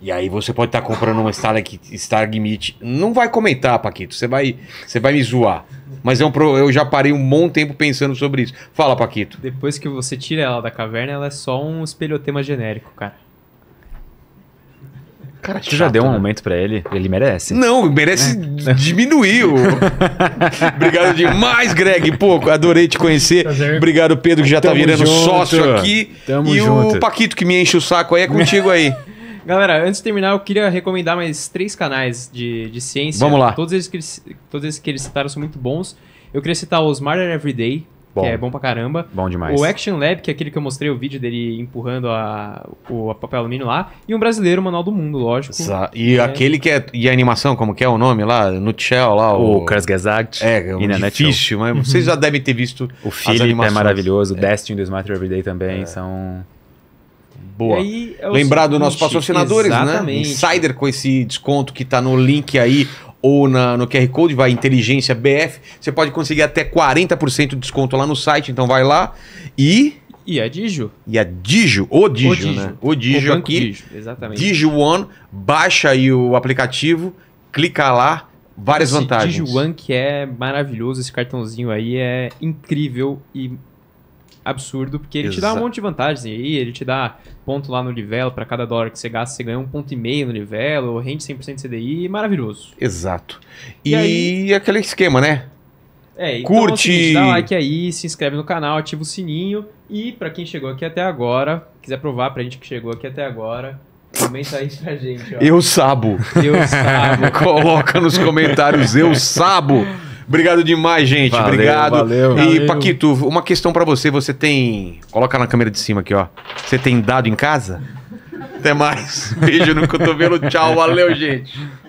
E aí você pode estar tá comprando uma Stargmit. Não vai comentar, Paquito. Você vai, você vai me zoar. Mas é um pro... eu já parei um bom tempo pensando sobre isso. Fala, Paquito. Depois que você tira ela da caverna, ela é só um espelhotema genérico, cara. Cara, tu já deu um né? aumento para ele? Ele merece. Não, merece é. diminuir. O... Obrigado demais, Greg. Pô, adorei te conhecer. Prazer. Obrigado, Pedro, que já tá Tamo tá virando junto. sócio aqui. Tamo e junto. o Paquito, que me enche o saco aí, é contigo aí. Galera, antes de terminar, eu queria recomendar mais três canais de, de ciência. Vamos lá. Todos esses que, todos eles que eles citaram são muito bons. Eu queria citar o Smarter Everyday, Bom. que é bom pra caramba. Bom demais. O Action Lab, que é aquele que eu mostrei o vídeo dele empurrando a, o a papel alumínio lá. E um brasileiro, o Manual do Mundo, lógico. Exa e é... aquele que é. E a animação, como que é o nome lá? Nutshell lá. O, o Gesagt. É, é um difícil, mas uhum. vocês já devem ter visto. O Philip é maravilhoso, é. Destiny do Smart Everyday também é. são. Boa. Aí, é Lembrar dos nossos patrocinadores, né? Exatamente. né? Insider com esse desconto que tá no link aí ou na, no QR Code, vai inteligência BF, você pode conseguir até 40% de desconto lá no site, então vai lá e e a é Digio. E a é Digio, o Digio, o né? Digio. né? O Digio o aqui. Digio, exatamente. Digio One, baixa aí o aplicativo, clica lá, várias Esse vantagens. Digio One que é maravilhoso, esse cartãozinho aí é incrível e absurdo, porque ele te dá um monte de vantagens aí, ele te dá ponto lá no livelo, para cada dólar que você gasta, você ganha um ponto e meio no livelo, rende 100% CDI, maravilhoso. Exato. E, e aí... É aquele esquema, né? É, então Curte! É dá like aí, se inscreve no canal, ativa o sininho e para quem chegou aqui até agora, quiser provar pra gente que chegou aqui até agora, Comenta aí pra gente, ó. Eu sabo. Eu sabo. Coloca nos comentários, eu sabo. Obrigado demais, gente. Valeu, Obrigado. Valeu, e valeu. Paquito, uma questão para você. Você tem. Coloca na câmera de cima aqui, ó. Você tem dado em casa? Até mais. Beijo no cotovelo. Tchau. Valeu, gente.